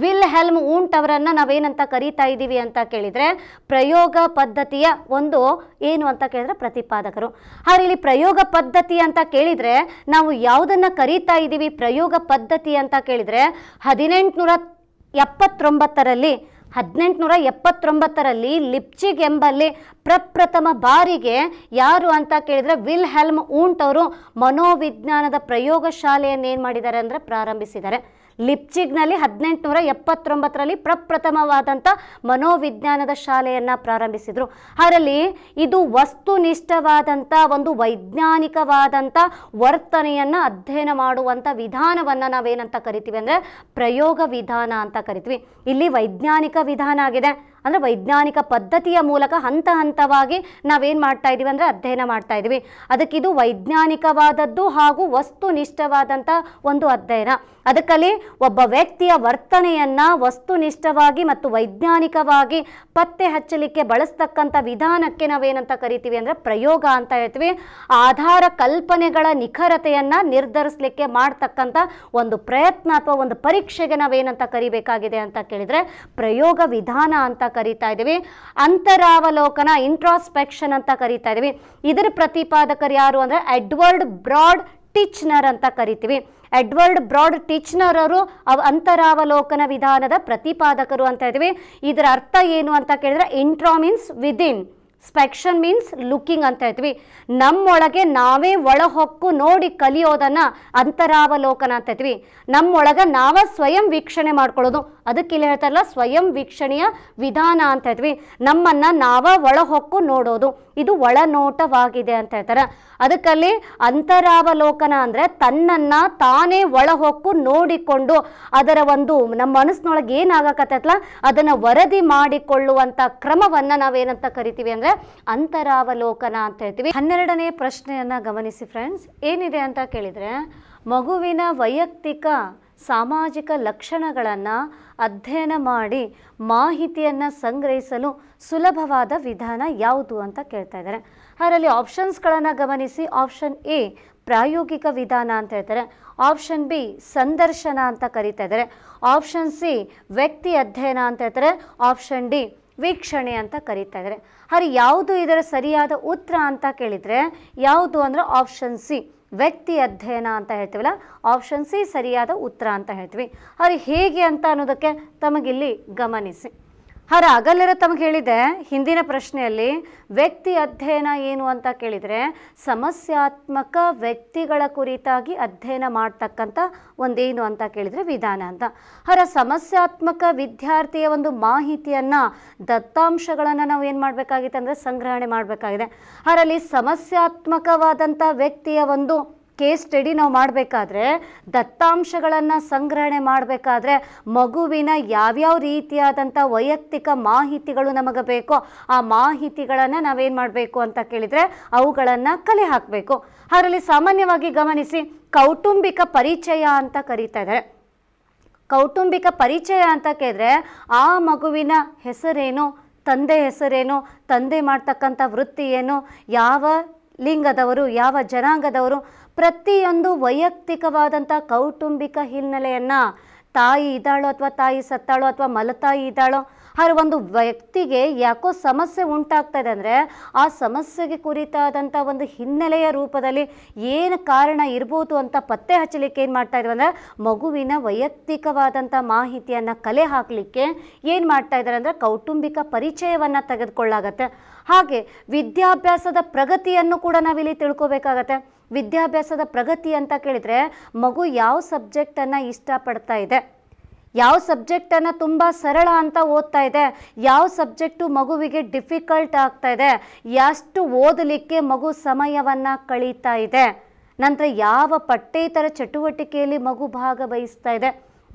ವಿಲ್ ಹೆಲ್ಮ್ ಊಂಟ್ ಅವರನ್ನು ನಾವೇನಂತ ಕರೀತಾ ಇದ್ದೀವಿ ಅಂತ ಕೇಳಿದರೆ ಪ್ರಯೋಗ ಪದ್ಧತಿಯ ಒಂದು ಏನು ಅಂತ ಕೇಳಿದ್ರೆ ಪ್ರತಿಪಾದಕರು ಹಾಗೆ ಇಲ್ಲಿ ಪ್ರಯೋಗ ಪದ್ಧತಿ ಅಂತ ಕೇಳಿದರೆ ನಾವು ಯಾವುದನ್ನು ಕರೀತಾ ಇದ್ದೀವಿ ಪ್ರಯೋಗ ಪದ್ಧತಿ ಅಂತ ಕೇಳಿದರೆ ಹದಿನೆಂಟುನೂರ ಎಪ್ಪತ್ತೊಂಬತ್ತರಲ್ಲಿ ಹದಿನೆಂಟುನೂರ ಎಪ್ಪತ್ತೊಂಬತ್ತರಲ್ಲಿ ಲಿಪ್ಚಿಗ್ ಎಂಬಲ್ಲಿ ಪ್ರಪ್ರಥಮ ಬಾರಿಗೆ ಯಾರು ಅಂತ ಕೇಳಿದರೆ ವಿಲ್ ಹೆಲ್ಮ್ ಊಂಟ್ ಅವರು ಮನೋವಿಜ್ಞಾನದ ಪ್ರಯೋಗಶಾಲೆಯನ್ನು ಏನು ಮಾಡಿದ್ದಾರೆ ಅಂದರೆ ಪ್ರಾರಂಭಿಸಿದ್ದಾರೆ ಲಿಪ್ಚಿಗ್ನಲ್ಲಿ ಹದಿನೆಂಟುನೂರ ಎಪ್ಪತ್ತೊಂಬತ್ತರಲ್ಲಿ ಪ್ರಪ್ರಥಮವಾದಂಥ ಮನೋವಿಜ್ಞಾನದ ಶಾಲೆಯನ್ನು ಪ್ರಾರಂಭಿಸಿದರು ಅದರಲ್ಲಿ ಇದು ವಸ್ತುನಿಷ್ಠವಾದಂಥ ಒಂದು ವೈಜ್ಞಾನಿಕವಾದಂಥ ವರ್ತನೆಯನ್ನು ಅಧ್ಯಯನ ಮಾಡುವಂಥ ವಿಧಾನವನ್ನು ನಾವೇನಂತ ಕರಿತೀವಿ ಅಂದರೆ ಪ್ರಯೋಗ ವಿಧಾನ ಅಂತ ಕರಿತೀವಿ ಇಲ್ಲಿ ವೈಜ್ಞಾನಿಕ ವಿಧಾನ ಆಗಿದೆ ಅಂದರೆ ವೈಜ್ಞಾನಿಕ ಪದ್ಧತಿಯ ಮೂಲಕ ಹಂತ ಹಂತವಾಗಿ ನಾವೇನು ಮಾಡ್ತಾ ಇದ್ದೀವಿ ಅಂದರೆ ಅಧ್ಯಯನ ಮಾಡ್ತಾ ಇದ್ದೀವಿ ಅದಕ್ಕಿದು ವೈಜ್ಞಾನಿಕವಾದದ್ದು ಹಾಗೂ ವಸ್ತುನಿಷ್ಠವಾದಂಥ ಒಂದು ಅಧ್ಯಯನ ಅದಕ್ಕಲ್ಲಿ ಒಬ್ಬ ವ್ಯಕ್ತಿಯ ವರ್ತನೆಯನ್ನ ವಸ್ತುನಿಷ್ಠವಾಗಿ ಮತ್ತು ವೈಜ್ಞಾನಿಕವಾಗಿ ಪತ್ತೆ ಹಚ್ಚಲಿಕ್ಕೆ ಬಳಸ್ತಕ್ಕಂಥ ವಿಧಾನಕ್ಕೆ ನಾವೇನಂತ ಕರಿತೀವಿ ಅಂದರೆ ಪ್ರಯೋಗ ಅಂತ ಹೇಳ್ತೀವಿ ಆಧಾರ ಕಲ್ಪನೆಗಳ ನಿಖರತೆಯನ್ನು ನಿರ್ಧರಿಸಲಿಕ್ಕೆ ಮಾಡ್ತಕ್ಕಂಥ ಒಂದು ಪ್ರಯತ್ನ ಅಥವಾ ಒಂದು ಪರೀಕ್ಷೆಗೆ ನಾವೇನಂತ ಕರಿಬೇಕಾಗಿದೆ ಅಂತ ಕೇಳಿದರೆ ಪ್ರಯೋಗ ವಿಧಾನ ಅಂತ ಕರಿತಾ ಇದ್ದೀವಿ ಅಂತರಾವಲೋಕನ ಇಂಟ್ರಾಸ್ಪೆಕ್ಷನ್ ಅಂತ ಕರಿತಾ ಇದೀವಿ ಇದರ ಪ್ರತಿಪಾದಕರು ಯಾರು ಅಂದರೆ ಎಡ್ವರ್ಡ್ ಬ್ರಾಡ್ ಟಿಚ್ನರ್ ಅಂತ ಕರಿತೀವಿ ಎಡ್ವರ್ಡ್ ಬ್ರಾಡ್ ಟೀಚ್ನರ್ ಅವರು ಅಂತರಾವಲೋಕನ ವಿಧಾನದ ಪ್ರತಿಪಾದಕರು ಅಂತ ಇದ್ವಿ ಇದರ ಅರ್ಥ ಏನು ಅಂತ ಕೇಳಿದ್ರೆ intra means within spection means looking ಅಂತ ಇದ್ವಿ ನಮ್ಮೊಳಗೆ ನಾವೇ ಒಳಹೊಕ್ಕು ನೋಡಿ ಕಲಿಯೋದನ್ನು ಅಂತರಾವಲೋಕನ ಅಂತ ಇದ್ವಿ ನಮ್ಮೊಳಗೆ ನಾವ ಸ್ವಯಂ ವೀಕ್ಷಣೆ ಮಾಡ್ಕೊಳ್ಳೋದು ಅದಕ್ಕೆ ಇಲ್ಲಿ ಹೇಳ್ತಾರಲ್ಲ ಸ್ವಯಂ ವೀಕ್ಷಣೆಯ ವಿಧಾನ ಅಂತ ಇದ್ವಿ ನಮ್ಮನ್ನು ನಾವೇ ಒಳಹೊಕ್ಕು ನೋಡೋದು ಇದು ಒಳನೋಟವಾಗಿದೆ ಅಂತ ಹೇಳ್ತಾರೆ ಅದಕ್ಕಲ್ಲಿ ಅಂತರಾವಲೋಕನ ಅಂದರೆ ತನ್ನನ್ನ ತಾನೇ ಒಳಹೊಕ್ಕು ನೋಡಿಕೊಂಡು ಅದರ ಒಂದು ನಮ್ಮ ಮನಸ್ಸಿನೊಳಗೆ ಏನಾಗಕತ್ತೈತಲ್ಲ ಅದನ್ನು ವರದಿ ಮಾಡಿಕೊಳ್ಳುವಂಥ ಕ್ರಮವನ್ನು ನಾವೇನಂತ ಕರಿತೀವಿ ಅಂದರೆ ಅಂತರಾವಲೋಕನ ಅಂತ ಹೇಳ್ತೀವಿ ಹನ್ನೆರಡನೇ ಪ್ರಶ್ನೆಯನ್ನು ಗಮನಿಸಿ ಫ್ರೆಂಡ್ಸ್ ಏನಿದೆ ಅಂತ ಕೇಳಿದರೆ ಮಗುವಿನ ವೈಯಕ್ತಿಕ ಸಾಮಾಜಿಕ ಲಕ್ಷಣಗಳನ್ನು ಅಧ್ಯಯನ ಮಾಡಿ ಮಾಹಿತಿಯನ್ನು ಸಂಗ್ರಹಿಸಲು ಸುಲಭವಾದ ವಿಧಾನ ಯಾವುದು ಅಂತ ಕೇಳ್ತಾ ಇದ್ದಾರೆ ಅದರಲ್ಲಿ ಆಪ್ಷನ್ಸ್ಗಳನ್ನು ಗಮನಿಸಿ ಆಪ್ಷನ್ ಎ ಪ್ರಾಯೋಗಿಕ ವಿಧಾನ ಅಂತ ಹೇಳ್ತಾರೆ ಆಪ್ಷನ್ ಬಿ ಸಂದರ್ಶನ ಅಂತ ಕರಿತಾ ಇದ್ದಾರೆ ಆಪ್ಷನ್ ಸಿ ವ್ಯಕ್ತಿ ಅಧ್ಯಯನ ಅಂತ ಹೇಳ್ತಾರೆ ಆಪ್ಷನ್ ಡಿ ವೀಕ್ಷಣೆ ಅಂತ ಕರೀತಾ ಇದ್ದಾರೆ ಆದರೆ ಯಾವುದು ಇದರ ಸರಿಯಾದ ಉತ್ತರ ಅಂತ ಕೇಳಿದರೆ ಯಾವುದು ಅಂದರೆ ಆಪ್ಷನ್ ಸಿ ವ್ಯಕ್ತಿ ಅಧ್ಯಯನ ಅಂತ ಹೇಳ್ತೀವಲ್ಲ ಆಪ್ಷನ್ ಸಿ ಸರಿಯಾದ ಉತ್ತರ ಅಂತ ಹೇಳ್ತೀವಿ ಆದರೆ ಹೇಗೆ ಅಂತ ಅನ್ನೋದಕ್ಕೆ ತಮಗಿಲ್ಲಿ ಗಮನಿಸಿ ಹರ ಅಗಲ್ಯರ ತಮಗೆ ಹೇಳಿದೆ ಹಿಂದಿನ ಪ್ರಶ್ನೆಯಲ್ಲಿ ವ್ಯಕ್ತಿ ಅಧ್ಯಯನ ಏನು ಅಂತ ಕೇಳಿದರೆ ಸಮಸ್ಯಾತ್ಮಕ ವ್ಯಕ್ತಿಗಳ ಕುರಿತಾಗಿ ಅಧ್ಯಯನ ಮಾಡ್ತಕ್ಕಂಥ ಒಂದೇನು ಅಂತ ಕೇಳಿದರೆ ವಿಧಾನ ಅಂತ ಹರ ಸಮಸ್ಯಾತ್ಮಕ ವಿದ್ಯಾರ್ಥಿಯ ಒಂದು ಮಾಹಿತಿಯನ್ನು ದತ್ತಾಂಶಗಳನ್ನು ನಾವು ಏನು ಮಾಡಬೇಕಾಗಿತ್ತು ಅಂದರೆ ಸಂಗ್ರಹಣೆ ಮಾಡಬೇಕಾಗಿದೆ ಅದರಲ್ಲಿ ಸಮಸ್ಯಾತ್ಮಕವಾದಂಥ ವ್ಯಕ್ತಿಯ ಒಂದು ಕೇಸ್ ಸ್ಟಡಿ ನಾವು ಮಾಡಬೇಕಾದ್ರೆ ದತ್ತಾಂಶಗಳನ್ನು ಸಂಗ್ರಹಣೆ ಮಾಡಬೇಕಾದ್ರೆ ಮಗುವಿನ ಯಾವ್ಯಾವ ರೀತಿಯಾದಂಥ ವೈಯಕ್ತಿಕ ಮಾಹಿತಿಗಳು ನಮಗೆ ಬೇಕೋ ಆ ಮಾಹಿತಿಗಳನ್ನು ನಾವೇನು ಮಾಡಬೇಕು ಅಂತ ಕೇಳಿದರೆ ಅವುಗಳನ್ನು ಕಲೆ ಹಾಕಬೇಕು ಅದರಲ್ಲಿ ಸಾಮಾನ್ಯವಾಗಿ ಗಮನಿಸಿ ಕೌಟುಂಬಿಕ ಪರಿಚಯ ಅಂತ ಕರೀತಾ ಇದ್ದಾರೆ ಕೌಟುಂಬಿಕ ಪರಿಚಯ ಅಂತ ಕೇಳಿದ್ರೆ ಆ ಮಗುವಿನ ಹೆಸರೇನು ತಂದೆ ಹೆಸರೇನು ತಂದೆ ಮಾಡ್ತಕ್ಕಂಥ ವೃತ್ತಿ ಏನು ಯಾವ ಲಿಂಗದವರು ಯಾವ ಜನಾಂಗದವರು ಪ್ರತಿಯೊಂದು ವೈಯಕ್ತಿಕವಾದಂಥ ಕೌಟುಂಬಿಕ ಹಿನ್ನೆಲೆಯನ್ನು ತಾಯಿ ಇದ್ದಾಳೋ ಅಥವಾ ತಾಯಿ ಸತ್ತಾಳೋ ಅಥವಾ ಮಲತಾಯಿ ಇದ್ದಾಳೋ ಆದರೆ ಒಂದು ವ್ಯಕ್ತಿಗೆ ಯಾಕೋ ಸಮಸ್ಯೆ ಉಂಟಾಗ್ತಾ ಇದೆ ಅಂದರೆ ಆ ಸಮಸ್ಯೆಗೆ ಕುರಿತಾದಂಥ ಒಂದು ಹಿನ್ನೆಲೆಯ ರೂಪದಲ್ಲಿ ಏನು ಕಾರಣ ಇರ್ಬೋದು ಅಂತ ಪತ್ತೆ ಹಚ್ಚಲಿಕ್ಕೆ ಏನು ಮಾಡ್ತಾ ಅಂದರೆ ಮಗುವಿನ ವೈಯಕ್ತಿಕವಾದಂಥ ಮಾಹಿತಿಯನ್ನು ಕಲೆ ಹಾಕಲಿಕ್ಕೆ ಏನು ಮಾಡ್ತಾ ಇದ್ದಾರೆ ಅಂದರೆ ಕೌಟುಂಬಿಕ ಪರಿಚಯವನ್ನು ತೆಗೆದುಕೊಳ್ಳಾಗತ್ತೆ ಹಾಗೆ ವಿದ್ಯಾಭ್ಯಾಸದ ಪ್ರಗತಿಯನ್ನು ಕೂಡ ನಾವಿಲ್ಲಿ ತಿಳ್ಕೋಬೇಕಾಗತ್ತೆ ವಿದ್ಯಾಭ್ಯಾಸದ ಪ್ರಗತಿ ಅಂತ ಕೇಳಿದರೆ ಮಗು ಯಾವ ಸಬ್ಜೆಕ್ಟನ್ನು ಇಷ್ಟಪಡ್ತಾ ಇದೆ ಯಾವ ಸಬ್ಜೆಕ್ಟನ್ನು ತುಂಬ ಸರಳ ಅಂತ ಓದ್ತಾ ಇದೆ ಯಾವ ಸಬ್ಜೆಕ್ಟು ಮಗುವಿಗೆ ಡಿಫಿಕಲ್ಟ್ ಆಗ್ತಾ ಇದೆ ಎಷ್ಟು ಓದಲಿಕ್ಕೆ ಮಗು ಸಮಯವನ್ನು ಕಳೀತಾ ಇದೆ ನಂತರ ಯಾವ ಪಠ್ಯೇತರ ಚಟುವಟಿಕೆಯಲ್ಲಿ ಮಗು ಭಾಗವಹಿಸ್ತಾ ಇದೆ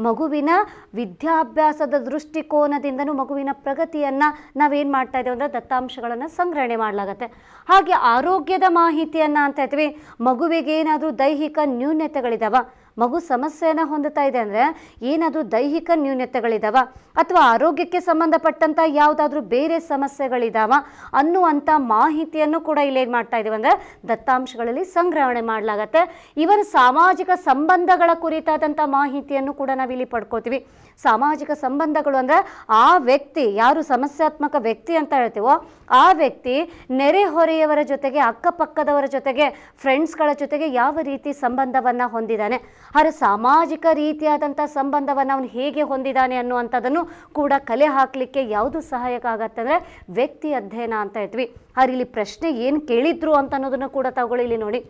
ಮಗುವಿನ ವಿದ್ಯಾಭ್ಯಾಸದ ದೃಷ್ಟಿಕೋನದಿಂದನೂ ಮಗುವಿನ ಪ್ರಗತಿಯನ್ನು ನಾವೇನು ಮಾಡ್ತಾ ಇದ್ದೇವೆ ಅಂದರೆ ದತ್ತಾಂಶಗಳನ್ನು ಸಂಗ್ರಹಣೆ ಮಾಡಲಾಗತ್ತೆ ಹಾಗೆ ಆರೋಗ್ಯದ ಮಾಹಿತಿಯನ್ನು ಅಂತ ಹೇಳ್ತೀವಿ ಮಗುವಿಗೆ ಏನಾದರೂ ದೈಹಿಕ ನ್ಯೂನ್ಯತೆಗಳಿದಾವ ಮಗು ಸಮಸ್ಯೆಯನ್ನು ಹೊಂದುತ್ತಾ ಇದೆ ಅಂದರೆ ಏನಾದರೂ ದೈಹಿಕ ನ್ಯೂನತೆಗಳಿದಾವ ಅಥವಾ ಆರೋಗ್ಯಕ್ಕೆ ಸಂಬಂಧಪಟ್ಟಂಥ ಯಾವುದಾದ್ರೂ ಬೇರೆ ಸಮಸ್ಯೆಗಳಿದಾವ ಅನ್ನುವಂಥ ಮಾಹಿತಿಯನ್ನು ಕೂಡ ಇಲ್ಲಿ ಏನು ಮಾಡ್ತಾ ಇದೀವಿ ಅಂದರೆ ದತ್ತಾಂಶಗಳಲ್ಲಿ ಸಂಗ್ರಹಣೆ ಮಾಡಲಾಗತ್ತೆ ಇವನ್ ಸಾಮಾಜಿಕ ಸಂಬಂಧಗಳ ಕುರಿತಾದಂಥ ಮಾಹಿತಿಯನ್ನು ಕೂಡ ನಾವಿಲ್ಲಿ ಪಡ್ಕೋತೀವಿ ಸಾಮಾಜಿಕ ಸಂಬಂಧಗಳು ಅಂದರೆ ಆ ವ್ಯಕ್ತಿ ಯಾರು ಸಮಸ್ಯಾತ್ಮಕ ವ್ಯಕ್ತಿ ಅಂತ ಹೇಳ್ತೀವೋ ಆ ವ್ಯಕ್ತಿ ನೆರೆಹೊರೆಯವರ ಜೊತೆಗೆ ಅಕ್ಕಪಕ್ಕದವರ ಜೊತೆಗೆ ಫ್ರೆಂಡ್ಸ್ಗಳ ಜೊತೆಗೆ ಯಾವ ರೀತಿ ಸಂಬಂಧವನ್ನು ಹೊಂದಿದ್ದಾನೆ ಅದರ ಸಾಮಾಜಿಕ ರೀತಿಯಾದಂಥ ಸಂಬಂಧವನ್ನು ಅವನು ಹೇಗೆ ಹೊಂದಿದ್ದಾನೆ ಅನ್ನುವಂಥದ್ದನ್ನು ಕೂಡ ಕಲೆ ಹಾಕಲಿಕ್ಕೆ ಯಾವುದು ಸಹಾಯಕ ಆಗತ್ತೆ ಅಂದರೆ ವ್ಯಕ್ತಿ ಅಧ್ಯಯನ ಅಂತ ಹೇಳ್ತೀವಿ ಆದರೆ ಇಲ್ಲಿ ಪ್ರಶ್ನೆ ಏನು ಕೇಳಿದ್ರು ಅಂತ ಅನ್ನೋದನ್ನು ಕೂಡ ತಗೊಳ್ಳಿ ಇಲ್ಲಿ ನೋಡಿ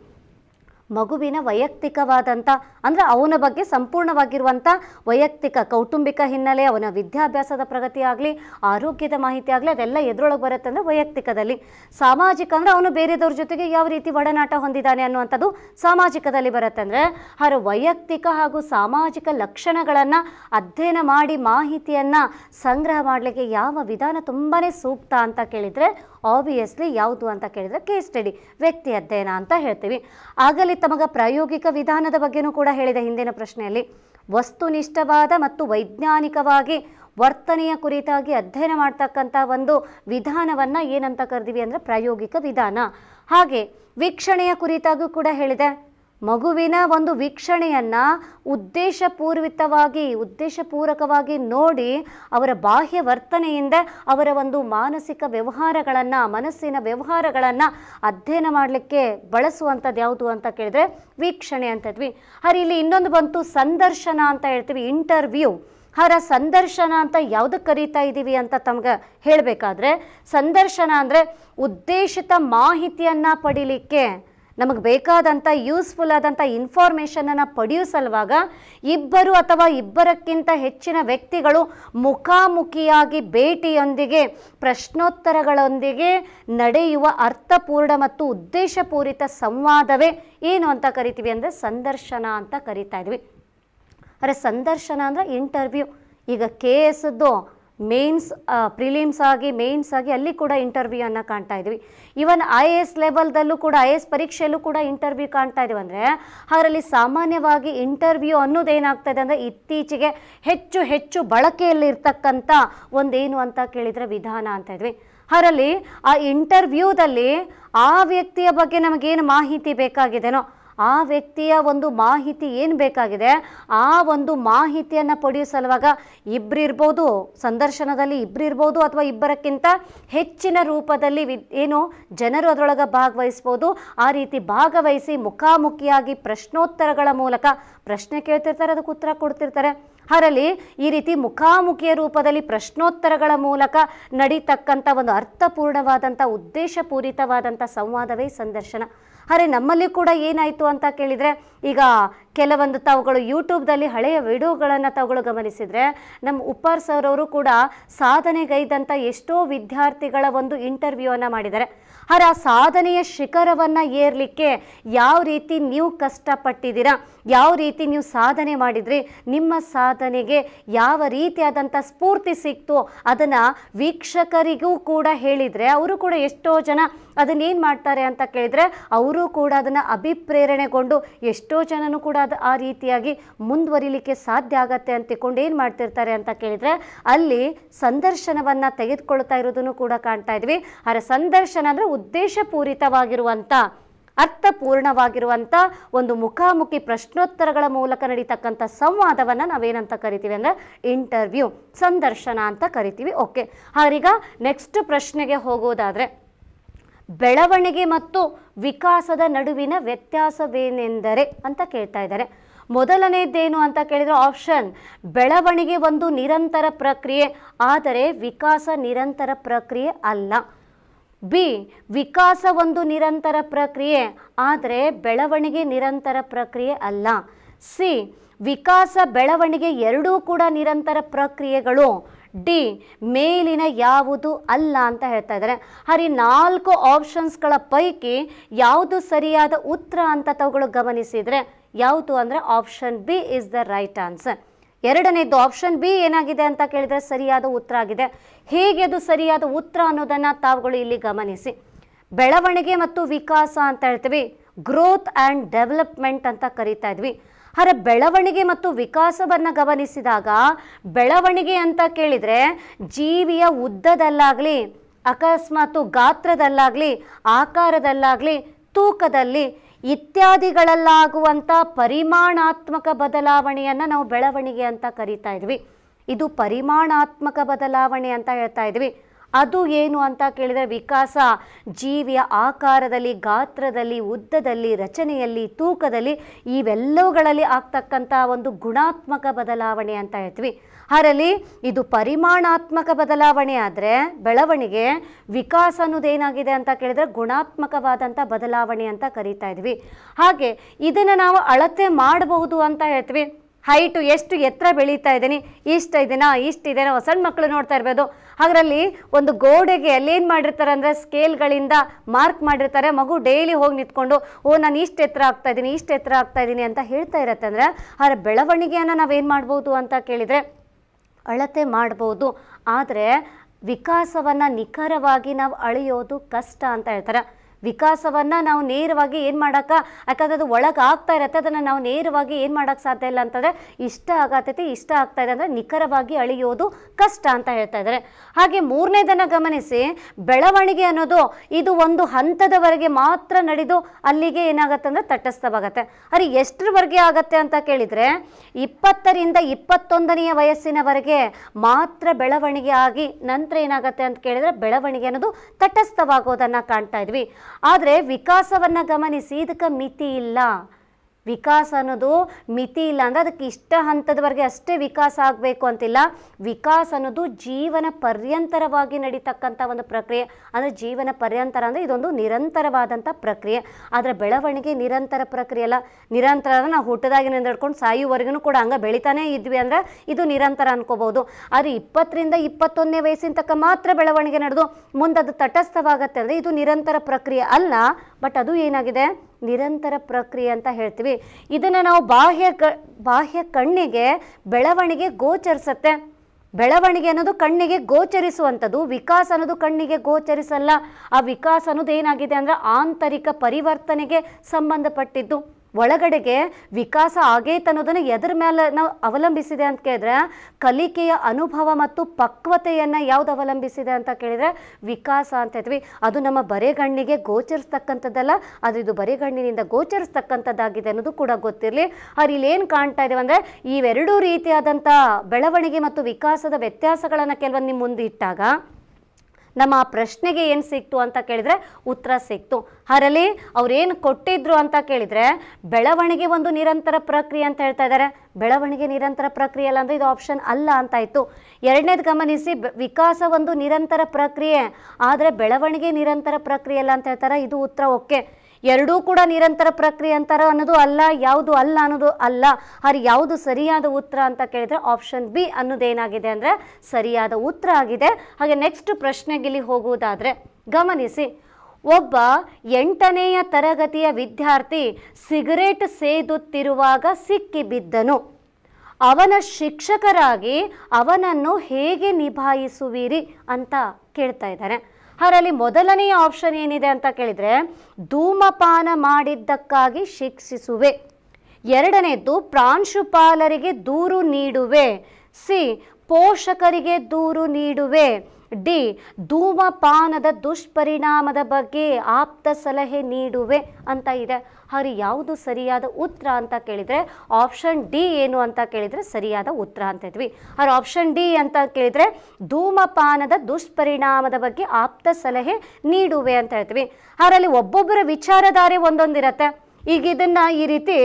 ಮಗುವಿನ ವೈಯಕ್ತಿಕವಾದಂಥ ಅಂದರೆ ಅವನ ಬಗ್ಗೆ ಸಂಪೂರ್ಣವಾಗಿರುವಂಥ ವೈಯಕ್ತಿಕ ಕೌಟುಂಬಿಕ ಹಿನ್ನೆಲೆ ಅವನ ವಿದ್ಯಾಭ್ಯಾಸದ ಪ್ರಗತಿ ಆಗಲಿ ಆರೋಗ್ಯದ ಮಾಹಿತಿ ಆಗಲಿ ಅದೆಲ್ಲ ಎದುರೊಳಗೆ ಬರುತ್ತೆ ಅಂದರೆ ವೈಯಕ್ತಿಕದಲ್ಲಿ ಸಾಮಾಜಿಕ ಅಂದರೆ ಅವನು ಬೇರೆಯವ್ರ ಜೊತೆಗೆ ಯಾವ ರೀತಿ ಒಡನಾಟ ಹೊಂದಿದ್ದಾನೆ ಅನ್ನುವಂಥದ್ದು ಸಾಮಾಜಿಕದಲ್ಲಿ ಬರುತ್ತೆ ಅಂದರೆ ಅವರ ವೈಯಕ್ತಿಕ ಹಾಗೂ ಸಾಮಾಜಿಕ ಲಕ್ಷಣಗಳನ್ನು ಅಧ್ಯಯನ ಮಾಡಿ ಮಾಹಿತಿಯನ್ನು ಸಂಗ್ರಹ ಮಾಡಲಿಕ್ಕೆ ಯಾವ ವಿಧಾನ ತುಂಬಾ ಸೂಕ್ತ ಅಂತ ಕೇಳಿದರೆ ಆಬ್ವಿಯಸ್ಲಿ ಯಾವುದು ಅಂತ ಕೇಳಿದರೆ ಕೇಸ್ ಸ್ಟಡಿ ವ್ಯಕ್ತಿ ಅಧ್ಯಯನ ಅಂತ ಹೇಳ್ತೀವಿ ಆಗಲಿ ತಮಗ ಪ್ರಾಯೋಗಿಕ ವಿಧಾನದ ಬಗ್ಗೆನೂ ಕೂಡ ಹೇಳಿದೆ ಹಿಂದಿನ ಪ್ರಶ್ನೆಯಲ್ಲಿ ವಸ್ತುನಿಷ್ಠವಾದ ಮತ್ತು ವೈಜ್ಞಾನಿಕವಾಗಿ ವರ್ತನೆಯ ಕುರಿತಾಗಿ ಅಧ್ಯಯನ ಮಾಡ್ತಕ್ಕಂಥ ಒಂದು ವಿಧಾನವನ್ನು ಏನಂತ ಕರೆದಿವಿ ಅಂದರೆ ಪ್ರಾಯೋಗಿಕ ವಿಧಾನ ಹಾಗೆ ವೀಕ್ಷಣೆಯ ಕುರಿತಾಗೂ ಕೂಡ ಹೇಳಿದೆ ಮಗುವಿನ ಒಂದು ವೀಕ್ಷಣೆಯನ್ನು ಉದ್ದೇಶಪೂರ್ವಿತವಾಗಿ ಉದ್ದೇಶಪೂರಕವಾಗಿ ನೋಡಿ ಅವರ ಬಾಹ್ಯ ವರ್ತನೆಯಿಂದ ಅವರ ಒಂದು ಮಾನಸಿಕ ವ್ಯವಹಾರಗಳನ್ನು ಮನಸ್ಸಿನ ವ್ಯವಹಾರಗಳನ್ನು ಅಧ್ಯಯನ ಮಾಡಲಿಕ್ಕೆ ಬಳಸುವಂಥದ್ದು ಯಾವುದು ಅಂತ ಕೇಳಿದ್ರೆ ವೀಕ್ಷಣೆ ಅಂತ ಇದ್ವಿ ಹರಿ ಇಲ್ಲಿ ಇನ್ನೊಂದು ಬಂತು ಸಂದರ್ಶನ ಅಂತ ಹೇಳ್ತೀವಿ ಇಂಟರ್ವ್ಯೂ ಹರ ಸಂದರ್ಶನ ಅಂತ ಯಾವುದಕ್ಕೆ ಕರೀತಾ ಇದ್ದೀವಿ ಅಂತ ತಮ್ಗೆ ಹೇಳಬೇಕಾದ್ರೆ ಸಂದರ್ಶನ ಅಂದರೆ ಉದ್ದೇಶಿತ ಮಾಹಿತಿಯನ್ನು ಪಡೀಲಿಕ್ಕೆ ನಮಗೆ ಬೇಕಾದಂಥ ಯೂಸ್ಫುಲ್ ಆದಂಥ ಇನ್ಫಾರ್ಮೇಷನನ್ನು ಸಲುವಾಗ ಇಬ್ಬರು ಅಥವಾ ಇಬ್ಬರಕ್ಕಿಂತ ಹೆಚ್ಚಿನ ವ್ಯಕ್ತಿಗಳು ಮುಖಾಮುಖಿಯಾಗಿ ಭೇಟಿಯೊಂದಿಗೆ ಪ್ರಶ್ನೋತ್ತರಗಳೊಂದಿಗೆ ನಡೆಯುವ ಅರ್ಥಪೂರ್ಣ ಮತ್ತು ಉದ್ದೇಶಪೂರಿತ ಸಂವಾದವೇ ಏನು ಅಂತ ಕರಿತೀವಿ ಅಂದರೆ ಸಂದರ್ಶನ ಅಂತ ಕರಿತಾ ಇದ್ವಿ ಅರೆ ಸಂದರ್ಶನ ಅಂದರೆ ಇಂಟರ್ವ್ಯೂ ಈಗ ಕೆ ಎಸ್ದು ಮೇನ್ಸ್ ಪ್ರಿಲಿಮ್ಸ್ ಆಗಿ ಮೇನ್ಸ್ ಆಗಿ ಅಲ್ಲಿ ಕೂಡ ಇಂಟರ್ವ್ಯೂ ಅನ್ನ ಕಾಣ್ತಾ ಇದ್ವಿ ಇವನ್ ಐ ಎ ಎಸ್ ಲೆವೆಲ್ದಲ್ಲೂ ಕೂಡ ಐ ಎ ಎಸ್ ಪರೀಕ್ಷೆಯಲ್ಲೂ ಕೂಡ ಇಂಟರ್ವ್ಯೂ ಕಾಣ್ತಾ ಇದೀವಿ ಅಂದರೆ ಅದರಲ್ಲಿ ಸಾಮಾನ್ಯವಾಗಿ ಇಂಟರ್ವ್ಯೂ ಅನ್ನೋದೇನಾಗ್ತಾ ಇದೆ ಅಂದರೆ ಇತ್ತೀಚೆಗೆ ಹೆಚ್ಚು ಹೆಚ್ಚು ಬಳಕೆಯಲ್ಲಿ ಇರ್ತಕ್ಕಂತ ಒಂದೇನು ಅಂತ ಕೇಳಿದ್ರೆ ವಿಧಾನ ಅಂತ ಇದ್ವಿ ಅದರಲ್ಲಿ ಆ ಇಂಟರ್ವ್ಯೂದಲ್ಲಿ ಆ ವ್ಯಕ್ತಿಯ ಬಗ್ಗೆ ನಮಗೇನು ಮಾಹಿತಿ ಬೇಕಾಗಿದೆನೋ ಆ ವ್ಯಕ್ತಿಯ ಒಂದು ಮಾಹಿತಿ ಏನು ಬೇಕಾಗಿದೆ ಆ ಒಂದು ಮಾಹಿತಿಯನ್ನು ಪಡೆಯುವ ಸಲುವಾಗ ಇಬ್ಬರಿರ್ಬೋದು ಸಂದರ್ಶನದಲ್ಲಿ ಇಬ್ಬರಿರ್ಬೋದು ಅಥವಾ ಇಬ್ಬರಕ್ಕಿಂತ ಹೆಚ್ಚಿನ ರೂಪದಲ್ಲಿ ವಿ ಏನು ಜನರು ಅದರೊಳಗೆ ಭಾಗವಹಿಸ್ಬೋದು ಆ ರೀತಿ ಭಾಗವಹಿಸಿ ಮುಖಾಮುಖಿಯಾಗಿ ಪ್ರಶ್ನೋತ್ತರಗಳ ಮೂಲಕ ಪ್ರಶ್ನೆ ಕೇಳ್ತಿರ್ತಾರೆ ಅದಕ್ಕೆ ಉತ್ತರ ಕೊಡ್ತಿರ್ತಾರೆ ಅದರಲ್ಲಿ ಈ ರೀತಿ ಮುಖಾಮುಖಿಯ ರೂಪದಲ್ಲಿ ಪ್ರಶ್ನೋತ್ತರಗಳ ಮೂಲಕ ನಡೀತಕ್ಕಂಥ ಒಂದು ಅರ್ಥಪೂರ್ಣವಾದಂಥ ಉದ್ದೇಶಪೂರಿತವಾದಂಥ ಸಂವಾದವೇ ಸಂದರ್ಶನ ಅರೆ ನಮ್ಮಲ್ಲಿ ಕೂಡ ಏನಾಯಿತು ಅಂತ ಕೇಳಿದರೆ ಈಗ ಕೆಲವೊಂದು ತಾವುಗಳು ಯೂಟ್ಯೂಬ್ದಲ್ಲಿ ಹಳೆಯ ವಿಡಿಯೋಗಳನ್ನು ತಾವುಗಳು ಗಮನಿಸಿದರೆ ನಮ್ಮ ಉಪ್ಪಾರ್ ಸರ್ ಅವರು ಕೂಡ ಸಾಧನೆಗೈದಂಥ ಎಷ್ಟೋ ವಿದ್ಯಾರ್ಥಿಗಳ ಒಂದು ಇಂಟರ್ವ್ಯೂವನ್ನು ಮಾಡಿದ್ದಾರೆ ಆ ಸಾಧನೆಯ ಶಿಖರವನ್ನು ಏರ್ಲಿಕ್ಕೆ ಯಾವ ರೀತಿ ನೀವು ಕಷ್ಟಪಟ್ಟಿದ್ದೀರಾ ಯಾವ ರೀತಿ ನೀವು ಸಾಧನೆ ಮಾಡಿದ್ರಿ ನಿಮ್ಮ ಸಾಧನೆಗೆ ಯಾವ ರೀತಿಯಾದಂಥ ಸ್ಫೂರ್ತಿ ಸಿಕ್ತು ಅದನ್ನು ವೀಕ್ಷಕರಿಗೂ ಕೂಡ ಹೇಳಿದರೆ ಅವರು ಕೂಡ ಎಷ್ಟೋ ಜನ ಅದನ್ನೇನು ಮಾಡ್ತಾರೆ ಅಂತ ಕೇಳಿದರೆ ಅವರು ಕೂಡ ಅದನ್ನು ಅಭಿಪ್ರೇರಣೆಗೊಂಡು ಎಷ್ಟೋ ಜನನೂ ಕೂಡ ಅದು ಆ ರೀತಿಯಾಗಿ ಮುಂದುವರಿಲಿಕ್ಕೆ ಸಾಧ್ಯ ಆಗತ್ತೆ ಅಂತಕೊಂಡು ಏನು ಮಾಡ್ತಿರ್ತಾರೆ ಅಂತ ಕೇಳಿದರೆ ಅಲ್ಲಿ ಸಂದರ್ಶನವನ್ನು ತೆಗೆದುಕೊಳ್ತಾ ಇರೋದನ್ನು ಕೂಡ ಕಾಣ್ತಾ ಇದ್ವಿ ಅದರ ಸಂದರ್ಶನ ಅಂದರೆ ಉದ್ದೇಶಪೂರಿತವಾಗಿರುವಂಥ ಅರ್ಥಪೂರ್ಣವಾಗಿರುವಂಥ ಒಂದು ಮುಖಾಮುಖಿ ಪ್ರಶ್ನೋತ್ತರಗಳ ಮೂಲಕ ನಡೀತಕ್ಕಂಥ ಸಂವಾದವನ್ನು ನಾವೇನಂತ ಕರಿತೀವಿ ಅಂದರೆ ಇಂಟರ್ವ್ಯೂ ಸಂದರ್ಶನ ಅಂತ ಕರಿತೀವಿ ಓಕೆ ಹಾಗೀಗ ನೆಕ್ಸ್ಟ್ ಪ್ರಶ್ನೆಗೆ ಹೋಗೋದಾದರೆ ಬೆಳವಣಿಗೆ ಮತ್ತು ವಿಕಾಸದ ನಡುವಿನ ವ್ಯತ್ಯಾಸವೇನೆಂದರೆ ಅಂತ ಕೇಳ್ತಾ ಇದ್ದಾರೆ ಮೊದಲನೆಯದ್ದೇನು ಅಂತ ಕೇಳಿದರೆ ಆಪ್ಷನ್ ಬೆಳವಣಿಗೆ ಒಂದು ನಿರಂತರ ಪ್ರಕ್ರಿಯೆ ಆದರೆ ವಿಕಾಸ ನಿರಂತರ ಪ್ರಕ್ರಿಯೆ ಅಲ್ಲ ಬಿ ವಿಕಾಸ ಒಂದು ನಿರಂತರ ಪ್ರಕ್ರಿಯೆ ಆದರೆ ಬೆಳವಣಿಗೆ ನಿರಂತರ ಪ್ರಕ್ರಿಯೆ ಅಲ್ಲ ಸಿ ವಿಕಾಸ ಬೆಳವಣಿಗೆ ಎರಡೂ ಕೂಡ ನಿರಂತರ ಪ್ರಕ್ರಿಯೆಗಳು ಡಿ ಮೇಲಿನ ಯಾವುದು ಅಲ್ಲ ಅಂತ ಹೇಳ್ತಾ ಇದ್ದಾರೆ ಹರಿ ನಾಲ್ಕು ಆಪ್ಷನ್ಸ್ಗಳ ಪೈಕಿ ಯಾವುದು ಸರಿಯಾದ ಉತ್ತರ ಅಂತ ತಗೊಳ್ಳೋ ಗಮನಿಸಿದರೆ ಯಾವುದು ಅಂದರೆ option B is the right answer ಎರಡನೇದು ಆಪ್ಷನ್ ಬಿ ಏನಾಗಿದೆ ಅಂತ ಕೇಳಿದರೆ ಸರಿಯಾದ ಉತ್ತರ ಆಗಿದೆ ಹೇಗೆ ಅದು ಸರಿಯಾದ ಉತ್ತರ ಅನ್ನೋದನ್ನು ತಾವುಗಳು ಇಲ್ಲಿ ಗಮನಿಸಿ ಬೆಳವಣಿಗೆ ಮತ್ತು ವಿಕಾಸ ಅಂತ ಹೇಳ್ತೀವಿ ಗ್ರೋತ್ ಆ್ಯಂಡ್ ಡೆವಲಪ್ಮೆಂಟ್ ಅಂತ ಕರಿತಾ ಇದ್ವಿ ಆದರೆ ಬೆಳವಣಿಗೆ ಮತ್ತು ವಿಕಾಸವನ್ನು ಗಮನಿಸಿದಾಗ ಬೆಳವಣಿಗೆ ಅಂತ ಕೇಳಿದರೆ ಜೀವಿಯ ಉದ್ದದಲ್ಲಾಗಲಿ ಅಕಸ್ಮಾತು ಗಾತ್ರದಲ್ಲಾಗಲಿ ಆಕಾರದಲ್ಲಾಗಲಿ ತೂಕದಲ್ಲಿ ಇತ್ಯಾದಿಗಳಲ್ಲಾಗುವಂಥ ಪರಿಮಾಣಾತ್ಮಕ ಬದಲಾವಣೆಯನ್ನು ನಾವು ಬೆಳವಣಿಗೆ ಅಂತ ಕರಿತಾ ಇದ್ವಿ ಇದು ಪರಿಮಾಣಾತ್ಮಕ ಬದಲಾವಣೆ ಅಂತ ಹೇಳ್ತಾ ಇದ್ವಿ ಅದು ಏನು ಅಂತ ಕೇಳಿದರೆ ವಿಕಾಸ ಜೀವಿಯ ಆಕಾರದಲ್ಲಿ ಗಾತ್ರದಲ್ಲಿ ಉದ್ದದಲ್ಲಿ ರಚನೆಯಲ್ಲಿ ತೂಕದಲ್ಲಿ ಇವೆಲ್ಲವುಗಳಲ್ಲಿ ಆಗ್ತಕ್ಕಂಥ ಒಂದು ಗುಣಾತ್ಮಕ ಬದಲಾವಣೆ ಅಂತ ಹೇಳ್ತೀವಿ ಹರಲಿ ಇದು ಪರಿಮಾಣಾತ್ಮಕ ಬದಲಾವಣೆ ಆದರೆ ಬೆಳವಣಿಗೆ ವಿಕಾಸ ಅನ್ನೋದೇನಾಗಿದೆ ಅಂತ ಕೇಳಿದ್ರೆ ಗುಣಾತ್ಮಕವಾದಂಥ ಬದಲಾವಣೆ ಅಂತ ಕರಿತಾ ಇದ್ವಿ ಹಾಗೆ ಇದನ್ನು ನಾವು ಅಳತೆ ಮಾಡಬಹುದು ಅಂತ ಹೇಳ್ತೀವಿ ಹೈಟು ಎಷ್ಟು ಎತ್ತರ ಬೆಳೀತಾ ಇದ್ದೀನಿ ಇಷ್ಟ ಇದೆನಾ ಇಷ್ಟಿದೆನಾ ಸಣ್ಣ ಮಕ್ಕಳು ನೋಡ್ತಾ ಇರ್ಬೋದು ಅದರಲ್ಲಿ ಒಂದು ಗೋಡೆಗೆ ಅಲ್ಲೇನು ಮಾಡಿರ್ತಾರೆ ಅಂದರೆ ಸ್ಕೇಲ್ಗಳಿಂದ ಮಾರ್ಕ್ ಮಾಡಿರ್ತಾರೆ ಮಗು ಡೈಲಿ ಹೋಗಿ ನಿಂತ್ಕೊಂಡು ಓ ನಾನು ಇಷ್ಟು ಎತ್ತರ ಆಗ್ತಾ ಇದ್ದೀನಿ ಇಷ್ಟು ಎತ್ತರ ಆಗ್ತಾ ಇದ್ದೀನಿ ಅಂತ ಹೇಳ್ತಾ ಇರತ್ತೆ ಅಂದರೆ ಅದರ ಬೆಳವಣಿಗೆಯನ್ನು ನಾವೇನು ಮಾಡ್ಬೋದು ಅಂತ ಕೇಳಿದರೆ ಅಳತೆ ಮಾಡ್ಬೋದು ಆದರೆ ವಿಕಾಸವನ್ನು ನಿಖರವಾಗಿ ನಾವು ಅಳೆಯೋದು ಕಷ್ಟ ಅಂತ ಹೇಳ್ತಾರೆ ವಿಕಾಸವನ್ನು ನಾವು ನೇರವಾಗಿ ಏನು ಮಾಡೋಕ್ಕೆ ಯಾಕಂದರೆ ಅದು ಒಳಗೆ ಆಗ್ತಾ ಇರತ್ತೆ ಅದನ್ನು ನಾವು ನೇರವಾಗಿ ಏನು ಮಾಡೋಕ್ಕೆ ಸಾಧ್ಯ ಇಲ್ಲ ಅಂತಂದರೆ ಇಷ್ಟ ಆಗತ್ತೈತಿ ಇಷ್ಟ ಆಗ್ತಾ ಇದೆ ಅಂದರೆ ನಿಖರವಾಗಿ ಅಳಿಯೋದು ಕಷ್ಟ ಅಂತ ಹೇಳ್ತಾ ಇದ್ದಾರೆ ಹಾಗೆ ಮೂರನೇದನ್ನು ಗಮನಿಸಿ ಬೆಳವಣಿಗೆ ಅನ್ನೋದು ಇದು ಒಂದು ಹಂತದವರೆಗೆ ಮಾತ್ರ ನಡೆದು ಅಲ್ಲಿಗೆ ಏನಾಗುತ್ತೆ ಅಂದರೆ ತಟಸ್ಥವಾಗತ್ತೆ ಅರೆ ಎಷ್ಟರವರೆಗೆ ಆಗತ್ತೆ ಅಂತ ಕೇಳಿದರೆ ಇಪ್ಪತ್ತರಿಂದ ಇಪ್ಪತ್ತೊಂದನೆಯ ವಯಸ್ಸಿನವರೆಗೆ ಮಾತ್ರ ಬೆಳವಣಿಗೆ ಆಗಿ ನಂತರ ಏನಾಗುತ್ತೆ ಅಂತ ಕೇಳಿದರೆ ಬೆಳವಣಿಗೆ ಅನ್ನೋದು ತಟಸ್ಥವಾಗೋದನ್ನು ಕಾಣ್ತಾ ಇದ್ವಿ ಆದರೆ ವಿಕಾಸವನ್ನು ಗಮನಿಸಿ ಇದಕ್ಕೆ ಮಿತಿ ಇಲ್ಲ ವಿಕಾಸ ಅನ್ನೋದು ಮಿತಿ ಇಲ್ಲ ಅಂದರೆ ಅದಕ್ಕೆ ಇಷ್ಟ ಹಂತದವರೆಗೆ ಅಷ್ಟೇ ವಿಕಾಸ ಆಗಬೇಕು ಅಂತಿಲ್ಲ ವಿಕಾಸ ಅನ್ನೋದು ಜೀವನ ಪರ್ಯಂತರವಾಗಿ ನಡೀತಕ್ಕಂಥ ಒಂದು ಪ್ರಕ್ರಿಯೆ ಅಂದರೆ ಜೀವನ ಪರ್ಯಂತರ ಅಂದರೆ ಇದೊಂದು ನಿರಂತರವಾದಂಥ ಪ್ರಕ್ರಿಯೆ ಆದರೆ ಬೆಳವಣಿಗೆ ನಿರಂತರ ಪ್ರಕ್ರಿಯೆ ಅಲ್ಲ ನಿರಂತರ ಅಂದರೆ ನಾವು ಹುಟ್ಟದಾಗಿನಿಂದ ಹಿಡ್ಕೊಂಡು ಸಾಯುವವರೆಗೂ ಕೂಡ ಹಂಗೆ ಬೆಳಿತಾನೇ ಇದ್ವಿ ಅಂದರೆ ಇದು ನಿರಂತರ ಅನ್ಕೋಬೋದು ಆದರೆ ಇಪ್ಪತ್ತರಿಂದ ಇಪ್ಪತ್ತೊಂದನೇ ವಯಸ್ಸಿನ ತಕ್ಕ ಮಾತ್ರ ಬೆಳವಣಿಗೆ ನಡೆದು ಮುಂದೆ ಅದು ತಟಸ್ಥವಾಗತ್ತೆ ಅಂದರೆ ಇದು ನಿರಂತರ ಪ್ರಕ್ರಿಯೆ ಅಲ್ಲ ಬಟ್ ಅದು ಏನಾಗಿದೆ ನಿರಂತರ ಪ್ರಕ್ರಿಯೆ ಅಂತ ಹೇಳ್ತೀವಿ ಇದನ್ನು ನಾವು ಬಾಹ್ಯ ಕ ಬಾಹ್ಯ ಕಣ್ಣಿಗೆ ಬೆಳವಣಿಗೆ ಗೋಚರಿಸುತ್ತೆ ಬೆಳವಣಿಗೆ ಅನ್ನೋದು ಕಣ್ಣಿಗೆ ಗೋಚರಿಸುವಂಥದ್ದು ವಿಕಾಸ ಅನ್ನೋದು ಕಣ್ಣಿಗೆ ಗೋಚರಿಸಲ್ಲ ಆ ವಿಕಾಸ ಅನ್ನೋದು ಏನಾಗಿದೆ ಅಂದರೆ ಆಂತರಿಕ ಪರಿವರ್ತನೆಗೆ ಸಂಬಂಧಪಟ್ಟಿದ್ದು ಒಳಗಡೆಗೆ ವಿಕಾಸ ಆಗೈತೆ ಅನ್ನೋದನ್ನು ಎದ್ರ ಮೇಲೆ ನಾವು ಅವಲಂಬಿಸಿದೆ ಅಂತ ಕೇಳಿದ್ರೆ ಕಲಿಕೆಯ ಅನುಭವ ಮತ್ತು ಪಕ್ವತೆಯನ್ನು ಯಾವ್ದು ಅವಲಂಬಿಸಿದೆ ಅಂತ ಕೇಳಿದರೆ ವಿಕಾಸ ಅಂತ ಹೇಳ್ತೀವಿ ಅದು ನಮ್ಮ ಬರೆಗಣ್ಣಿಗೆ ಗೋಚರಿಸ್ತಕ್ಕಂಥದ್ದಲ್ಲ ಆದರೆ ಇದು ಬರೆಗಣ್ಣಿನಿಂದ ಗೋಚರಿಸ್ತಕ್ಕಂಥದ್ದಾಗಿದೆ ಅನ್ನೋದು ಕೂಡ ಗೊತ್ತಿರಲಿ ಇಲ್ಲಿ ಏನು ಕಾಣ್ತಾ ಇದ್ದೀವಿ ಅಂದರೆ ಇವೆರಡೂ ರೀತಿಯಾದಂಥ ಬೆಳವಣಿಗೆ ಮತ್ತು ವಿಕಾಸದ ವ್ಯತ್ಯಾಸಗಳನ್ನು ಕೆಲವೊಂದು ನಿಮ್ಮ ಮುಂದೆ ಇಟ್ಟಾಗ ನಮ್ಮ ಪ್ರಶ್ನೆಗೆ ಏನು ಸಿಕ್ತು ಅಂತ ಕೇಳಿದರೆ ಉತ್ತರ ಸಿಕ್ತು ಅದರಲ್ಲಿ ಏನು ಕೊಟ್ಟಿದ್ರು ಅಂತ ಕೇಳಿದರೆ ಬೆಳವಣಿಗೆ ಒಂದು ನಿರಂತರ ಪ್ರಕ್ರಿಯೆ ಅಂತ ಹೇಳ್ತಾ ಇದ್ದಾರೆ ಬೆಳವಣಿಗೆ ನಿರಂತರ ಪ್ರಕ್ರಿಯೆ ಅಲ್ಲ ಅಂದರೆ ಇದು ಆಪ್ಷನ್ ಅಲ್ಲ ಅಂತ ಇತ್ತು ಎರಡನೇದು ಗಮನಿಸಿ ವಿಕಾಸ ಒಂದು ನಿರಂತರ ಪ್ರಕ್ರಿಯೆ ಆದರೆ ಬೆಳವಣಿಗೆ ನಿರಂತರ ಪ್ರಕ್ರಿಯೆ ಅಲ್ಲ ಅಂತ ಹೇಳ್ತಾರೆ ಇದು ಉತ್ತರ ಓಕೆ ಎರಡೂ ಕೂಡ ನಿರಂತರ ಪ್ರಕ್ರಿಯೆ ಅಂತಾರ ಅನ್ನೋದು ಅಲ್ಲ ಯಾವುದು ಅಲ್ಲ ಅನ್ನೋದು ಅಲ್ಲ ಹರಿ ಯಾವುದು ಸರಿಯಾದ ಉತ್ತರ ಅಂತ ಕೇಳಿದ್ರೆ ಆಪ್ಷನ್ ಬಿ ಅನ್ನೋದೇನಾಗಿದೆ ಅಂದರೆ ಸರಿಯಾದ ಉತ್ತರ ಆಗಿದೆ ಹಾಗೆ ನೆಕ್ಸ್ಟ್ ಪ್ರಶ್ನೆಗೆ ಇಲ್ಲಿ ಹೋಗುವುದಾದರೆ ಗಮನಿಸಿ ಒಬ್ಬ ಎಂಟನೆಯ ತರಗತಿಯ ವಿದ್ಯಾರ್ಥಿ ಸಿಗರೇಟ್ ಸೇದುತ್ತಿರುವಾಗ ಸಿಕ್ಕಿಬಿದ್ದನು ಅವನ ಶಿಕ್ಷಕರಾಗಿ ಅವನನ್ನು ಹೇಗೆ ನಿಭಾಯಿಸುವಿರಿ ಅಂತ ಕೇಳ್ತಾ ಇದ್ದಾರೆ ಅದರಲ್ಲಿ ಮೊದಲನೆಯ ಆಪ್ಷನ್ ಏನಿದೆ ಅಂತ ಕೇಳಿದರೆ ಧೂಮಪಾನ ಮಾಡಿದ್ದಕ್ಕಾಗಿ ಶಿಕ್ಷಿಸುವೆ ಎರಡನೇದು ಪ್ರಾಂಶುಪಾಲರಿಗೆ ದೂರು ನೀಡುವೆ ಸಿ ಪೋಷಕರಿಗೆ ದೂರು ನೀಡುವೆ ಡಿ ಧೂಮಪಾನದ ದುಷ್ಪರಿಣಾಮದ ಬಗ್ಗೆ ಆಪ್ತ ಸಲಹೆ ನೀಡುವೆ ಅಂತ ಇದೆ ಹಾಗೆ ಯಾವುದು ಸರಿಯಾದ ಉತ್ತರ ಅಂತ ಕೇಳಿದರೆ ಆಪ್ಷನ್ ಡಿ ಏನು ಅಂತ ಕೇಳಿದರೆ ಸರಿಯಾದ ಉತ್ತರ ಅಂತ ಇದ್ವಿ ಹಾಗೆ ಆಪ್ಷನ್ ಡಿ ಅಂತ ಕೇಳಿದರೆ ಧೂಮಪಾನದ ದುಷ್ಪರಿಣಾಮದ ಬಗ್ಗೆ ಆಪ್ತ ಸಲಹೆ ನೀಡುವೆ ಅಂತ ಹೇಳ್ತೀವಿ ಅದರಲ್ಲಿ ಒಬ್ಬೊಬ್ಬರ ವಿಚಾರಧಾರೆ ಒಂದೊಂದಿರತ್ತೆ ಈಗ ಇದನ್ನು ಈ ರೀತಿ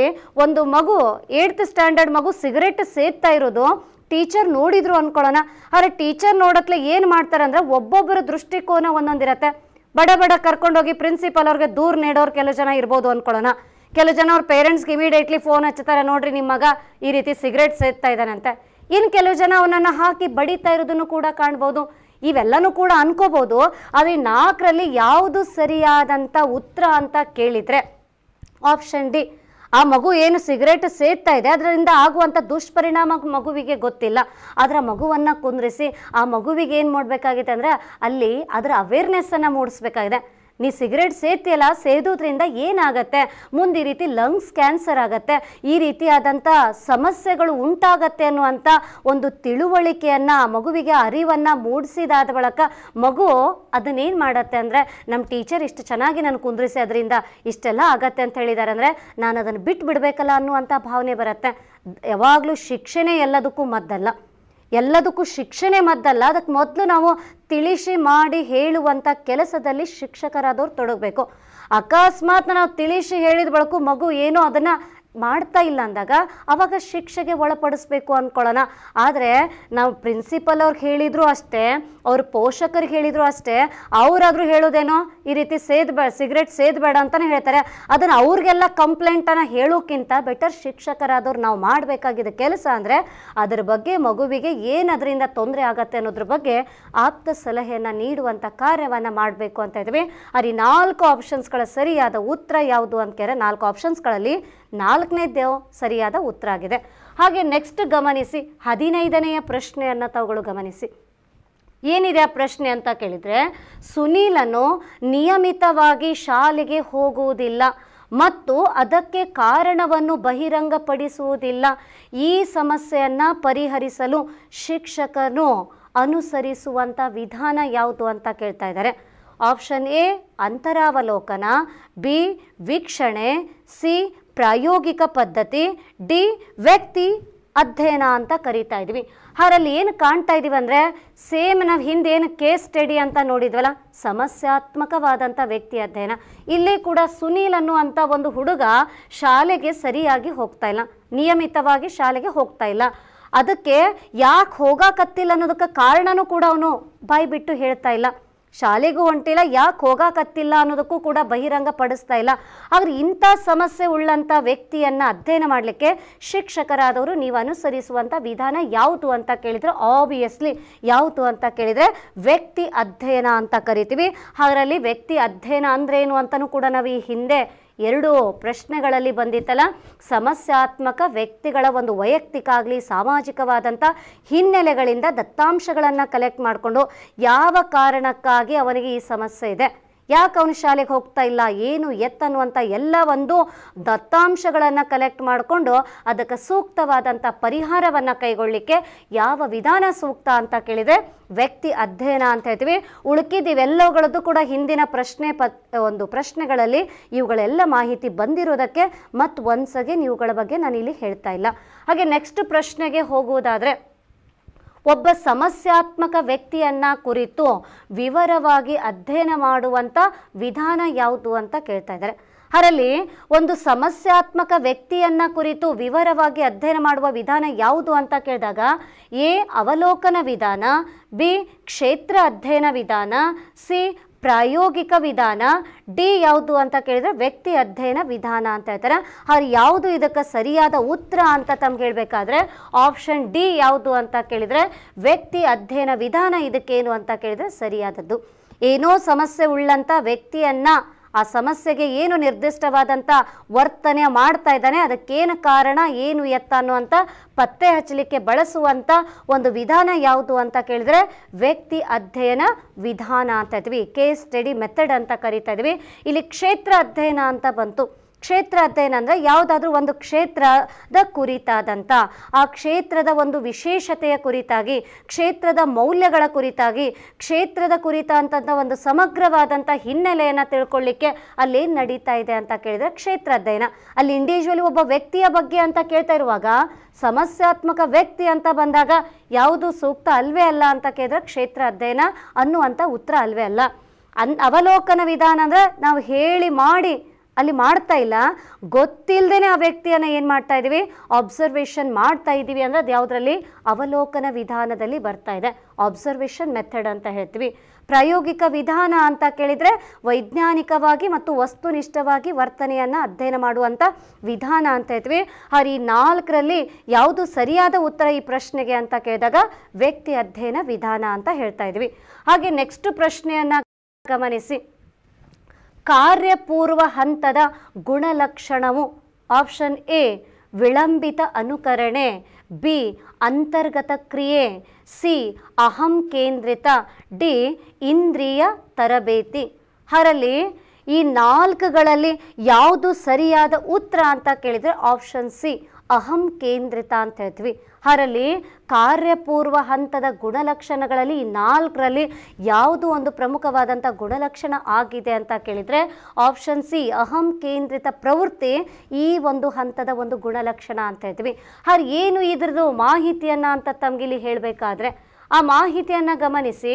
ಒಂದು ಮಗು ಏಟ್ತ್ ಸ್ಟ್ಯಾಂಡರ್ಡ್ ಮಗು ಸಿಗರೆಟ್ ಸೇರ್ತಾ ಇರೋದು ಟೀಚರ್ ನೋಡಿದ್ರು ಅನ್ಕೊಳ್ಳೋಣ ಆದರೆ ಟೀಚರ್ ನೋಡತ್ಲೆ ಏನು ಮಾಡ್ತಾರೆ ಅಂದರೆ ಒಬ್ಬೊಬ್ಬರ ದೃಷ್ಟಿಕೋನ ಒಂದೊಂದಿರತ್ತೆ ಬಡ ಬಡ ಕರ್ಕೊಂಡೋಗಿ ಪ್ರಿನ್ಸಿಪಲ್ ಅವ್ರಿಗೆ ದೂರ ನೀಡೋರು ಕೆಲವು ಜನ ಇರ್ಬೋದು ಅನ್ಕೊಳ್ಳೋಣ ಕೆಲವು ಜನ ಅವ್ರ ಪೇರೆಂಟ್ಸ್ಗೆ ಇಮಿಡಿಯೇಟ್ಲಿ ಫೋನ್ ಹಚ್ಚುತ್ತಾರೆ ನೋಡ್ರಿ ನಿಮ್ಮ ಮಗ ಈ ರೀತಿ ಸಿಗರೇಟ್ ಸೇರ್ತಾ ಇದ್ದಾನಂತೆ ಇನ್ನು ಕೆಲವು ಜನ ಅವನನ್ನು ಹಾಕಿ ಬಡಿತಾ ಇರೋದನ್ನು ಕೂಡ ಕಾಣ್ಬೋದು ಇವೆಲ್ಲನೂ ಕೂಡ ಅನ್ಕೋಬೋದು ಆದರೆ ನಾಲ್ಕರಲ್ಲಿ ಯಾವುದು ಸರಿಯಾದಂಥ ಉತ್ತರ ಅಂತ ಕೇಳಿದರೆ ಆಪ್ಷನ್ ಡಿ ಆ ಮಗು ಏನು ಸಿಗರೇಟ್ ಸೇದ್ತಾ ಇದೆ ಅದರಿಂದ ಆಗುವಂಥ ದುಷ್ಪರಿಣಾಮ ಮಗುವಿಗೆ ಗೊತ್ತಿಲ್ಲ ಅದರ ಮಗುವನ್ನು ಕುಂದ್ರಿಸಿ ಆ ಮಗುವಿಗೆ ಏನು ಮಾಡಬೇಕಾಗಿದೆ ಅಂದರೆ ಅಲ್ಲಿ ಅದರ ಅವೇರ್ನೆಸ್ಸನ್ನು ಮೂಡಿಸ್ಬೇಕಾಗಿದೆ ನೀ ಸಿಗರೇಟ್ ಸೇತಿಯಲ್ಲ ಸೇದೋದ್ರಿಂದ ಏನಾಗತ್ತೆ ಮುಂದೆ ಈ ರೀತಿ ಲಂಗ್ಸ್ ಕ್ಯಾನ್ಸರ್ ಆಗತ್ತೆ ಈ ರೀತಿಯಾದಂಥ ಸಮಸ್ಯೆಗಳು ಉಂಟಾಗತ್ತೆ ಅನ್ನುವಂಥ ಒಂದು ತಿಳುವಳಿಕೆಯನ್ನು ಮಗುವಿಗೆ ಅರಿವನ್ನು ಮೂಡಿಸಿದಾದ ಬಳಕ ಮಗು ಅದನ್ನೇನು ಮಾಡತ್ತೆ ಅಂದರೆ ನಮ್ಮ ಟೀಚರ್ ಇಷ್ಟು ಚೆನ್ನಾಗಿ ನಾನು ಕುಂದ್ರಿಸಿ ಅದರಿಂದ ಇಷ್ಟೆಲ್ಲ ಆಗತ್ತೆ ಅಂತ ಹೇಳಿದ್ದಾರೆ ಅಂದರೆ ನಾನು ಅದನ್ನು ಬಿಟ್ಟು ಬಿಡಬೇಕಲ್ಲ ಅನ್ನುವಂಥ ಭಾವನೆ ಬರುತ್ತೆ ಯಾವಾಗಲೂ ಶಿಕ್ಷಣ ಎಲ್ಲದಕ್ಕೂ ಮದ್ದಲ್ಲ ಎಲ್ಲದಕ್ಕೂ ಶಿಕ್ಷಣೆ ಮದ್ದಲ್ಲ ಅದಕ್ಕೆ ಮೊದಲು ನಾವು ತಿಳಿಸಿ ಮಾಡಿ ಹೇಳುವಂಥ ಕೆಲಸದಲ್ಲಿ ಶಿಕ್ಷಕರಾದವ್ರು ತೊಡಗಬೇಕು ಅಕಸ್ಮಾತ್ ನಾವು ತಿಳಿಸಿ ಹೇಳಿದ ಬಳಕು ಮಗು ಏನೋ ಅದನ್ನು ಮಾಡ್ತಾ ಇಲ್ಲ ಅಂದಾಗ ಅವಾಗ ಶಿಕ್ಷೆಗೆ ಒಳಪಡಿಸ್ಬೇಕು ಅಂದ್ಕೊಳ್ಳೋಣ ಆದರೆ ನಾವು ಪ್ರಿನ್ಸಿಪಲ್ ಅವ್ರಿಗೆ ಹೇಳಿದ್ರು ಅಷ್ಟೇ ಅವ್ರ ಪೋಷಕರಿಗೆ ಹೇಳಿದ್ರು ಅಷ್ಟೇ ಅವರಾದರೂ ಹೇಳೋದೇನೋ ಈ ರೀತಿ ಸೇದ್ಬೇಡ ಸಿಗರೇಟ್ ಸೇದಬೇಡ ಅಂತಲೇ ಹೇಳ್ತಾರೆ ಅದನ್ನು ಅವ್ರಿಗೆಲ್ಲ ಕಂಪ್ಲೇಂಟನ್ನು ಹೇಳೋಕ್ಕಿಂತ ಬೆಟರ್ ಶಿಕ್ಷಕರಾದವ್ರು ನಾವು ಮಾಡಬೇಕಾಗಿದ್ದ ಕೆಲಸ ಅಂದರೆ ಅದ್ರ ಬಗ್ಗೆ ಮಗುವಿಗೆ ಏನದರಿಂದ ತೊಂದರೆ ಆಗತ್ತೆ ಅನ್ನೋದ್ರ ಬಗ್ಗೆ ಆಪ್ತ ಸಲಹೆಯನ್ನು ನೀಡುವಂಥ ಕಾರ್ಯವನ್ನು ಮಾಡಬೇಕು ಅಂತ ಇದ್ವಿ ಅಲ್ಲಿ ನಾಲ್ಕು ಆಪ್ಷನ್ಸ್ಗಳ ಸರಿಯಾದ ಉತ್ತರ ಯಾವುದು ಅಂತ ಕೇಳಿ ನಾಲ್ಕು ಆಪ್ಷನ್ಸ್ಗಳಲ್ಲಿ ದೇವ ಸರಿಯಾದ ಉತ್ತರ ಆಗಿದೆ ಹಾಗೆ ನೆಕ್ಸ್ಟ್ ಗಮನಿಸಿ ಹದಿನೈದನೆಯ ಪ್ರಶ್ನೆಯನ್ನು ತಾವುಗಳು ಗಮನಿಸಿ ಏನಿದೆ ಆ ಪ್ರಶ್ನೆ ಅಂತ ಕೇಳಿದರೆ ಸುನೀಲನು ನಿಯಮಿತವಾಗಿ ಶಾಲೆಗೆ ಹೋಗುವುದಿಲ್ಲ ಮತ್ತು ಅದಕ್ಕೆ ಕಾರಣವನ್ನು ಬಹಿರಂಗಪಡಿಸುವುದಿಲ್ಲ ಈ ಸಮಸ್ಯೆಯನ್ನು ಪರಿಹರಿಸಲು ಶಿಕ್ಷಕನು ಅನುಸರಿಸುವಂಥ ವಿಧಾನ ಯಾವುದು ಅಂತ ಕೇಳ್ತಾ ಇದ್ದಾರೆ ಆಪ್ಷನ್ ಎ ಅಂತರಾವಲೋಕನ ಬಿ ವೀಕ್ಷಣೆ ಸಿ ಪ್ರಾಯೋಗಿಕ ಪದ್ಧತಿ ಡಿ ವ್ಯಕ್ತಿ ಅಧ್ಯಯನ ಅಂತ ಕರಿತಾ ಇದ್ವಿ ಅದರಲ್ಲಿ ಏನು ಕಾಣ್ತಾ ಇದ್ದೀವಿ ಅಂದರೆ ಸೇಮ್ ನಾವು ಹಿಂದೆ ಏನು ಕೇಸ್ ಸ್ಟಡಿ ಅಂತ ನೋಡಿದ್ವಲ್ಲ ಸಮಸ್ಯಾತ್ಮಕವಾದಂಥ ವ್ಯಕ್ತಿ ಅಧ್ಯಯನ ಇಲ್ಲಿ ಕೂಡ ಸುನೀಲ್ ಅನ್ನುವಂಥ ಒಂದು ಹುಡುಗ ಶಾಲೆಗೆ ಸರಿಯಾಗಿ ಹೋಗ್ತಾ ಇಲ್ಲ ನಿಯಮಿತವಾಗಿ ಶಾಲೆಗೆ ಹೋಗ್ತಾ ಇಲ್ಲ ಅದಕ್ಕೆ ಯಾಕೆ ಹೋಗಾಕತ್ತಿಲ್ಲ ಅನ್ನೋದಕ್ಕೆ ಕಾರಣನೂ ಕೂಡ ಅವನು ಬಾಯ್ಬಿಟ್ಟು ಹೇಳ್ತಾ ಇಲ್ಲ ಶಾಲೆಗೂ ಹೊಂಟಿಲ್ಲ ಯಾಕೆ ಹೋಗಾಕತ್ತಿಲ್ಲ ಅನ್ನೋದಕ್ಕೂ ಕೂಡ ಬಹಿರಂಗ ಪಡಿಸ್ತಾ ಇಲ್ಲ ಆದರೆ ಇಂಥ ಸಮಸ್ಯೆ ಉಳ್ಳಂಥ ವ್ಯಕ್ತಿಯನ್ನು ಅಧ್ಯಯನ ಮಾಡಲಿಕ್ಕೆ ಶಿಕ್ಷಕರಾದವರು ನೀವು ಅನುಸರಿಸುವಂಥ ವಿಧಾನ ಯಾವುದು ಅಂತ ಕೇಳಿದರೆ ಆಬ್ವಿಯಸ್ಲಿ ಯಾವುದು ಅಂತ ಕೇಳಿದರೆ ವ್ಯಕ್ತಿ ಅಧ್ಯಯನ ಅಂತ ಕರಿತೀವಿ ಅದರಲ್ಲಿ ವ್ಯಕ್ತಿ ಅಧ್ಯಯನ ಅಂದ್ರೇನು ಅಂತಲೂ ಕೂಡ ನಾವು ಈ ಹಿಂದೆ ಎರಡು ಪ್ರಶ್ನೆಗಳಲ್ಲಿ ಬಂದಿತ್ತಲ್ಲ ಸಮಸ್ಯಾತ್ಮಕ ವ್ಯಕ್ತಿಗಳ ಒಂದು ವೈಯಕ್ತಿಕ ಆಗಲಿ ಸಾಮಾಜಿಕವಾದಂಥ ಹಿನ್ನೆಲೆಗಳಿಂದ ದತ್ತಾಂಶಗಳನ್ನು ಕಲೆಕ್ಟ್ ಮಾಡಿಕೊಂಡು ಯಾವ ಕಾರಣಕ್ಕಾಗಿ ಅವನಿಗೆ ಈ ಸಮಸ್ಯೆ ಇದೆ ಯಾಕೆ ಅವನು ಶಾಲೆಗೆ ಹೋಗ್ತಾ ಇಲ್ಲ ಏನು ಎತ್ತನ್ನುವಂಥ ಎಲ್ಲ ಒಂದು ದತ್ತಾಂಶಗಳನ್ನು ಕಲೆಕ್ಟ್ ಮಾಡಿಕೊಂಡು ಅದಕ್ಕೆ ಸೂಕ್ತವಾದಂಥ ಪರಿಹಾರವನ್ನು ಕೈಗೊಳ್ಳಿಕ್ಕೆ ಯಾವ ವಿಧಾನ ಸೂಕ್ತ ಅಂತ ಕೇಳಿದರೆ ವ್ಯಕ್ತಿ ಅಧ್ಯಯನ ಅಂತ ಹೇಳ್ತೀವಿ ಉಳುಕಿದ ಕೂಡ ಹಿಂದಿನ ಪ್ರಶ್ನೆ ಪತ್ ಒಂದು ಪ್ರಶ್ನೆಗಳಲ್ಲಿ ಇವುಗಳೆಲ್ಲ ಮಾಹಿತಿ ಬಂದಿರೋದಕ್ಕೆ ಮತ್ತು ಒಂದ್ಸಗೆ ನೀವುಗಳ ಬಗ್ಗೆ ನಾನು ಇಲ್ಲಿ ಹೇಳ್ತಾ ಇಲ್ಲ ಹಾಗೆ ನೆಕ್ಸ್ಟ್ ಪ್ರಶ್ನೆಗೆ ಹೋಗುವುದಾದರೆ ಒಬ್ಬ ಸಮಸ್ಯಾತ್ಮಕ ವ್ಯಕ್ತಿಯನ್ನ ಕುರಿತು ವಿವರವಾಗಿ ಅಧ್ಯಯನ ಮಾಡುವಂಥ ವಿಧಾನ ಯಾವುದು ಅಂತ ಕೇಳ್ತಾ ಇದ್ದಾರೆ ಅದರಲ್ಲಿ ಒಂದು ಸಮಸ್ಯಾತ್ಮಕ ವ್ಯಕ್ತಿಯನ್ನ ಕುರಿತು ವಿವರವಾಗಿ ಅಧ್ಯಯನ ಮಾಡುವ ವಿಧಾನ ಯಾವುದು ಅಂತ ಕೇಳಿದಾಗ ಎ ಅವಲೋಕನ ವಿಧಾನ ಬಿ ಕ್ಷೇತ್ರ ಅಧ್ಯಯನ ವಿಧಾನ ಸಿ ಪ್ರಾಯೋಗಿಕ ವಿಧಾನ ಡಿ ಯಾವುದು ಅಂತ ಕೇಳಿದರೆ ವ್ಯಕ್ತಿ ಅಧ್ಯಯನ ವಿಧಾನ ಅಂತ ಹೇಳ್ತಾರೆ ಅವ್ರು ಯಾವುದು ಇದಕ್ಕೆ ಸರಿಯಾದ ಉತ್ತರ ಅಂತ ತಮ್ಗೆ ಹೇಳಬೇಕಾದ್ರೆ ಆಪ್ಷನ್ ಡಿ ಯಾವುದು ಅಂತ ಕೇಳಿದರೆ ವ್ಯಕ್ತಿ ಅಧ್ಯಯನ ವಿಧಾನ ಇದಕ್ಕೇನು ಅಂತ ಕೇಳಿದರೆ ಸರಿಯಾದದ್ದು ಏನೋ ಸಮಸ್ಯೆ ಉಳ್ಳಂಥ ವ್ಯಕ್ತಿಯನ್ನು ಆ ಸಮಸ್ಯೆಗೆ ಏನು ನಿರ್ದಿಷ್ಟವಾದಂಥ ವರ್ತನೆ ಮಾಡ್ತಾ ಇದ್ದಾನೆ ಅದಕ್ಕೇನು ಕಾರಣ ಏನು ಎತ್ತ ಅನ್ನುವಂಥ ಪತ್ತೆ ಹಚ್ಚಲಿಕ್ಕೆ ಬಳಸುವಂಥ ಒಂದು ವಿಧಾನ ಯಾವುದು ಅಂತ ಕೇಳಿದ್ರೆ ವ್ಯಕ್ತಿ ಅಧ್ಯಯನ ವಿಧಾನ ಅಂತ ಇದ್ವಿ ಕೇಸ್ ಸ್ಟಡಿ ಮೆಥಡ್ ಅಂತ ಕರಿತಾ ಇದ್ವಿ ಇಲ್ಲಿ ಕ್ಷೇತ್ರ ಅಧ್ಯಯನ ಅಂತ ಬಂತು ಕ್ಷೇತ್ರ ಅಧ್ಯಯನ ಅಂದರೆ ಯಾವುದಾದ್ರೂ ಒಂದು ಕ್ಷೇತ್ರದ ಕುರಿತಾದಂಥ ಆ ಕ್ಷೇತ್ರದ ಒಂದು ವಿಶೇಷತೆಯ ಕುರಿತಾಗಿ ಕ್ಷೇತ್ರದ ಮೌಲ್ಯಗಳ ಕುರಿತಾಗಿ ಕ್ಷೇತ್ರದ ಕುರಿತ ಕುರಿತಂತಹ ಒಂದು ಸಮಗ್ರವಾದಂಥ ಹಿನ್ನೆಲೆಯನ್ನು ತಿಳ್ಕೊಳ್ಳಿಕ್ಕೆ ಅಲ್ಲಿ ಏನು ನಡೀತಾ ಇದೆ ಅಂತ ಕೇಳಿದರೆ ಕ್ಷೇತ್ರ ಅಧ್ಯಯನ ಅಲ್ಲಿ ಇಂಡಿವಿಜುವಲಿ ಒಬ್ಬ ವ್ಯಕ್ತಿಯ ಬಗ್ಗೆ ಅಂತ ಕೇಳ್ತಾ ಇರುವಾಗ ಸಮಸ್ಯಾತ್ಮಕ ವ್ಯಕ್ತಿ ಅಂತ ಬಂದಾಗ ಯಾವುದು ಸೂಕ್ತ ಅಲ್ವೇ ಅಲ್ಲ ಅಂತ ಕೇಳಿದ್ರೆ ಕ್ಷೇತ್ರ ಅಧ್ಯಯನ ಅನ್ನುವಂಥ ಉತ್ತರ ಅಲ್ವೇ ಅಲ್ಲ ಅನ್ ಅವಲೋಕನ ವಿಧಾನ ಅಂದರೆ ನಾವು ಹೇಳಿ ಮಾಡಿ ಅಲ್ಲಿ ಮಾಡ್ತಾ ಇಲ್ಲ ಗೊತ್ತಿಲ್ಲದೇ ಆ ವ್ಯಕ್ತಿಯನ್ನು ಏನು ಮಾಡ್ತಾ ಇದೀವಿ ಅಬ್ಸರ್ವೇಷನ್ ಮಾಡ್ತಾ ಇದ್ದೀವಿ ಅಂದ್ರೆ ಅದು ಯಾವ್ದ್ರಲ್ಲಿ ಅವಲೋಕನ ವಿಧಾನದಲ್ಲಿ ಬರ್ತಾ ಇದೆ ಅಬ್ಸರ್ವೇಷನ್ ಮೆಥಡ್ ಅಂತ ಹೇಳ್ತೀವಿ ಪ್ರಾಯೋಗಿಕ ವಿಧಾನ ಅಂತ ಕೇಳಿದರೆ ವೈಜ್ಞಾನಿಕವಾಗಿ ಮತ್ತು ವಸ್ತುನಿಷ್ಠವಾಗಿ ವರ್ತನೆಯನ್ನು ಅಧ್ಯಯನ ಮಾಡುವಂಥ ವಿಧಾನ ಅಂತ ಹೇಳ್ತೀವಿ ಹಾಗೆ ಈ ನಾಲ್ಕರಲ್ಲಿ ಯಾವುದು ಸರಿಯಾದ ಉತ್ತರ ಈ ಪ್ರಶ್ನೆಗೆ ಅಂತ ಕೇಳಿದಾಗ ವ್ಯಕ್ತಿ ಅಧ್ಯಯನ ವಿಧಾನ ಅಂತ ಹೇಳ್ತಾ ಇದ್ವಿ ಹಾಗೆ ನೆಕ್ಸ್ಟ್ ಪ್ರಶ್ನೆಯನ್ನು ಗಮನಿಸಿ ಕಾರ್ಯಪೂರ್ವ ಹಂತದ ಗುಣಲಕ್ಷಣವು ಆಪ್ಷನ್ ಎ ವಿಳಂಬಿತ ಅನುಕರಣೆ ಬಿ ಅಂತರ್ಗತ ಕ್ರಿಯೆ ಸಿ ಅಹಂ ಕೇಂದ್ರಿತ ಡಿ ಇಂದ್ರಿಯ ತರಬೇತಿ ಹರಲಿ ಈ ನಾಲ್ಕುಗಳಲ್ಲಿ ಯಾವುದು ಸರಿಯಾದ ಉತ್ತರ ಅಂತ ಕೇಳಿದರೆ ಆಪ್ಷನ್ ಸಿ ಅಹಂ ಕೇಂದ್ರಿತ ಅಂತ ಹೇಳ್ತೀವಿ ಅದರಲ್ಲಿ ಕಾರ್ಯಪೂರ್ವ ಹಂತದ ಗುಣಲಕ್ಷಣಗಳಲ್ಲಿ ಈ ನಾಲ್ಕರಲ್ಲಿ ಯಾವುದು ಒಂದು ಪ್ರಮುಖವಾದಂಥ ಗುಣಲಕ್ಷಣ ಆಗಿದೆ ಅಂತ ಕೇಳಿದರೆ ಆಪ್ಷನ್ ಸಿ ಅಹಂ ಕೇಂದ್ರಿತ ಪ್ರವೃತ್ತಿ ಈ ಒಂದು ಹಂತದ ಒಂದು ಗುಣಲಕ್ಷಣ ಅಂತ ಹೇಳ್ತೀವಿ ಹಾಗೆ ಏನು ಇದ್ರದ್ದು ಮಾಹಿತಿಯನ್ನು ಅಂತ ತಮಗಿಲ್ಲಿ ಹೇಳಬೇಕಾದ್ರೆ ಆ ಮಾಹಿತಿಯನ್ನು ಗಮನಿಸಿ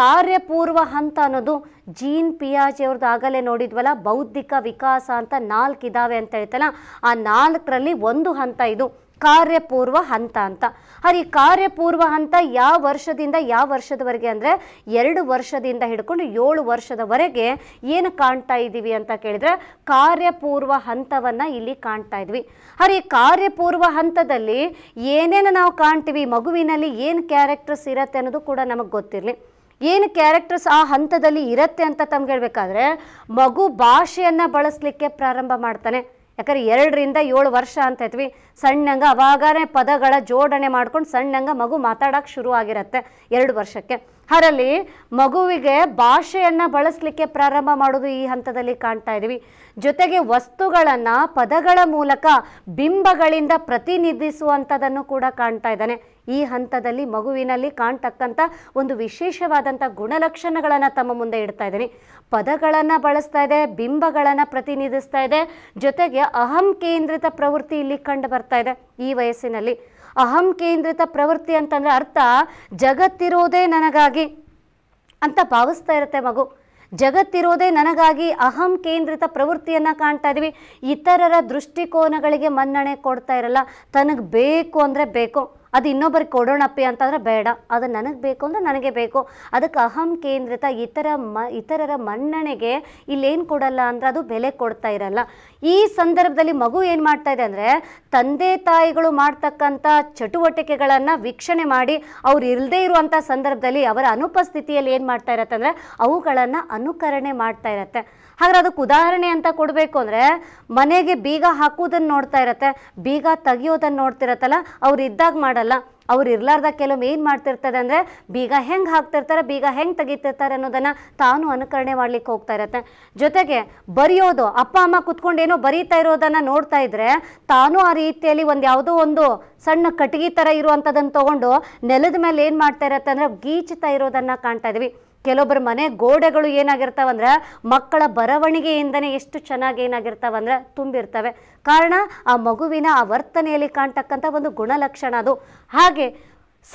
ಕಾರ್ಯಪೂರ್ವ ಹಂತ ಅನ್ನೋದು ಜೀನ್ ಪಿಯಾಜಿ ಅವ್ರದ್ದು ಆಗಲೇ ನೋಡಿದ್ವಲ್ಲ ಬೌದ್ಧಿಕ ವಿಕಾಸ ಅಂತ ನಾಲ್ಕು ಇದಾವೆ ಅಂತ ಹೇಳ್ತಲ್ಲ ಆ ನಾಲ್ಕರಲ್ಲಿ ಒಂದು ಹಂತ ಇದು ಕಾರ್ಯಪೂರ್ವ ಹಂತ ಅಂತ ಹರಿ ಕಾರ್ಯಪೂರ್ವ ಹಂತ ಯಾವ ವರ್ಷದಿಂದ ಯಾವ ವರ್ಷದವರೆಗೆ ಅಂದರೆ ಎರಡು ವರ್ಷದಿಂದ ಹಿಡ್ಕೊಂಡು ಏಳು ವರ್ಷದವರೆಗೆ ಏನು ಕಾಣ್ತಾ ಇದ್ದೀವಿ ಅಂತ ಕೇಳಿದರೆ ಕಾರ್ಯಪೂರ್ವ ಹಂತವನ್ನು ಇಲ್ಲಿ ಕಾಣ್ತಾ ಇದ್ವಿ ಈ ಕಾರ್ಯಪೂರ್ವ ಹಂತದಲ್ಲಿ ಏನೇನು ನಾವು ಕಾಣ್ತೀವಿ ಮಗುವಿನಲ್ಲಿ ಏನು ಕ್ಯಾರೆಕ್ಟರ್ಸ್ ಇರುತ್ತೆ ಅನ್ನೋದು ಕೂಡ ನಮಗೆ ಗೊತ್ತಿರಲಿ ಏನು ಕ್ಯಾರೆಕ್ಟರ್ಸ್ ಆ ಹಂತದಲ್ಲಿ ಇರುತ್ತೆ ಅಂತ ತಮ್ಗೆ ಹೇಳಬೇಕಾದ್ರೆ ಮಗು ಭಾಷೆಯನ್ನು ಬಳಸಲಿಕ್ಕೆ ಪ್ರಾರಂಭ ಮಾಡ್ತಾನೆ ಯಾಕಂದ್ರೆ ಎರಡರಿಂದ ಏಳು ವರ್ಷ ಅಂತ ಇದ್ವಿ ಸಣ್ಣಂಗ ಅವಾಗನೇ ಪದಗಳ ಜೋಡಣೆ ಮಾಡ್ಕೊಂಡು ಸಣ್ಣಂಗ ಮಗು ಮಾತಾಡೋಕೆ ಶುರು ಆಗಿರತ್ತೆ ಎರಡು ವರ್ಷಕ್ಕೆ ಅದರಲ್ಲಿ ಮಗುವಿಗೆ ಭಾಷೆಯನ್ನು ಬಳಸಲಿಕ್ಕೆ ಪ್ರಾರಂಭ ಮಾಡೋದು ಈ ಹಂತದಲ್ಲಿ ಕಾಣ್ತಾ ಇದ್ದೀವಿ ಜೊತೆಗೆ ವಸ್ತುಗಳನ್ನು ಪದಗಳ ಮೂಲಕ ಬಿಂಬಗಳಿಂದ ಪ್ರತಿನಿಧಿಸುವಂಥದ್ದನ್ನು ಕೂಡ ಕಾಣ್ತಾ ಇದ್ದಾನೆ ಈ ಹಂತದಲ್ಲಿ ಮಗುವಿನಲ್ಲಿ ಕಾಣ್ತಕ್ಕಂಥ ಒಂದು ವಿಶೇಷವಾದಂಥ ಗುಣಲಕ್ಷಣಗಳನ್ನು ತಮ್ಮ ಮುಂದೆ ಇಡ್ತಾ ಇದ್ದೀನಿ ಪದಗಳನ್ನು ಬಳಸ್ತಾ ಇದೆ ಬಿಂಬಗಳನ್ನು ಪ್ರತಿನಿಧಿಸ್ತಾ ಇದೆ ಜೊತೆಗೆ ಅಹಂ ಕೇಂದ್ರಿತ ಪ್ರವೃತ್ತಿ ಇಲ್ಲಿ ಕಂಡು ಬರ್ತಾ ಇದೆ ಈ ವಯಸ್ಸಿನಲ್ಲಿ ಅಹಂ ಕೇಂದ್ರಿತ ಪ್ರವೃತ್ತಿ ಅಂತಂದರೆ ಅರ್ಥ ಜಗತ್ತಿರೋದೇ ನನಗಾಗಿ ಅಂತ ಭಾವಿಸ್ತಾ ಇರುತ್ತೆ ಮಗು ಜಗತ್ತಿರೋದೇ ನನಗಾಗಿ ಅಹಂ ಕೇಂದ್ರಿತ ಪ್ರವೃತ್ತಿಯನ್ನು ಕಾಣ್ತಾ ಇದ್ದೀವಿ ಇತರರ ದೃಷ್ಟಿಕೋನಗಳಿಗೆ ಮನ್ನಣೆ ಕೊಡ್ತಾ ಇರಲ್ಲ ತನಗೆ ಬೇಕು ಅಂದರೆ ಬೇಕು ಅದು ಇನ್ನೊಬ್ಬರಿಗೆ ಕೊಡೋಣಪ್ಪಿ ಅಂತಂದ್ರೆ ಬೇಡ ಅದು ನನಗೆ ಬೇಕು ಅಂದರೆ ನನಗೆ ಬೇಕು ಅದಕ್ಕೆ ಅಹಂ ಕೇಂದ್ರಿತ ಇತರ ಮ ಇತರರ ಮನ್ನಣೆಗೆ ಇಲ್ಲೇನು ಕೊಡಲ್ಲ ಅಂದರೆ ಅದು ಬೆಲೆ ಕೊಡ್ತಾ ಇರಲ್ಲ ಈ ಸಂದರ್ಭದಲ್ಲಿ ಮಗು ಏನು ಮಾಡ್ತಾ ಇದೆ ಅಂದರೆ ತಂದೆ ತಾಯಿಗಳು ಮಾಡ್ತಕ್ಕಂಥ ಚಟುವಟಿಕೆಗಳನ್ನು ವೀಕ್ಷಣೆ ಮಾಡಿ ಅವ್ರು ಇಲ್ಲದೇ ಇರುವಂಥ ಸಂದರ್ಭದಲ್ಲಿ ಅವರ ಅನುಪಸ್ಥಿತಿಯಲ್ಲಿ ಏನು ಮಾಡ್ತಾ ಇರತ್ತೆ ಅಂದರೆ ಅವುಗಳನ್ನು ಅನುಕರಣೆ ಮಾಡ್ತಾ ಇರತ್ತೆ ಹಾಗಾದ್ರೆ ಅದಕ್ಕೆ ಉದಾಹರಣೆ ಅಂತ ಕೊಡಬೇಕು ಅಂದರೆ ಮನೆಗೆ ಬೀಗ ಹಾಕೋದನ್ನು ನೋಡ್ತಾ ಇರತ್ತೆ ಬೀಗ ತೆಗಿಯೋದನ್ನು ನೋಡ್ತಿರತ್ತಲ್ಲ ಅವ್ರು ಇದ್ದಾಗ ಮಾಡಲ್ಲ ಅವ್ರು ಇರ್ಲಾರ್ದಾಗ ಕೆಲವೊಮ್ಮೆ ಏನು ಮಾಡ್ತಿರ್ತಾರೆ ಅಂದರೆ ಬೀಗ ಹೆಂಗೆ ಹಾಕ್ತಿರ್ತಾರೆ ಬೀಗ ಹೆಂಗೆ ತೆಗಿತಿರ್ತಾರೆ ಅನ್ನೋದನ್ನು ತಾನು ಅನುಕರಣೆ ಮಾಡ್ಲಿಕ್ಕೆ ಹೋಗ್ತಾ ಇರತ್ತೆ ಜೊತೆಗೆ ಬರೆಯೋದು ಅಪ್ಪ ಅಮ್ಮ ಕುತ್ಕೊಂಡು ಏನೋ ಬರೀತಾ ಇರೋದನ್ನು ನೋಡ್ತಾ ಇದ್ರೆ ತಾನು ಆ ರೀತಿಯಲ್ಲಿ ಒಂದು ಯಾವುದೋ ಒಂದು ಸಣ್ಣ ಕಟ್ಟಿಗೆ ಥರ ಇರುವಂತದನ್ನ ತಗೊಂಡು ನೆಲದ ಮೇಲೆ ಏನು ಮಾಡ್ತಾ ಇರತ್ತೆ ಅಂದರೆ ಗೀಚ್ತಾ ಇರೋದನ್ನು ಕಾಣ್ತಾ ಇದ್ವಿ ಕೆಲವೊಬ್ಬರ ಮನೆ ಗೋಡೆಗಳು ಏನಾಗಿರ್ತಾವಂದ್ರೆ ಮಕ್ಕಳ ಬರವಣಿಗೆಯಿಂದನೇ ಎಷ್ಟು ಚೆನ್ನಾಗಿ ಏನಾಗಿರ್ತಾವಂದ್ರೆ ತುಂಬಿರ್ತವೆ ಕಾರಣ ಆ ಮಗುವಿನ ಆ ವರ್ತನೆಯಲ್ಲಿ ಕಾಣ್ತಕ್ಕಂಥ ಒಂದು ಗುಣಲಕ್ಷಣ ಅದು ಹಾಗೆ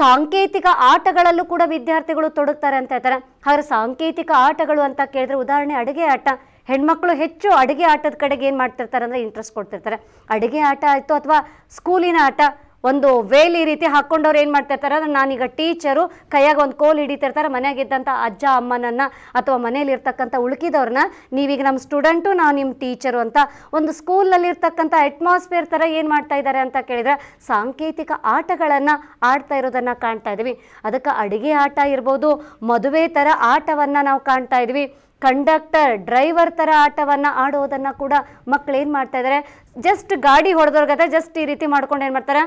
ಸಾಂಕೇತಿಕ ಆಟಗಳಲ್ಲೂ ಕೂಡ ವಿದ್ಯಾರ್ಥಿಗಳು ತೊಡಗ್ತಾರೆ ಅಂತ ಹೇಳ್ತಾರೆ ಹಾಗೆ ಸಾಂಕೇತಿಕ ಆಟಗಳು ಅಂತ ಕೇಳಿದ್ರೆ ಉದಾಹರಣೆ ಅಡುಗೆ ಆಟ ಹೆಣ್ಮಕ್ಳು ಹೆಚ್ಚು ಅಡುಗೆ ಆಟದ ಕಡೆಗೆ ಏನು ಮಾಡ್ತಿರ್ತಾರೆ ಅಂದರೆ ಇಂಟ್ರೆಸ್ಟ್ ಕೊಡ್ತಿರ್ತಾರೆ ಅಡುಗೆ ಆಟ ಆಯಿತು ಅಥವಾ ಸ್ಕೂಲಿನ ಆಟ ಒಂದು ವೇಲ್ ಈ ರೀತಿ ಹಾಕ್ಕೊಂಡವ್ರು ಏನು ಮಾಡ್ತಾ ಇರ್ತಾರೆ ಅಂದ್ರೆ ನಾನೀಗ ಟೀಚರು ಕೈಯಾಗ ಒಂದು ಕೋಲ್ ಹಿಡಿತಿರ್ತಾರೆ ಮನೆಯಾಗಿದ್ದಂಥ ಅಜ್ಜ ಅಮ್ಮನನ್ನು ಅಥವಾ ಮನೆಯಲ್ಲಿರ್ತಕ್ಕಂಥ ಉಳುಕಿದವ್ರನ್ನ ನೀವೀಗ ನಮ್ಮ ಸ್ಟೂಡೆಂಟು ನಾವು ನಿಮ್ಮ ಟೀಚರು ಅಂತ ಒಂದು ಸ್ಕೂಲಲ್ಲಿ ಇರ್ತಕ್ಕಂಥ ಅಟ್ಮಾಸ್ಫಿಯರ್ ಥರ ಏನು ಮಾಡ್ತಾ ಇದ್ದಾರೆ ಅಂತ ಕೇಳಿದರೆ ಸಾಂಕೇತಿಕ ಆಟಗಳನ್ನು ಆಡ್ತಾ ಇರೋದನ್ನು ಕಾಣ್ತಾ ಇದ್ವಿ ಅದಕ್ಕೆ ಅಡುಗೆ ಆಟ ಇರ್ಬೋದು ಮದುವೆ ಥರ ಆಟವನ್ನು ನಾವು ಕಾಣ್ತಾ ಇದ್ವಿ ಕಂಡಕ್ಟರ್ ಡ್ರೈವರ್ ಥರ ಆಟವನ್ನು ಆಡೋದನ್ನು ಕೂಡ ಮಕ್ಕಳು ಏನು ಮಾಡ್ತಾ ಇದ್ದಾರೆ ಜಸ್ಟ್ ಗಾಡಿ ಹೊಡೆದವ್ರಿಗತ್ತೆ ಜಸ್ಟ್ ಈ ರೀತಿ ಮಾಡ್ಕೊಂಡು ಏನು ಮಾಡ್ತಾರೆ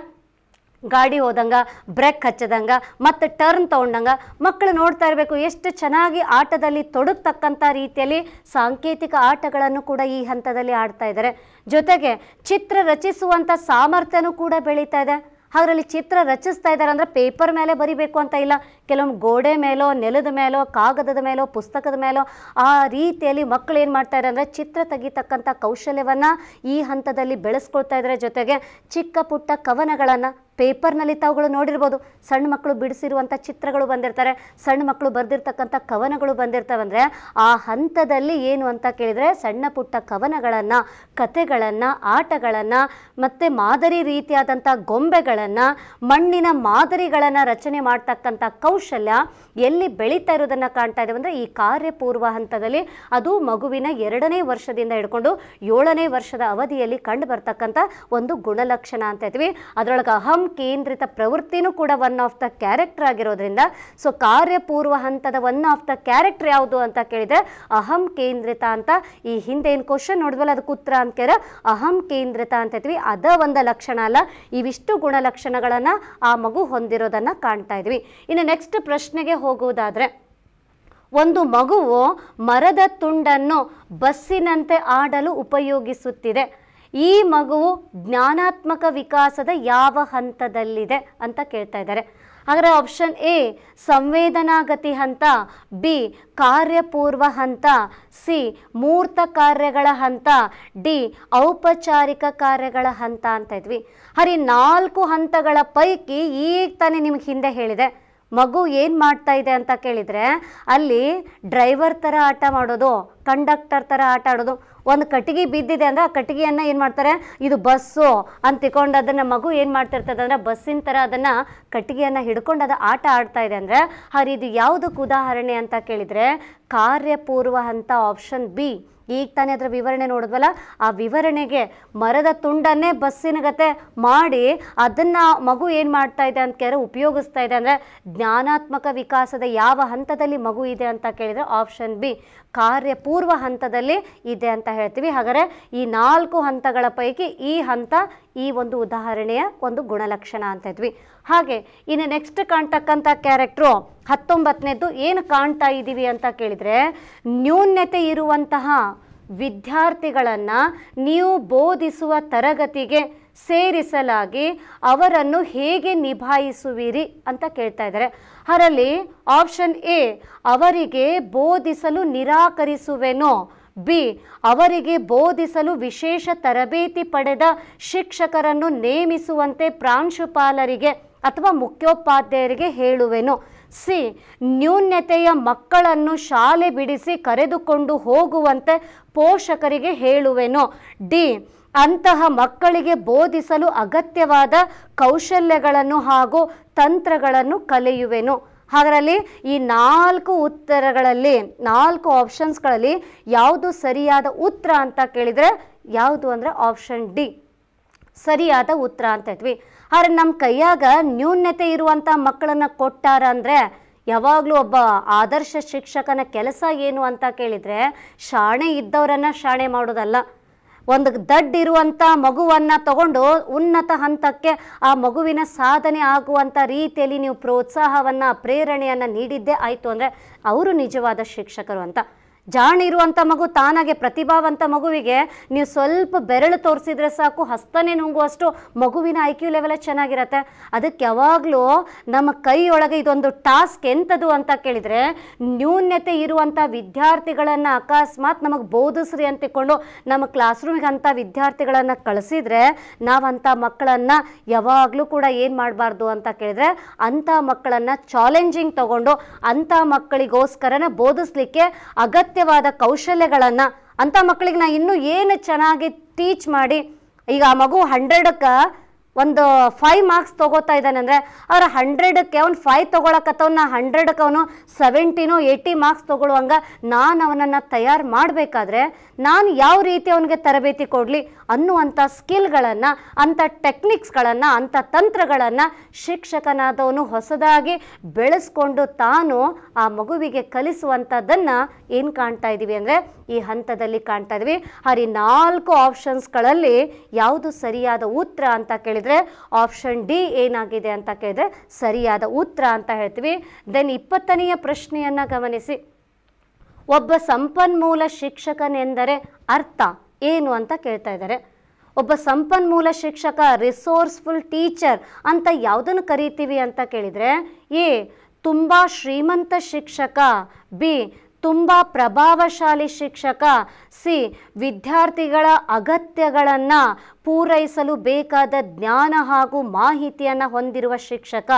ಗಾಡಿ ಹೋದಂಗೆ ಬ್ರೇಕ್ ಹಚ್ಚದಂಗ ಮತ್ತು ಟರ್ನ್ ತೊಗೊಂಡಂಗೆ ಮಕ್ಕಳು ನೋಡ್ತಾ ಇರಬೇಕು ಎಷ್ಟು ಚೆನ್ನಾಗಿ ಆಟದಲ್ಲಿ ತೊಡಗ್ತಕ್ಕಂಥ ರೀತಿಯಲ್ಲಿ ಸಾಂಕೇತಿಕ ಆಟಗಳನ್ನು ಕೂಡ ಈ ಹಂತದಲ್ಲಿ ಆಡ್ತಾ ಇದ್ದಾರೆ ಜೊತೆಗೆ ಚಿತ್ರ ರಚಿಸುವಂಥ ಸಾಮರ್ಥ್ಯನೂ ಕೂಡ ಬೆಳೀತಾ ಇದೆ ಅದರಲ್ಲಿ ಚಿತ್ರ ರಚಿಸ್ತಾ ಇದ್ದಾರೆ ಅಂದರೆ ಪೇಪರ್ ಮೇಲೆ ಬರಿಬೇಕು ಅಂತ ಇಲ್ಲ ಕೆಲವೊಂದು ಗೋಡೆ ಮೇಲೋ ನೆಲದ ಮೇಲೋ ಕಾಗದದ ಮೇಲೋ ಪುಸ್ತಕದ ಮೇಲೋ ಆ ರೀತಿಯಲ್ಲಿ ಮಕ್ಕಳು ಏನು ಮಾಡ್ತಾಯಿದ್ದಾರೆ ಅಂದರೆ ಚಿತ್ರ ತೆಗಿತಕ್ಕಂಥ ಕೌಶಲ್ಯವನ್ನು ಈ ಹಂತದಲ್ಲಿ ಬೆಳೆಸ್ಕೊಳ್ತಾ ಇದ್ದಾರೆ ಜೊತೆಗೆ ಚಿಕ್ಕ ಪುಟ್ಟ ಕವನಗಳನ್ನು ಪೇಪರ್ನಲ್ಲಿ ತಾವುಗಳು ನೋಡಿರ್ಬೋದು ಸಣ್ಣ ಮಕ್ಕಳು ಬಿಡಿಸಿರುವಂಥ ಚಿತ್ರಗಳು ಬಂದಿರ್ತಾರೆ ಸಣ್ಣ ಮಕ್ಕಳು ಬರೆದಿರ್ತಕ್ಕಂಥ ಕವನಗಳು ಅಂದರೆ ಆ ಹಂತದಲ್ಲಿ ಏನು ಅಂತ ಕೇಳಿದರೆ ಸಣ್ಣ ಪುಟ್ಟ ಕವನಗಳನ್ನು ಕಥೆಗಳನ್ನು ಆಟಗಳನ್ನು ಮತ್ತು ಮಾದರಿ ರೀತಿಯಾದಂಥ ಗೊಂಬೆಗಳನ್ನು ಮಣ್ಣಿನ ಮಾದರಿಗಳನ್ನು ರಚನೆ ಮಾಡ್ತಕ್ಕಂಥ ಕೌಶಲ್ಯ ಎಲ್ಲಿ ಬೆಳೀತಾ ಇರೋದನ್ನು ಕಾಣ್ತಾ ಇದ್ದೇವೆ ಅಂದರೆ ಈ ಕಾರ್ಯಪೂರ್ವ ಹಂತದಲ್ಲಿ ಅದು ಮಗುವಿನ ಎರಡನೇ ವರ್ಷದಿಂದ ಹಿಡ್ಕೊಂಡು ಏಳನೇ ವರ್ಷದ ಅವಧಿಯಲ್ಲಿ ಕಂಡು ಬರ್ತಕ್ಕಂಥ ಒಂದು ಗುಣಲಕ್ಷಣ ಅಂತ ಇದ್ವಿ ಅದರೊಳಗೆ ಅಹಂ ಕೇಂದ್ರಿತ ಪ್ರವೃತ್ತಿನೂ ಕೂಡ ಒನ್ ಆಫ್ ದ ಕ್ಯಾರೆಕ್ಟರ್ ಆಗಿರೋದ್ರಿಂದ ಸೊ ಕಾರ್ಯಪೂರ್ವ ಹಂತದ ಒನ್ ಆಫ್ ದ ಕ್ಯಾರೆಕ್ಟರ್ ಯಾವುದು ಅಂತ ಕೇಳಿದರೆ ಅಹಂ ಕೇಂದ್ರಿತ ಅಂತ ಈ ಹಿಂದೆ ಏನು ಕ್ವಶನ್ ನೋಡಿದ್ವಲ್ಲ ಅದಕ್ಕೆ ಉತ್ತರ ಅಂತ ಕೇಳಿದ್ರೆ ಅಹಂ ಕೇಂದ್ರಿತ ಅಂತ ಇದ್ವಿ ಅದ ಒಂದು ಲಕ್ಷಣ ಅಲ್ಲ ಇವಿಷ್ಟು ಗುಣಲಕ್ಷಣಗಳನ್ನು ಆ ಮಗು ಹೊಂದಿರೋದನ್ನು ಕಾಣ್ತಾ ಇದ್ವಿ ಇನ್ನು ನೆಕ್ಸ್ಟ್ ಪ್ರಶ್ನೆಗೆ ಹೋಗುವುದಾದರೆ ಒಂದು ಮಗುವು ಮರದ ತುಂಡನ್ನು ಬಸ್ಸಿನಂತೆ ಆಡಲು ಉಪಯೋಗಿಸುತ್ತಿದೆ ಈ ಮಗುವು ಜ್ಞಾನಾತ್ಮಕ ವಿಕಾಸದ ಯಾವ ಹಂತದಲ್ಲಿದೆ ಅಂತ ಕೇಳ್ತಾ ಇದ್ದಾರೆ ಹಾಗಾದರೆ ಆಪ್ಷನ್ ಎ ಸಂವೇದನಾಗತಿ ಹಂತ ಬಿ ಕಾರ್ಯಪೂರ್ವ ಹಂತ ಸಿ ಮೂರ್ತ ಕಾರ್ಯಗಳ ಹಂತ ಡಿ ಔಪಚಾರಿಕ ಕಾರ್ಯಗಳ ಹಂತ ಅಂತ ಇದ್ವಿ ಹರಿ ನಾಲ್ಕು ಹಂತಗಳ ಪೈಕಿ ಈಗ ತಾನೇ ನಿಮ್ಗೆ ಹಿಂದೆ ಹೇಳಿದೆ ಮಗು ಏನು ಮಾಡ್ತಾ ಇದೆ ಅಂತ ಕೇಳಿದರೆ ಅಲ್ಲಿ ಡ್ರೈವರ್ ಥರ ಆಟ ಮಾಡೋದು ಕಂಡಕ್ಟರ್ ಥರ ಆಟ ಆಡೋದು ಒಂದು ಕಟ್ಟಿಗೆ ಬಿದ್ದಿದೆ ಅಂದರೆ ಆ ಕಟ್ಟಿಗೆಯನ್ನು ಏನು ಮಾಡ್ತಾರೆ ಇದು ಬಸ್ಸು ಅಂತ ತಿಕೊಂಡು ಅದನ್ನು ಮಗು ಏನು ಮಾಡ್ತಿರ್ತದೆ ಅಂದರೆ ಬಸ್ಸಿನ ಥರ ಅದನ್ನು ಕಟ್ಟಿಗೆಯನ್ನು ಹಿಡ್ಕೊಂಡು ಅದ ಆಟ ಆಡ್ತಾ ಇದೆ ಅಂದರೆ ಹರಿ ಇದು ಯಾವುದಕ್ಕೆ ಉದಾಹರಣೆ ಅಂತ ಕೇಳಿದರೆ ಕಾರ್ಯಪೂರ್ವ ಹಂತ ಆಪ್ಷನ್ ಬಿ ಈಗ ತಾನೇ ಅದರ ವಿವರಣೆ ನೋಡಿದ್ವಲ್ಲ ಆ ವಿವರಣೆಗೆ ಮರದ ತುಂಡನ್ನೇ ಬಸ್ಸಿನ ಗತೆ ಮಾಡಿ ಅದನ್ನು ಮಗು ಏನು ಮಾಡ್ತಾ ಇದೆ ಅಂತ ಕೇಳಿದ್ರೆ ಉಪಯೋಗಿಸ್ತಾ ಇದೆ ಅಂದರೆ ಜ್ಞಾನಾತ್ಮಕ ವಿಕಾಸದ ಯಾವ ಹಂತದಲ್ಲಿ ಮಗು ಇದೆ ಅಂತ ಕೇಳಿದರೆ ಆಪ್ಷನ್ ಬಿ ಕಾರ್ಯಪೂರ್ವ ಹಂತದಲ್ಲಿ ಇದೆ ಅಂತ ಹೇಳ್ತೀವಿ ಹಾಗಾದರೆ ಈ ನಾಲ್ಕು ಹಂತಗಳ ಪೈಕಿ ಈ ಹಂತ ಈ ಒಂದು ಉದಾಹರಣೆಯ ಒಂದು ಗುಣಲಕ್ಷಣ ಅಂತ ಇದ್ವಿ ಹಾಗೆ ಇನ್ನು ನೆಕ್ಸ್ಟ್ ಕಾಣ್ತಕ್ಕಂಥ ಕ್ಯಾರೆಕ್ಟ್ರು ಹತ್ತೊಂಬತ್ತನೇದು ಏನು ಕಾಣ್ತಾ ಇದ್ದೀವಿ ಅಂತ ಕೇಳಿದರೆ ನ್ಯೂನ್ಯತೆ ಇರುವಂತಹ ವಿದ್ಯಾರ್ಥಿಗಳನ್ನು ನೀವು ಬೋಧಿಸುವ ತರಗತಿಗೆ ಸೇರಿಸಲಾಗಿ ಅವರನ್ನು ಹೇಗೆ ನಿಭಾಯಿಸುವಿರಿ ಅಂತ ಕೇಳ್ತಾ ಇದ್ದಾರೆ ಹರಲಿ ಆಪ್ಷನ್ ಎ ಅವರಿಗೆ ಬೋಧಿಸಲು ನಿರಾಕರಿಸುವೆನೋ ಬಿ ಅವರಿಗೆ ಬೋಧಿಸಲು ವಿಶೇಷ ತರಬೇತಿ ಪಡೆದ ಶಿಕ್ಷಕರನ್ನು ನೇಮಿಸುವಂತೆ ಪ್ರಾಂಶುಪಾಲರಿಗೆ ಅಥವಾ ಮುಖ್ಯೋಪಾಧ್ಯಾಯರಿಗೆ ಹೇಳುವೆನು ಸಿ ನ್ಯೂನ್ಯತೆಯ ಮಕ್ಕಳನ್ನು ಶಾಲೆ ಬಿಡಿಸಿ ಕರೆದುಕೊಂಡು ಹೋಗುವಂತೆ ಪೋಷಕರಿಗೆ ಹೇಳುವೆನು ಡಿ ಅಂತಹ ಮಕ್ಕಳಿಗೆ ಬೋಧಿಸಲು ಅಗತ್ಯವಾದ ಕೌಶಲ್ಯಗಳನ್ನು ಹಾಗೂ ತಂತ್ರಗಳನ್ನು ಕಲಿಯುವೆನು ಅದರಲ್ಲಿ ಈ ನಾಲ್ಕು ಉತ್ತರಗಳಲ್ಲಿ ನಾಲ್ಕು ಆಪ್ಷನ್ಸ್ಗಳಲ್ಲಿ ಯಾವುದು ಸರಿಯಾದ ಉತ್ತರ ಅಂತ ಕೇಳಿದರೆ ಯಾವುದು ಅಂದರೆ ಆಪ್ಷನ್ ಡಿ ಸರಿಯಾದ ಉತ್ತರ ಅಂತ ಇದ್ವಿ ಆದರೆ ನಮ್ಮ ಕೈಯಾಗ ನ್ಯೂನ್ಯತೆ ಇರುವಂಥ ಮಕ್ಕಳನ್ನು ಕೊಟ್ಟಾರ ಅಂದರೆ ಯಾವಾಗಲೂ ಒಬ್ಬ ಆದರ್ಶ ಶಿಕ್ಷಕನ ಕೆಲಸ ಏನು ಅಂತ ಕೇಳಿದರೆ ಶಾಣೆ ಇದ್ದವರನ್ನು ಶಾಣೆ ಮಾಡೋದಲ್ಲ ಒಂದು ದಡ್ ಇರುವಂಥ ಮಗುವನ್ನು ತಗೊಂಡು ಉನ್ನತ ಹಂತಕ್ಕೆ ಆ ಮಗುವಿನ ಸಾಧನೆ ಆಗುವಂಥ ರೀತಿಯಲ್ಲಿ ನೀವು ಪ್ರೋತ್ಸಾಹವನ್ನು ಪ್ರೇರಣೆಯನ್ನು ನೀಡಿದ್ದೇ ಆಯಿತು ಅಂದರೆ ಅವರು ನಿಜವಾದ ಶಿಕ್ಷಕರು ಅಂತ ಜಾಣ ಇರುವಂಥ ಮಗು ತಾನಾಗೆ ಪ್ರತಿಭಾವಂತ ಮಗುವಿಗೆ ನೀವು ಸ್ವಲ್ಪ ಬೆರಳು ತೋರಿಸಿದ್ರೆ ಸಾಕು ಹಸ್ತನೇ ನುಂಗುವಷ್ಟು ಮಗುವಿನ ಐ ಕ್ಯೂ ಲೆವೆಲ್ ಚೆನ್ನಾಗಿರತ್ತೆ ಅದಕ್ಕೆ ಯಾವಾಗಲೂ ನಮ್ಮ ಕೈಯೊಳಗೆ ಇದೊಂದು ಟಾಸ್ಕ್ ಎಂಥದ್ದು ಅಂತ ಕೇಳಿದರೆ ನ್ಯೂನ್ಯತೆ ಇರುವಂಥ ವಿದ್ಯಾರ್ಥಿಗಳನ್ನು ಅಕಸ್ಮಾತ್ ನಮಗೆ ಬೋಧಿಸ್ರಿ ಅಂತಿಕೊಂಡು ನಮ್ಮ ಕ್ಲಾಸ್ ರೂಮಿಗೆ ಅಂಥ ವಿದ್ಯಾರ್ಥಿಗಳನ್ನು ಕಳಿಸಿದರೆ ನಾವಂಥ ಮಕ್ಕಳನ್ನು ಯಾವಾಗಲೂ ಕೂಡ ಏನು ಮಾಡಬಾರ್ದು ಅಂತ ಕೇಳಿದರೆ ಅಂಥ ಮಕ್ಕಳನ್ನು ಚಾಲೆಂಜಿಂಗ್ ತಗೊಂಡು ಅಂಥ ಮಕ್ಕಳಿಗೋಸ್ಕರನ ಬೋಧಿಸ್ಲಿಕ್ಕೆ ಅಗತ್ಯ ಅಗತ್ಯವಾದ ಕೌಶಲ್ಯಗಳನ್ನು ಅಂಥ ಮಕ್ಕಳಿಗೆ ನಾ ಇನ್ನೂ ಏನು ಚೆನ್ನಾಗಿ ಟೀಚ್ ಮಾಡಿ ಈಗ ಆ ಮಗು ಹಂಡ್ರೆಡಕ್ಕೆ ಒಂದು ಫೈವ್ ಮಾರ್ಕ್ಸ್ ತೊಗೋತಾ ಇದ್ದಾನೆ ಅಂದರೆ ಅವ್ರ ಹಂಡ್ರೆಡಕ್ಕೆ ಅವ್ನು ಫೈವ್ ತೊಗೊಳಕತ್ತವನ್ನ ಹಂಡ್ರೆಡಕ್ಕೆ ಅವನು ಸೆವೆಂಟಿನೋ ಏಯ್ಟಿ ಮಾರ್ಕ್ಸ್ ತೊಗೊಳ್ಳುವಂಗೆ ನಾನು ಅವನನ್ನು ತಯಾರು ಮಾಡಬೇಕಾದ್ರೆ ನಾನು ಯಾವ ರೀತಿ ಅವನಿಗೆ ತರಬೇತಿ ಕೊಡಲಿ ಅನ್ನುವಂಥ ಸ್ಕಿಲ್ಗಳನ್ನು ಅಂಥ ಟೆಕ್ನಿಕ್ಸ್ಗಳನ್ನು ಅಂಥ ತಂತ್ರಗಳನ್ನು ಶಿಕ್ಷಕನಾದವನು ಹೊಸದಾಗಿ ಬೆಳೆಸ್ಕೊಂಡು ತಾನು ಆ ಮಗುವಿಗೆ ಕಲಿಸುವಂಥದ್ದನ್ನು ಏನು ಕಾಣ್ತಾ ಇದ್ದೀವಿ ಅಂದರೆ ಈ ಹಂತದಲ್ಲಿ ಕಾಣ್ತಾ ಇದ್ದೀವಿ ಹರಿ ನಾಲ್ಕು ಆಪ್ಷನ್ಸ್ಗಳಲ್ಲಿ ಯಾವುದು ಸರಿಯಾದ ಉತ್ತರ ಅಂತ ಕೇಳಿ ಕೇಳಿದರೆ ಆಪ್ಷನ್ ಡಿ ಏನಾಗಿದೆ ಅಂತ ಕೇಳಿದರೆ ಸರಿಯಾದ ಉತ್ತರ ಅಂತ ಹೇಳ್ತೀವಿ ದೆನ್ ಇಪ್ಪತ್ತನೆಯ ಪ್ರಶ್ನೆಯನ್ನು ಗಮನಿಸಿ ಒಬ್ಬ ಸಂಪನ್ಮೂಲ ಶಿಕ್ಷಕನೆಂದರೆ ಅರ್ಥ ಏನು ಅಂತ ಕೇಳ್ತಾ ಇದ್ದಾರೆ ಒಬ್ಬ ಸಂಪನ್ಮೂಲ ಶಿಕ್ಷಕ ರಿಸೋರ್ಸ್ಫುಲ್ ಟೀಚರ್ ಅಂತ ಯಾವುದನ್ನು ಕರಿತೀವಿ ಅಂತ ಕೇಳಿದರೆ ಎ ತುಂಬ ಶ್ರೀಮಂತ ಶಿಕ್ಷಕ ಬಿ ತುಂಬ ಪ್ರಭಾವಶಾಲಿ ಶಿಕ್ಷಕ ಸಿ ವಿದ್ಯಾರ್ಥಿಗಳ ಅಗತ್ಯಗಳನ್ನು ಪೂರೈಸಲು ಬೇಕಾದ ಜ್ಞಾನ ಹಾಗೂ ಮಾಹಿತಿಯನ್ನು ಹೊಂದಿರುವ ಶಿಕ್ಷಕ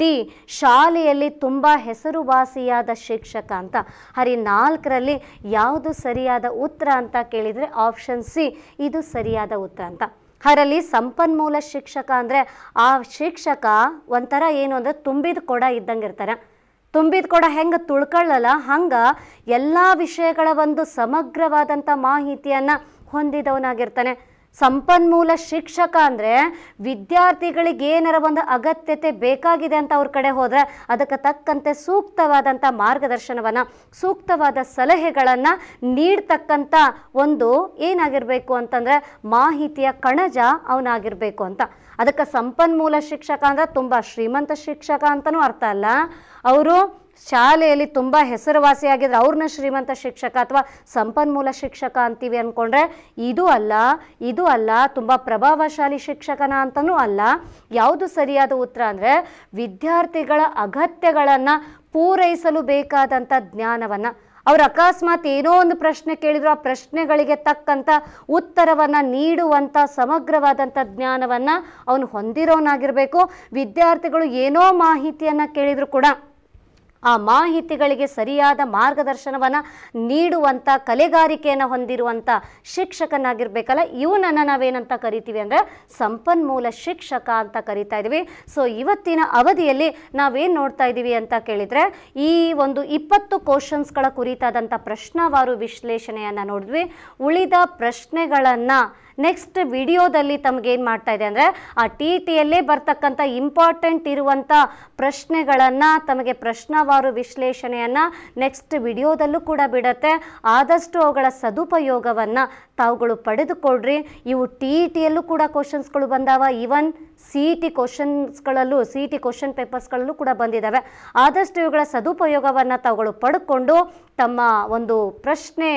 ಡಿ ಶಾಲೆಯಲ್ಲಿ ತುಂಬ ಹೆಸರುವಾಸಿಯಾದ ಶಿಕ್ಷಕ ಅಂತ ಹರಿ ನಾಲ್ಕರಲ್ಲಿ ಯಾವುದು ಸರಿಯಾದ ಉತ್ತರ ಅಂತ ಕೇಳಿದರೆ ಆಪ್ಷನ್ ಸಿ ಇದು ಸರಿಯಾದ ಉತ್ತರ ಅಂತ ಅದರಲ್ಲಿ ಸಂಪನ್ಮೂಲ ಶಿಕ್ಷಕ ಅಂದರೆ ಆ ಶಿಕ್ಷಕ ಒಂಥರ ಏನು ಅಂದರೆ ತುಂಬಿದ ಕೊಡ ಇದ್ದಂಗೆ ಇರ್ತಾರೆ ತುಂಬಿದ ಕೂಡ ಹೆಂಗೆ ತುಳ್ಕೊಳ್ಳಲ್ಲ ಹಂಗೆ ಎಲ್ಲ ವಿಷಯಗಳ ಒಂದು ಸಮಗ್ರವಾದಂಥ ಮಾಹಿತಿಯನ್ನು ಹೊಂದಿದವನಾಗಿರ್ತಾನೆ ಸಂಪನ್ಮೂಲ ಶಿಕ್ಷಕ ಅಂದರೆ ವಿದ್ಯಾರ್ಥಿಗಳಿಗೆ ಏನಾರ ಒಂದು ಅಗತ್ಯತೆ ಬೇಕಾಗಿದೆ ಅಂತ ಅವ್ರ ಕಡೆ ಹೋದರೆ ಅದಕ್ಕೆ ತಕ್ಕಂತೆ ಸೂಕ್ತವಾದಂಥ ಮಾರ್ಗದರ್ಶನವನ್ನು ಸೂಕ್ತವಾದ ಸಲಹೆಗಳನ್ನು ನೀಡ್ತಕ್ಕಂಥ ಒಂದು ಏನಾಗಿರಬೇಕು ಅಂತಂದರೆ ಮಾಹಿತಿಯ ಕಣಜ ಅವನಾಗಿರಬೇಕು ಅಂತ ಅದಕ್ಕೆ ಸಂಪನ್ಮೂಲ ಶಿಕ್ಷಕ ಅಂದರೆ ತುಂಬ ಶ್ರೀಮಂತ ಶಿಕ್ಷಕ ಅಂತಲೂ ಅರ್ಥ ಅಲ್ಲ ಅವರು ಶಾಲೆಯಲ್ಲಿ ತುಂಬ ಹೆಸರುವಾಸಿಯಾಗಿದ್ದರೆ ಅವ್ರನ್ನ ಶ್ರೀಮಂತ ಶಿಕ್ಷಕ ಅಥವಾ ಸಂಪನ್ಮೂಲ ಶಿಕ್ಷಕ ಅಂತೀವಿ ಅಂದ್ಕೊಂಡ್ರೆ ಇದು ಅಲ್ಲ ಇದು ಅಲ್ಲ ತುಂಬ ಪ್ರಭಾವಶಾಲಿ ಶಿಕ್ಷಕನ ಅಂತಲೂ ಅಲ್ಲ ಯಾವುದು ಸರಿಯಾದ ಉತ್ತರ ಅಂದರೆ ವಿದ್ಯಾರ್ಥಿಗಳ ಅಗತ್ಯಗಳನ್ನು ಪೂರೈಸಲು ಬೇಕಾದಂಥ ಜ್ಞಾನವನ್ನು ಅವರು ಅಕಸ್ಮಾತ್ ಏನೋ ಒಂದು ಪ್ರಶ್ನೆ ಕೇಳಿದ್ರು ಆ ಪ್ರಶ್ನೆಗಳಿಗೆ ತಕ್ಕಂತ ಉತ್ತರವನ್ನು ನೀಡುವಂಥ ಸಮಗ್ರವಾದಂಥ ಜ್ಞಾನವನ್ನ ಅವನು ಹೊಂದಿರೋನಾಗಿರ್ಬೇಕು ವಿದ್ಯಾರ್ಥಿಗಳು ಏನೋ ಮಾಹಿತಿಯನ್ನ ಕೇಳಿದ್ರು ಕೂಡ ಆ ಮಾಹಿತಿಗಳಿಗೆ ಸರಿಯಾದ ಮಾರ್ಗದರ್ಶನವನ್ನು ನೀಡುವಂಥ ಕಲೆಗಾರಿಕೆಯನ್ನು ಹೊಂದಿರುವಂಥ ಶಿಕ್ಷಕನಾಗಿರ್ಬೇಕಲ್ಲ ಇವನನ್ನು ನಾವೇನಂತ ಕರಿತೀವಿ ಅಂದರೆ ಸಂಪನ್ಮೂಲ ಶಿಕ್ಷಕ ಅಂತ ಕರಿತಾ ಇದ್ದೀವಿ ಸೊ ಇವತ್ತಿನ ಅವಧಿಯಲ್ಲಿ ನಾವೇನು ನೋಡ್ತಾ ಇದ್ದೀವಿ ಅಂತ ಕೇಳಿದರೆ ಈ ಒಂದು ಇಪ್ಪತ್ತು ಕ್ವಶನ್ಸ್ಗಳ ಕುರಿತಾದಂಥ ಪ್ರಶ್ನಾವಾರು ವಿಶ್ಲೇಷಣೆಯನ್ನು ನೋಡಿದ್ವಿ ಉಳಿದ ಪ್ರಶ್ನೆಗಳನ್ನು ನೆಕ್ಸ್ಟ್ ವಿಡಿಯೋದಲ್ಲಿ ತಮಗೇನು ಮಾಡ್ತಾ ಇದೆ ಅಂದರೆ ಆ ಟಿ ಟಿಯಲ್ಲೇ ಬರ್ತಕ್ಕಂಥ ಇಂಪಾರ್ಟೆಂಟ್ ಇರುವಂಥ ಪ್ರಶ್ನೆಗಳನ್ನು ತಮಗೆ ಪ್ರಶ್ನಾವಾರು ವಿಶ್ಲೇಷಣೆಯನ್ನು ನೆಕ್ಸ್ಟ್ ವಿಡಿಯೋದಲ್ಲೂ ಕೂಡ ಬಿಡತ್ತೆ ಆದಷ್ಟು ಅವುಗಳ ಸದುಪಯೋಗವನ್ನು ತಾವುಗಳು ಪಡೆದುಕೊಡ್ರಿ ಇವು ಟಿ ಇ ಟಿಯಲ್ಲೂ ಕೂಡ ಕ್ವಶನ್ಸ್ಗಳು ಬಂದಾವ ಈವನ್ ಸಿ ಇ ಟಿ ಕ್ವಶನ್ಸ್ಗಳಲ್ಲೂ ಸಿ ಇ ಟಿ ಕ್ವಶನ್ ಪೇಪರ್ಸ್ಗಳಲ್ಲೂ ಕೂಡ ಬಂದಿದ್ದಾವೆ ಆದಷ್ಟು ಇವುಗಳ ಸದುಪಯೋಗವನ್ನು ತಾವುಗಳು ಪಡ್ಕೊಂಡು ತಮ್ಮ ಒಂದು ಪ್ರಶ್ನೆ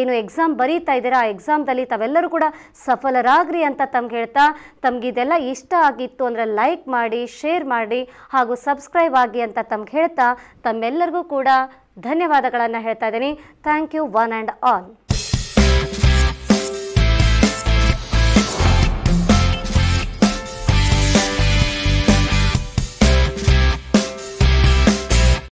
ಏನು ಎಕ್ಸಾಮ್ ಬರೀತಾ ಇದ್ದೀರಾ ಆ ಎಕ್ಸಾಮ್ದಲ್ಲಿ ತಾವೆಲ್ಲರೂ ಕೂಡ ಸಫಲರಾಗ್ರಿ ಅಂತ ತಮ್ಗೆ ಹೇಳ್ತಾ ಇದೆಲ್ಲ ಇಷ್ಟ ಆಗಿತ್ತು ಅಂದರೆ ಲೈಕ್ ಮಾಡಿ ಶೇರ್ ಮಾಡಿ ಹಾಗೂ ಸಬ್ಸ್ಕ್ರೈಬ್ ಆಗಿ ಅಂತ ತಮ್ಗೆ ಹೇಳ್ತಾ ತಮ್ಮೆಲ್ಲರಿಗೂ ಕೂಡ ಧನ್ಯವಾದಗಳನ್ನು ಹೇಳ್ತಾ ಇದ್ದೀನಿ thank you one and all